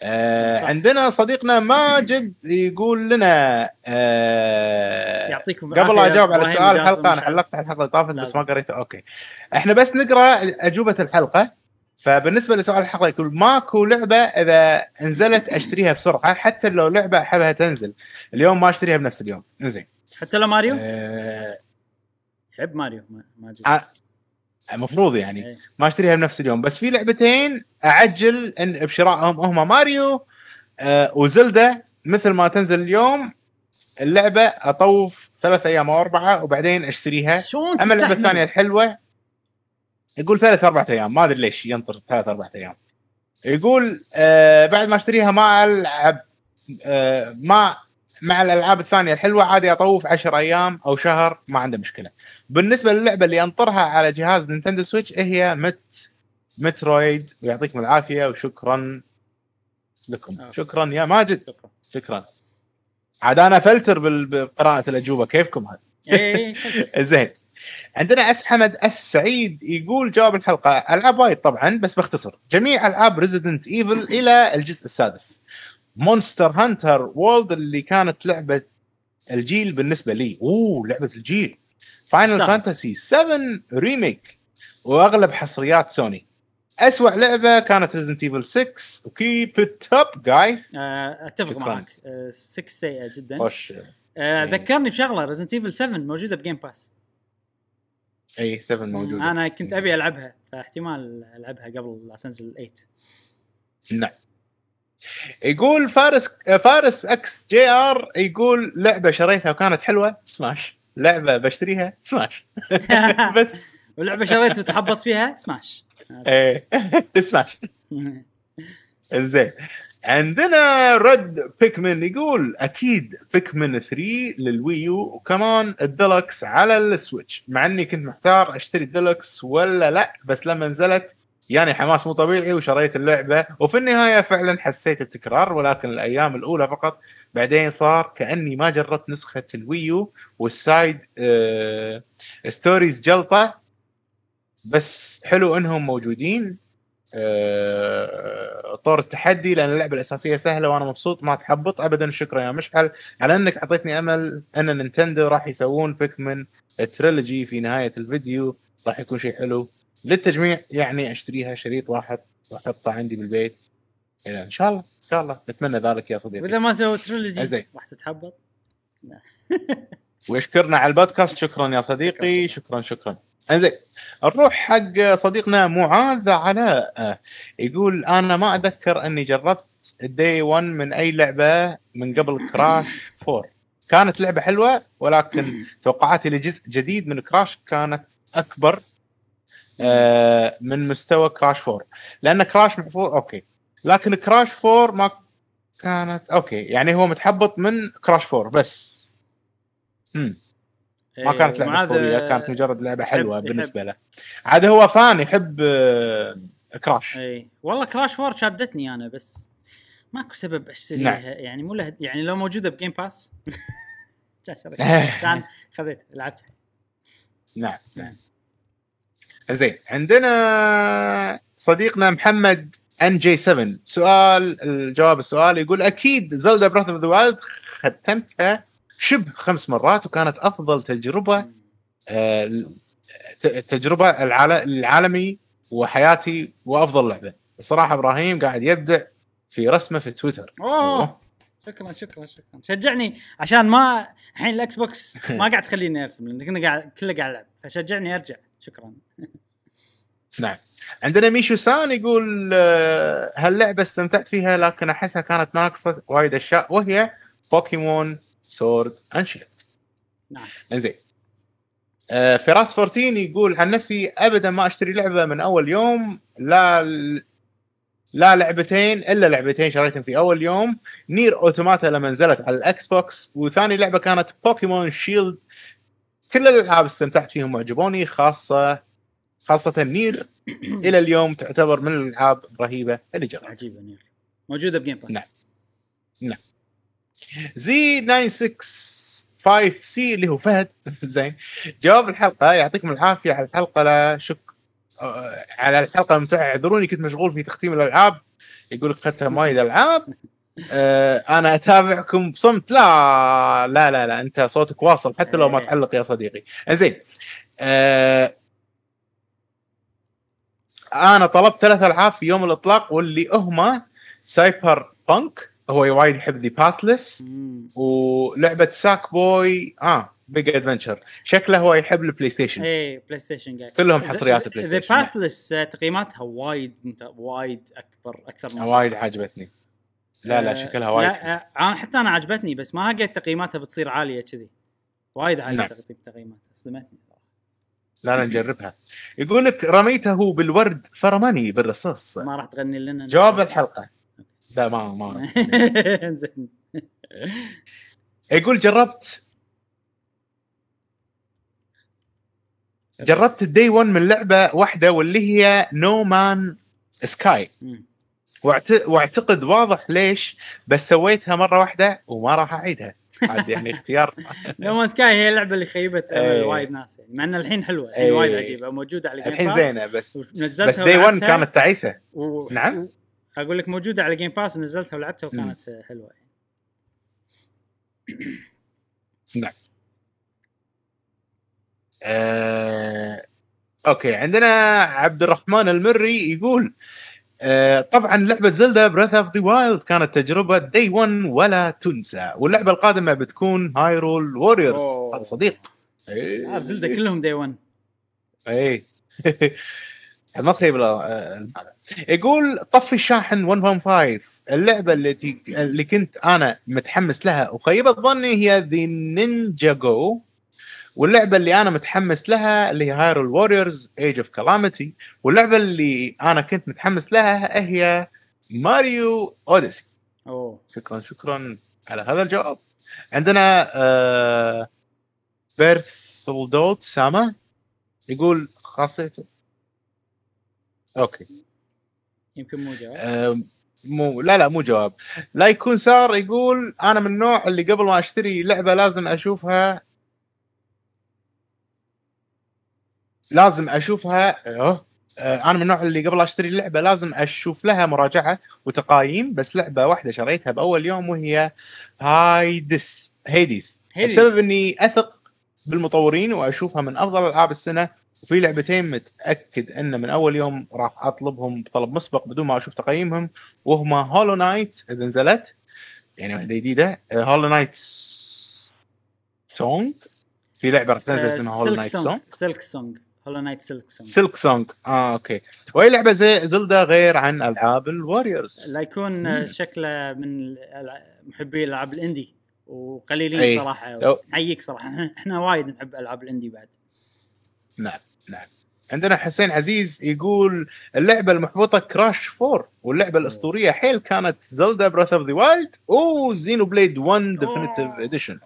آه عندنا صديقنا ماجد يقول لنا آه يعطيكم قبل لا اجاوب على سؤال الحلقه انا حلقت على الحلقه اللي طافت بس ما قريته اوكي احنا بس نقرا اجوبه الحلقه فبالنسبه لسؤال الحلقه يقول ماكو لعبه اذا نزلت اشتريها بسرعه حتى لو لعبه احبها تنزل اليوم ما اشتريها بنفس اليوم زين حتى لو ماريو؟ أه... ماريو ماجد آه، المفروض يعني إيه. ما اشتريها بنفس اليوم بس في لعبتين اعجل ان بشرائهم هما ماريو أه وزلدا مثل ما تنزل اليوم اللعبه اطوف ثلاث ايام او اربعه وبعدين اشتريها اما اللعبه الثانيه الحلوه يقول ثلاث اربع ايام ما ادري ليش ينطر ثلاث اربع ايام يقول آه بعد ما اشتريها ما العب آه ما مع الالعاب الثانيه الحلوه عادي اطوف 10 ايام او شهر ما عنده مشكله بالنسبه للعبه اللي انطرها على جهاز نينتندو سويتش هي مت مترويد ويعطيكم العافيه وشكرا لكم آه. شكرا يا ماجد شكرا, شكرا. عاد انا فلتر بقراءه الاجوبه كيفكم هذا إيه، إيه، إيه، *laughs* زين عندنا اس حمد السعيد يقول جواب الحلقه العاب وايد طبعا بس باختصر جميع العاب ريزيدنت ايفل الى الجزء السادس مونستر هانتر وولد اللي كانت لعبه الجيل بالنسبه لي اوه لعبه الجيل فاينل فانتسي 7 ريميك واغلب حصريات سوني اسوء لعبه كانت ريزنت ايفل 6 وكيب ات اب جايز اتفق معك 6 آه، سيئه جدا خش آه إيه. ذكرني بشغله ريزنت ايفل 7 موجوده بجيم باس اي 7 موجوده انا كنت إيه. ابي العبها فاحتمال العبها قبل لا تنزل 8 نعم يقول فارس فارس اكس جي ار يقول لعبه شريتها وكانت حلوه سماش لعبه بشتريها سماش *laughs* *laughs* بس ولعبه شريتها وتحبط فيها سماش ايه سماش *laughs* زين عندنا رد بيكمن يقول اكيد بيكمن 3 للويو وكمان الدلكس على السويتش مع اني كنت محتار اشتري الدلكس ولا لا بس لما نزلت يعني حماس مو طبيعي وشريت اللعبه وفي النهايه فعلا حسيت بتكرار ولكن الايام الاولى فقط بعدين صار كاني ما جربت نسخه الويو والسايد آه ستوريز جلطه بس حلو انهم موجودين آه طور التحدي لان اللعبه الاساسيه سهله وانا مبسوط ما تحبط ابدا شكرا يا مشعل على انك اعطيتني امل ان نينتندو راح يسوون بيكمن تريلوجي في نهايه الفيديو راح يكون شيء حلو للتجميع يعني اشتريها شريط واحد واحطها عندي بالبيت ان شاء الله ان شاء الله نتمنى ذلك يا صديقي واذا ما سووا تريلوجي زين راح تتحبط *laughs* ويشكرنا على البودكاست شكرا يا صديقي شكرا شكرا انزين نروح حق صديقنا معاذ علاء يقول انا ما اتذكر اني جربت دي 1 من اي لعبه من قبل كراش 4 كانت لعبه حلوه ولكن توقعاتي لجزء جديد من كراش كانت اكبر آه، من مستوى كراش 4 لان كراش محفوظ اوكي لكن كراش 4 ما كانت اوكي يعني هو متحبط من كراش 4 بس مم. ما إيه، كانت لعبه اسطوريه كانت مجرد لعبه حلوه يحب بالنسبه يحب. له عاد هو فان يحب كراش آه، اي والله كراش 4 شادتني انا بس ماكو سبب اشتريها نعم. يعني مو له يعني لو موجوده بجيم باس كان خذيتها لعبتها نعم نعم, نعم. زين عندنا صديقنا محمد ان جي 7 سؤال الجواب السؤال يقول اكيد زلدا براث اوف ذا وايلد ختمتها شبه خمس مرات وكانت افضل تجربه آه، تجربه العالمي وحياتي وافضل لعبه الصراحه ابراهيم قاعد يبدع في رسمه في تويتر أوه. شكرا شكرا شكرا شجعني عشان ما الحين الاكس بوكس *laughs* ما قاعد تخليني ارسم لان كنا قاعد كله قاعد العب فشجعني ارجع شكرا نعم عندنا ميشو سان يقول آه، هاللعبة استمتعت فيها لكن أحسها كانت ناقصة وايد أشياء وهي بوكيمون سورد أنشلت نعم زين آه، فراس 14 يقول عن نفسي ابدا ما اشتري لعبه من اول يوم لا لا لعبتين الا لعبتين شريتهم في اول يوم نير اوتوماتا لما نزلت على الاكس بوكس وثاني لعبه كانت بوكيمون شيلد كل الالعاب استمتعت فيهم وعجبوني خاصه خاصه نير *clears throat* الى اليوم تعتبر من الالعاب الرهيبه اللي جربتها عجيبه نير موجوده بجيم باس نعم نعم زي 965 سي اللي هو فهد *laughs* زين جواب الحلقه يعطيكم العافيه على الحلقه لا شك آه، على الحلقه الممتعه اعذروني كنت مشغول في تختيم الالعاب يقول لك اخذتها وايد العاب آه، انا اتابعكم بصمت لا لا لا لا انت صوتك واصل حتى لو ما إيه. تعلق يا صديقي زين أه انا طلبت ثلاث العاب في يوم الاطلاق واللي هما سايبر بانك هو وايد يحب ذا باثلس ولعبه ساك بوي اه بيج ادفنشر شكله هو يحب البلاي ستيشن اي بلاي ستيشن قاعد كلهم حصريات بلاي ستيشن ذا باثلس تقييماتها وايد وايد اكبر اكثر من وايد عجبتني لا لا شكلها آه، وايد لا آه، انا حتى انا عجبتني بس ما لقيت تقييماتها بتصير عاليه كذي وايد عاليه نعم. تقييماتها صدمتني لا لا نجربها يقول لك رميته بالورد فرماني بالرصاص ما راح تغني لنا جواب الحلقه لا ما ما *laughs* زين يقول جربت جربت الدي 1 من لعبه واحده واللي هي نو مان سكاي واعتقد واضح ليش بس سويتها مره واحده وما راح اعيدها عاد يعني اختيار نو *laughs* سكاي هي اللعبه اللي خيبت إيه. وايد ناس يعني مع ان الحين حلوه الحين وايد عجيبه موجوده على الحين باس زينه بس نزلتها بس دي 1 كانت تعيسه و... نعم اقول لك موجوده على جيم باس ونزلتها ولعبتها وكانت م. حلوه يعني. *coughs* نعم آه... اوكي عندنا عبد الرحمن المري يقول آه، طبعا لعبه زلدا بريث اوف ذا وايلد كانت تجربه دي 1 ولا تنسى واللعبه القادمه بتكون هايرول ووريرز هذا صديق ايه آه، زلدا كلهم دي 1 اي ما تخيب آه، يقول طفي الشاحن 1.5 اللعبه التي اللي كنت انا متحمس لها وخيبت ظني هي ذا نينجا جو واللعبه اللي انا متحمس لها اللي هي هاير ووريرز ايج اوف كلامتي واللعبه اللي انا كنت متحمس لها هي ماريو اوديسي اوه شكرا شكرا على هذا الجواب عندنا آه بيرثولدوت ساما يقول خاصيته اوكي يمكن مو جواب آه، مو لا لا مو جواب لا يكون صار يقول انا من النوع اللي قبل ما اشتري لعبه لازم اشوفها لازم اشوفها إيه. أه. انا من النوع اللي قبل اشتري اللعبه لازم اشوف لها مراجعه وتقايم بس لعبه واحده شريتها باول يوم وهي هايدس هيديس بسبب اني اثق بالمطورين واشوفها من افضل العاب السنه وفي لعبتين متاكد ان من اول يوم راح اطلبهم بطلب مسبق بدون ما اشوف تقييمهم وهما هولو نايت اذا نزلت يعني واحده جديده آه، هولو نايت سونج في لعبه راح تنزل اسمها هولو نايت سونج سلك سونج هولو نايت سلك سونج سلك سونج اه اوكي واي لعبه زي زلدا غير عن العاب الواريورز لا يكون آه، شكله من محبي العاب الاندي وقليلين أي. صراحه نحييك صراحه *laughs* احنا وايد نحب العاب الاندي بعد نعم نعم عندنا حسين عزيز يقول اللعبه المحبوطه كراش 4 واللعبه الاسطوريه حيل كانت زلدا براث اوف ذا وايلد وزينو بليد 1 ديفينيتيف اديشن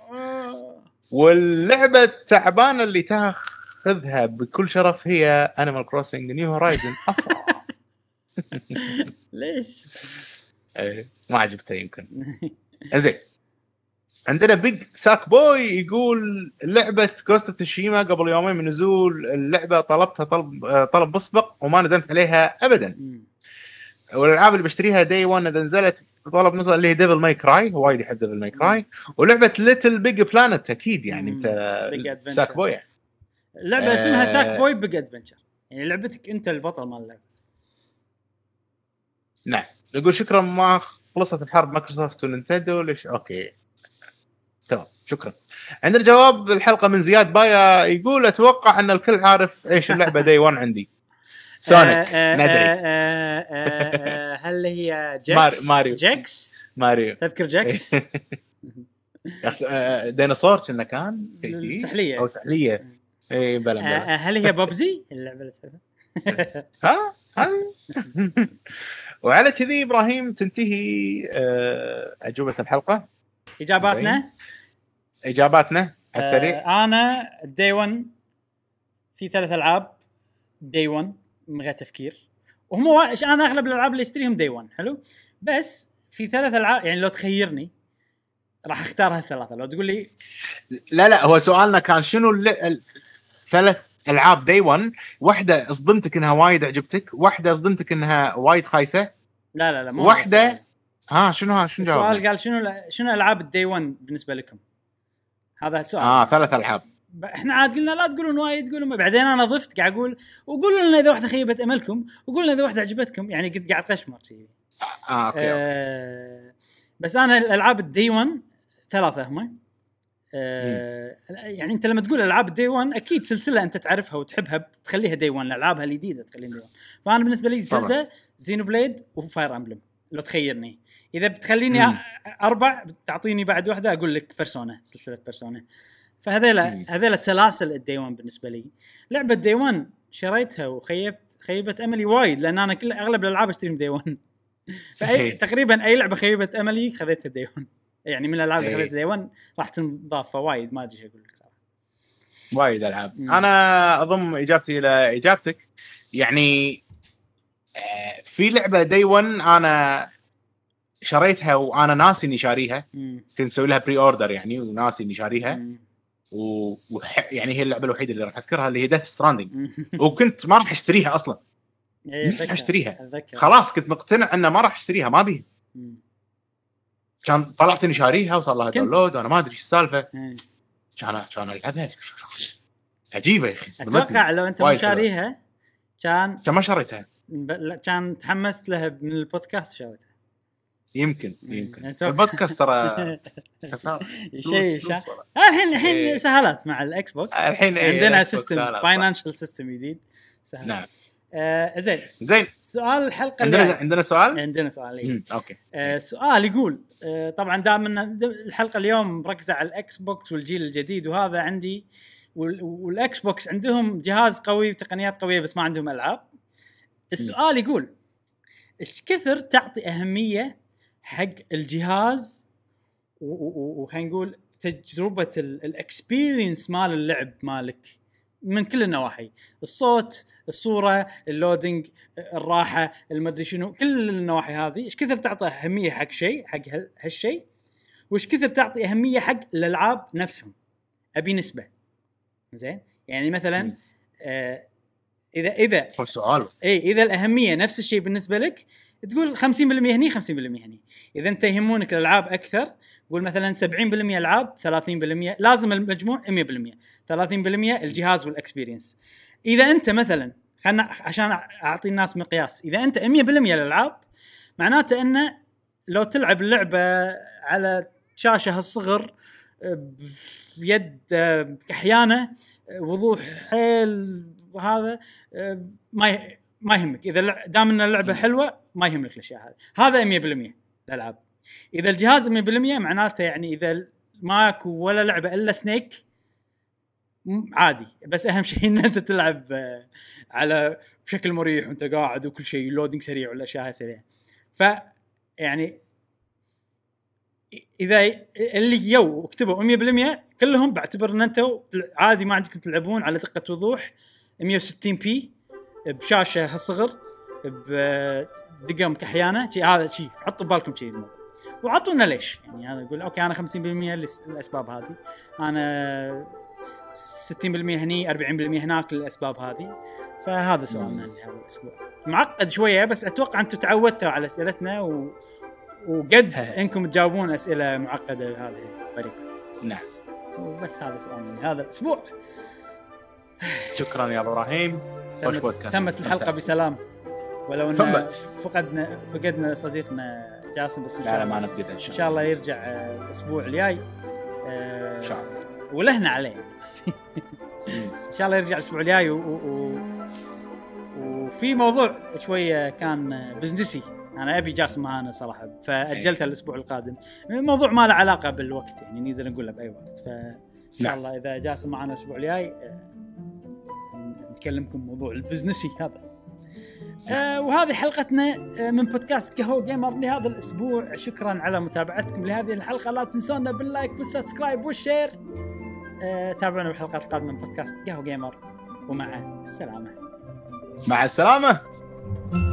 واللعبه التعبانه اللي تاخ خذها بكل شرف هي انيمال كروسنج نيو هورايزن ليش؟ إيه، ما عجبته يمكن زين عندنا بيج ساك بوي يقول لعبه كوستا تشيما قبل يومين من نزول اللعبه طلبتها طلب طلب مسبق وما ندمت عليها ابدا والالعاب اللي بشتريها داي 1 اذا نزلت طلب مسبق اللي هي ديفل ماي كراي وايد يحب ديفل ماي كراي ولعبه ليتل بيج بلانت اكيد يعني انت ساك بوي يعني لعبه آه اسمها ساك بوي بيج ادفنشر يعني لعبتك انت البطل مال اللعبه نعم يقول شكرا ما خلصت الحرب مايكروسوفت وننتندو ليش اوكي تمام شكرا عندنا جواب الحلقه من زياد بايا يقول اتوقع ان الكل عارف ايش اللعبه دي 1 عندي *laughs* سونيك آه، آه، آه، ندري هل هي جاكس ماريو جاكس ماريو تذكر جاكس *laughs* ديناصور كنا كان إيه. سحليه او سحليه اي بلا آه، آه، هل هي بابزي *laughs* اللعبه اللي ها ها وعلى كذي ابراهيم تنتهي آه، اجوبه الحلقه اجاباتنا اجاباتنا على السريع انا دي 1 في ثلاث العاب دي 1 من غير تفكير وهم انا اغلب الالعاب اللي اشتريهم دي 1 حلو بس في ثلاث العاب يعني لو تخيرني راح اختار هالثلاثه لو تقول لي لا لا هو سؤالنا كان شنو ثلاث العاب دي 1 واحده صدمتك انها وايد عجبتك واحده صدمتك انها وايد خايسه لا لا لا مو واحده ها شنو ها شنو السؤال قال شنو شنو العاب الدي 1 بالنسبه لكم هذا السؤال اه ثلاث العاب احنا عاد قلنا لا تقولون وايد قولوا بعدين انا ضفت قاعد اقول وقولوا لنا اذا واحده خيبت املكم وقولوا لنا اذا واحده عجبتكم يعني قد قاعد قشمر كذي آه, آه, آه, بس انا الالعاب الدي 1 ثلاثه هم إيه. آه يعني انت لما تقول العاب دي 1 اكيد سلسله انت تعرفها وتحبها تخليها دي 1 العابها الجديده تخليها دي 1 فانا بالنسبه لي زلدا زينو بليد وفاير امبلم لو تخيرني اذا بتخليني مم. اربع بتعطيني بعد واحده اقول لك بيرسونا سلسله بيرسونا فهذيلا هذيلا سلاسل الدي 1 بالنسبه لي لعبه دي 1 شريتها وخيبت خيبت املي وايد لان انا كل اغلب الالعاب اشتريهم دي 1 *laughs* فاي تقريبا اي لعبه خيبت املي خذيتها دي 1 يعني من الالعاب اللي خذيتها دي 1 راح تنضاف فوايد ما ادري ايش اقول لك صراحه وايد العاب مم. انا اضم اجابتي الى اجابتك يعني آه، في لعبه دي 1 انا شريتها وانا ناسي اني شاريها كنت مسوي لها بري اوردر يعني وناسي اني شاريها و... وح... يعني هي اللعبه الوحيده اللي راح اذكرها اللي هي ديث ستراندنج *laughs* وكنت ما راح اشتريها اصلا إيه، ما راح اشتريها خلاص كنت مقتنع انه ما راح اشتريها ما بيها كان طلعت اني شاريها وصار لها داونلود وانا ما ادري ايش السالفه كان كان العبها عجيبه يا اخي اتوقع لو انت مو شاريها كان كان ما شريتها كان تحمست لها من البودكاست شريتها يمكن يمكن البودكاست ترى *laughs* خساره آه، الحين الحين إيه. سهلات مع الاكس بوكس الحين إيه، عندنا سيستم فاينانشال سيستم جديد سهلات نعم آه زين زين سؤال الحلقه عندنا اللي عندنا سؤال؟ عندنا سؤال إيه. اوكي آه سؤال يقول آه طبعا دائما الحلقه اليوم مركزه على الاكس بوكس والجيل الجديد وهذا عندي والاكس بوكس عندهم جهاز قوي وتقنيات قويه بس ما عندهم العاب السؤال يقول ايش كثر تعطي اهميه حق الجهاز وخلينا نقول تجربه الاكسبيرينس مال اللعب مالك من كل النواحي الصوت الصوره اللودنج الراحه المدري شنو كل النواحي هذه ايش كثر تعطي اهميه حق شيء حق هالشيء وايش كثر تعطي اهميه حق الالعاب نفسهم ابي نسبه زين يعني مثلا آه اذا اذا سؤال اي اذا الاهميه نفس الشيء بالنسبه لك تقول 50% هني 50% هني اذا انت يهمونك الالعاب اكثر قول مثلا 70% العاب 30% لازم المجموع 100% 30% الجهاز والاكسبيرينس اذا انت مثلا خلنا عشان اعطي الناس مقياس اذا انت 100% الالعاب معناته انه لو تلعب اللعبه على شاشه الصغر بيد احيانا وضوح حيل وهذا ما ما يهمك اذا دام ان اللعبه حلوه ما يهمك الاشياء هذه هذا 100% الالعاب اذا الجهاز 100% معناته يعني اذا ماكو ولا لعبه الا سنيك عادي بس اهم شيء *laughs* ان انت تلعب آه، على بشكل مريح وانت قاعد وكل شيء لودينج سريع والاشياء سريعه ف يعني اذا اللي يو اكتبوا 100% كلهم بعتبر ان انتم عادي ما عندكم تلعبون على دقه وضوح 160 بي بشاشه هالصغر بدقم كحيانه شيء هذا شيء حطوا ببالكم شيء الموضوع وعطونا ليش يعني هذا يقول اوكي انا 50% للاسباب هذه انا 60% هني 40% هناك للاسباب هذه فهذا سؤالنا لهذا يعني الاسبوع معقد شويه بس اتوقع انتم تعودتوا على اسئلتنا و... وقد انكم تجاوبون اسئله معقده بهذه الطريقه نعم وبس هذا سؤالنا لهذا الاسبوع شكرا يا ابو ابراهيم تمت, تمت الحلقه بسلام ولو ان فقدنا فقدنا صديقنا جاسم بس ان شاء الله لا ما نبقد ان شاء الله آه، آه، *laughs* ان شاء الله يرجع الاسبوع الجاي ان شاء الله ولهنا عليه ان شاء الله يرجع الاسبوع الجاي وفي موضوع شويه آه، كان بزنسي انا ابي جاسم معانا صراحه فاجلته إيه. الاسبوع القادم الموضوع ما له علاقه بالوقت يعني نقدر نقوله باي وقت فان شاء الله اذا جاسم معانا الاسبوع الجاي نكلمكم موضوع البزنسي هذا آه وهذه حلقتنا آه، من بودكاست كهو جيمر لهذا الاسبوع شكرا على متابعتكم لهذه الحلقه لا تنسونا باللايك والسبسكرايب والشير آه تابعونا بالحلقات القادمه من بودكاست كهو جيمر ومع السلامه مع السلامه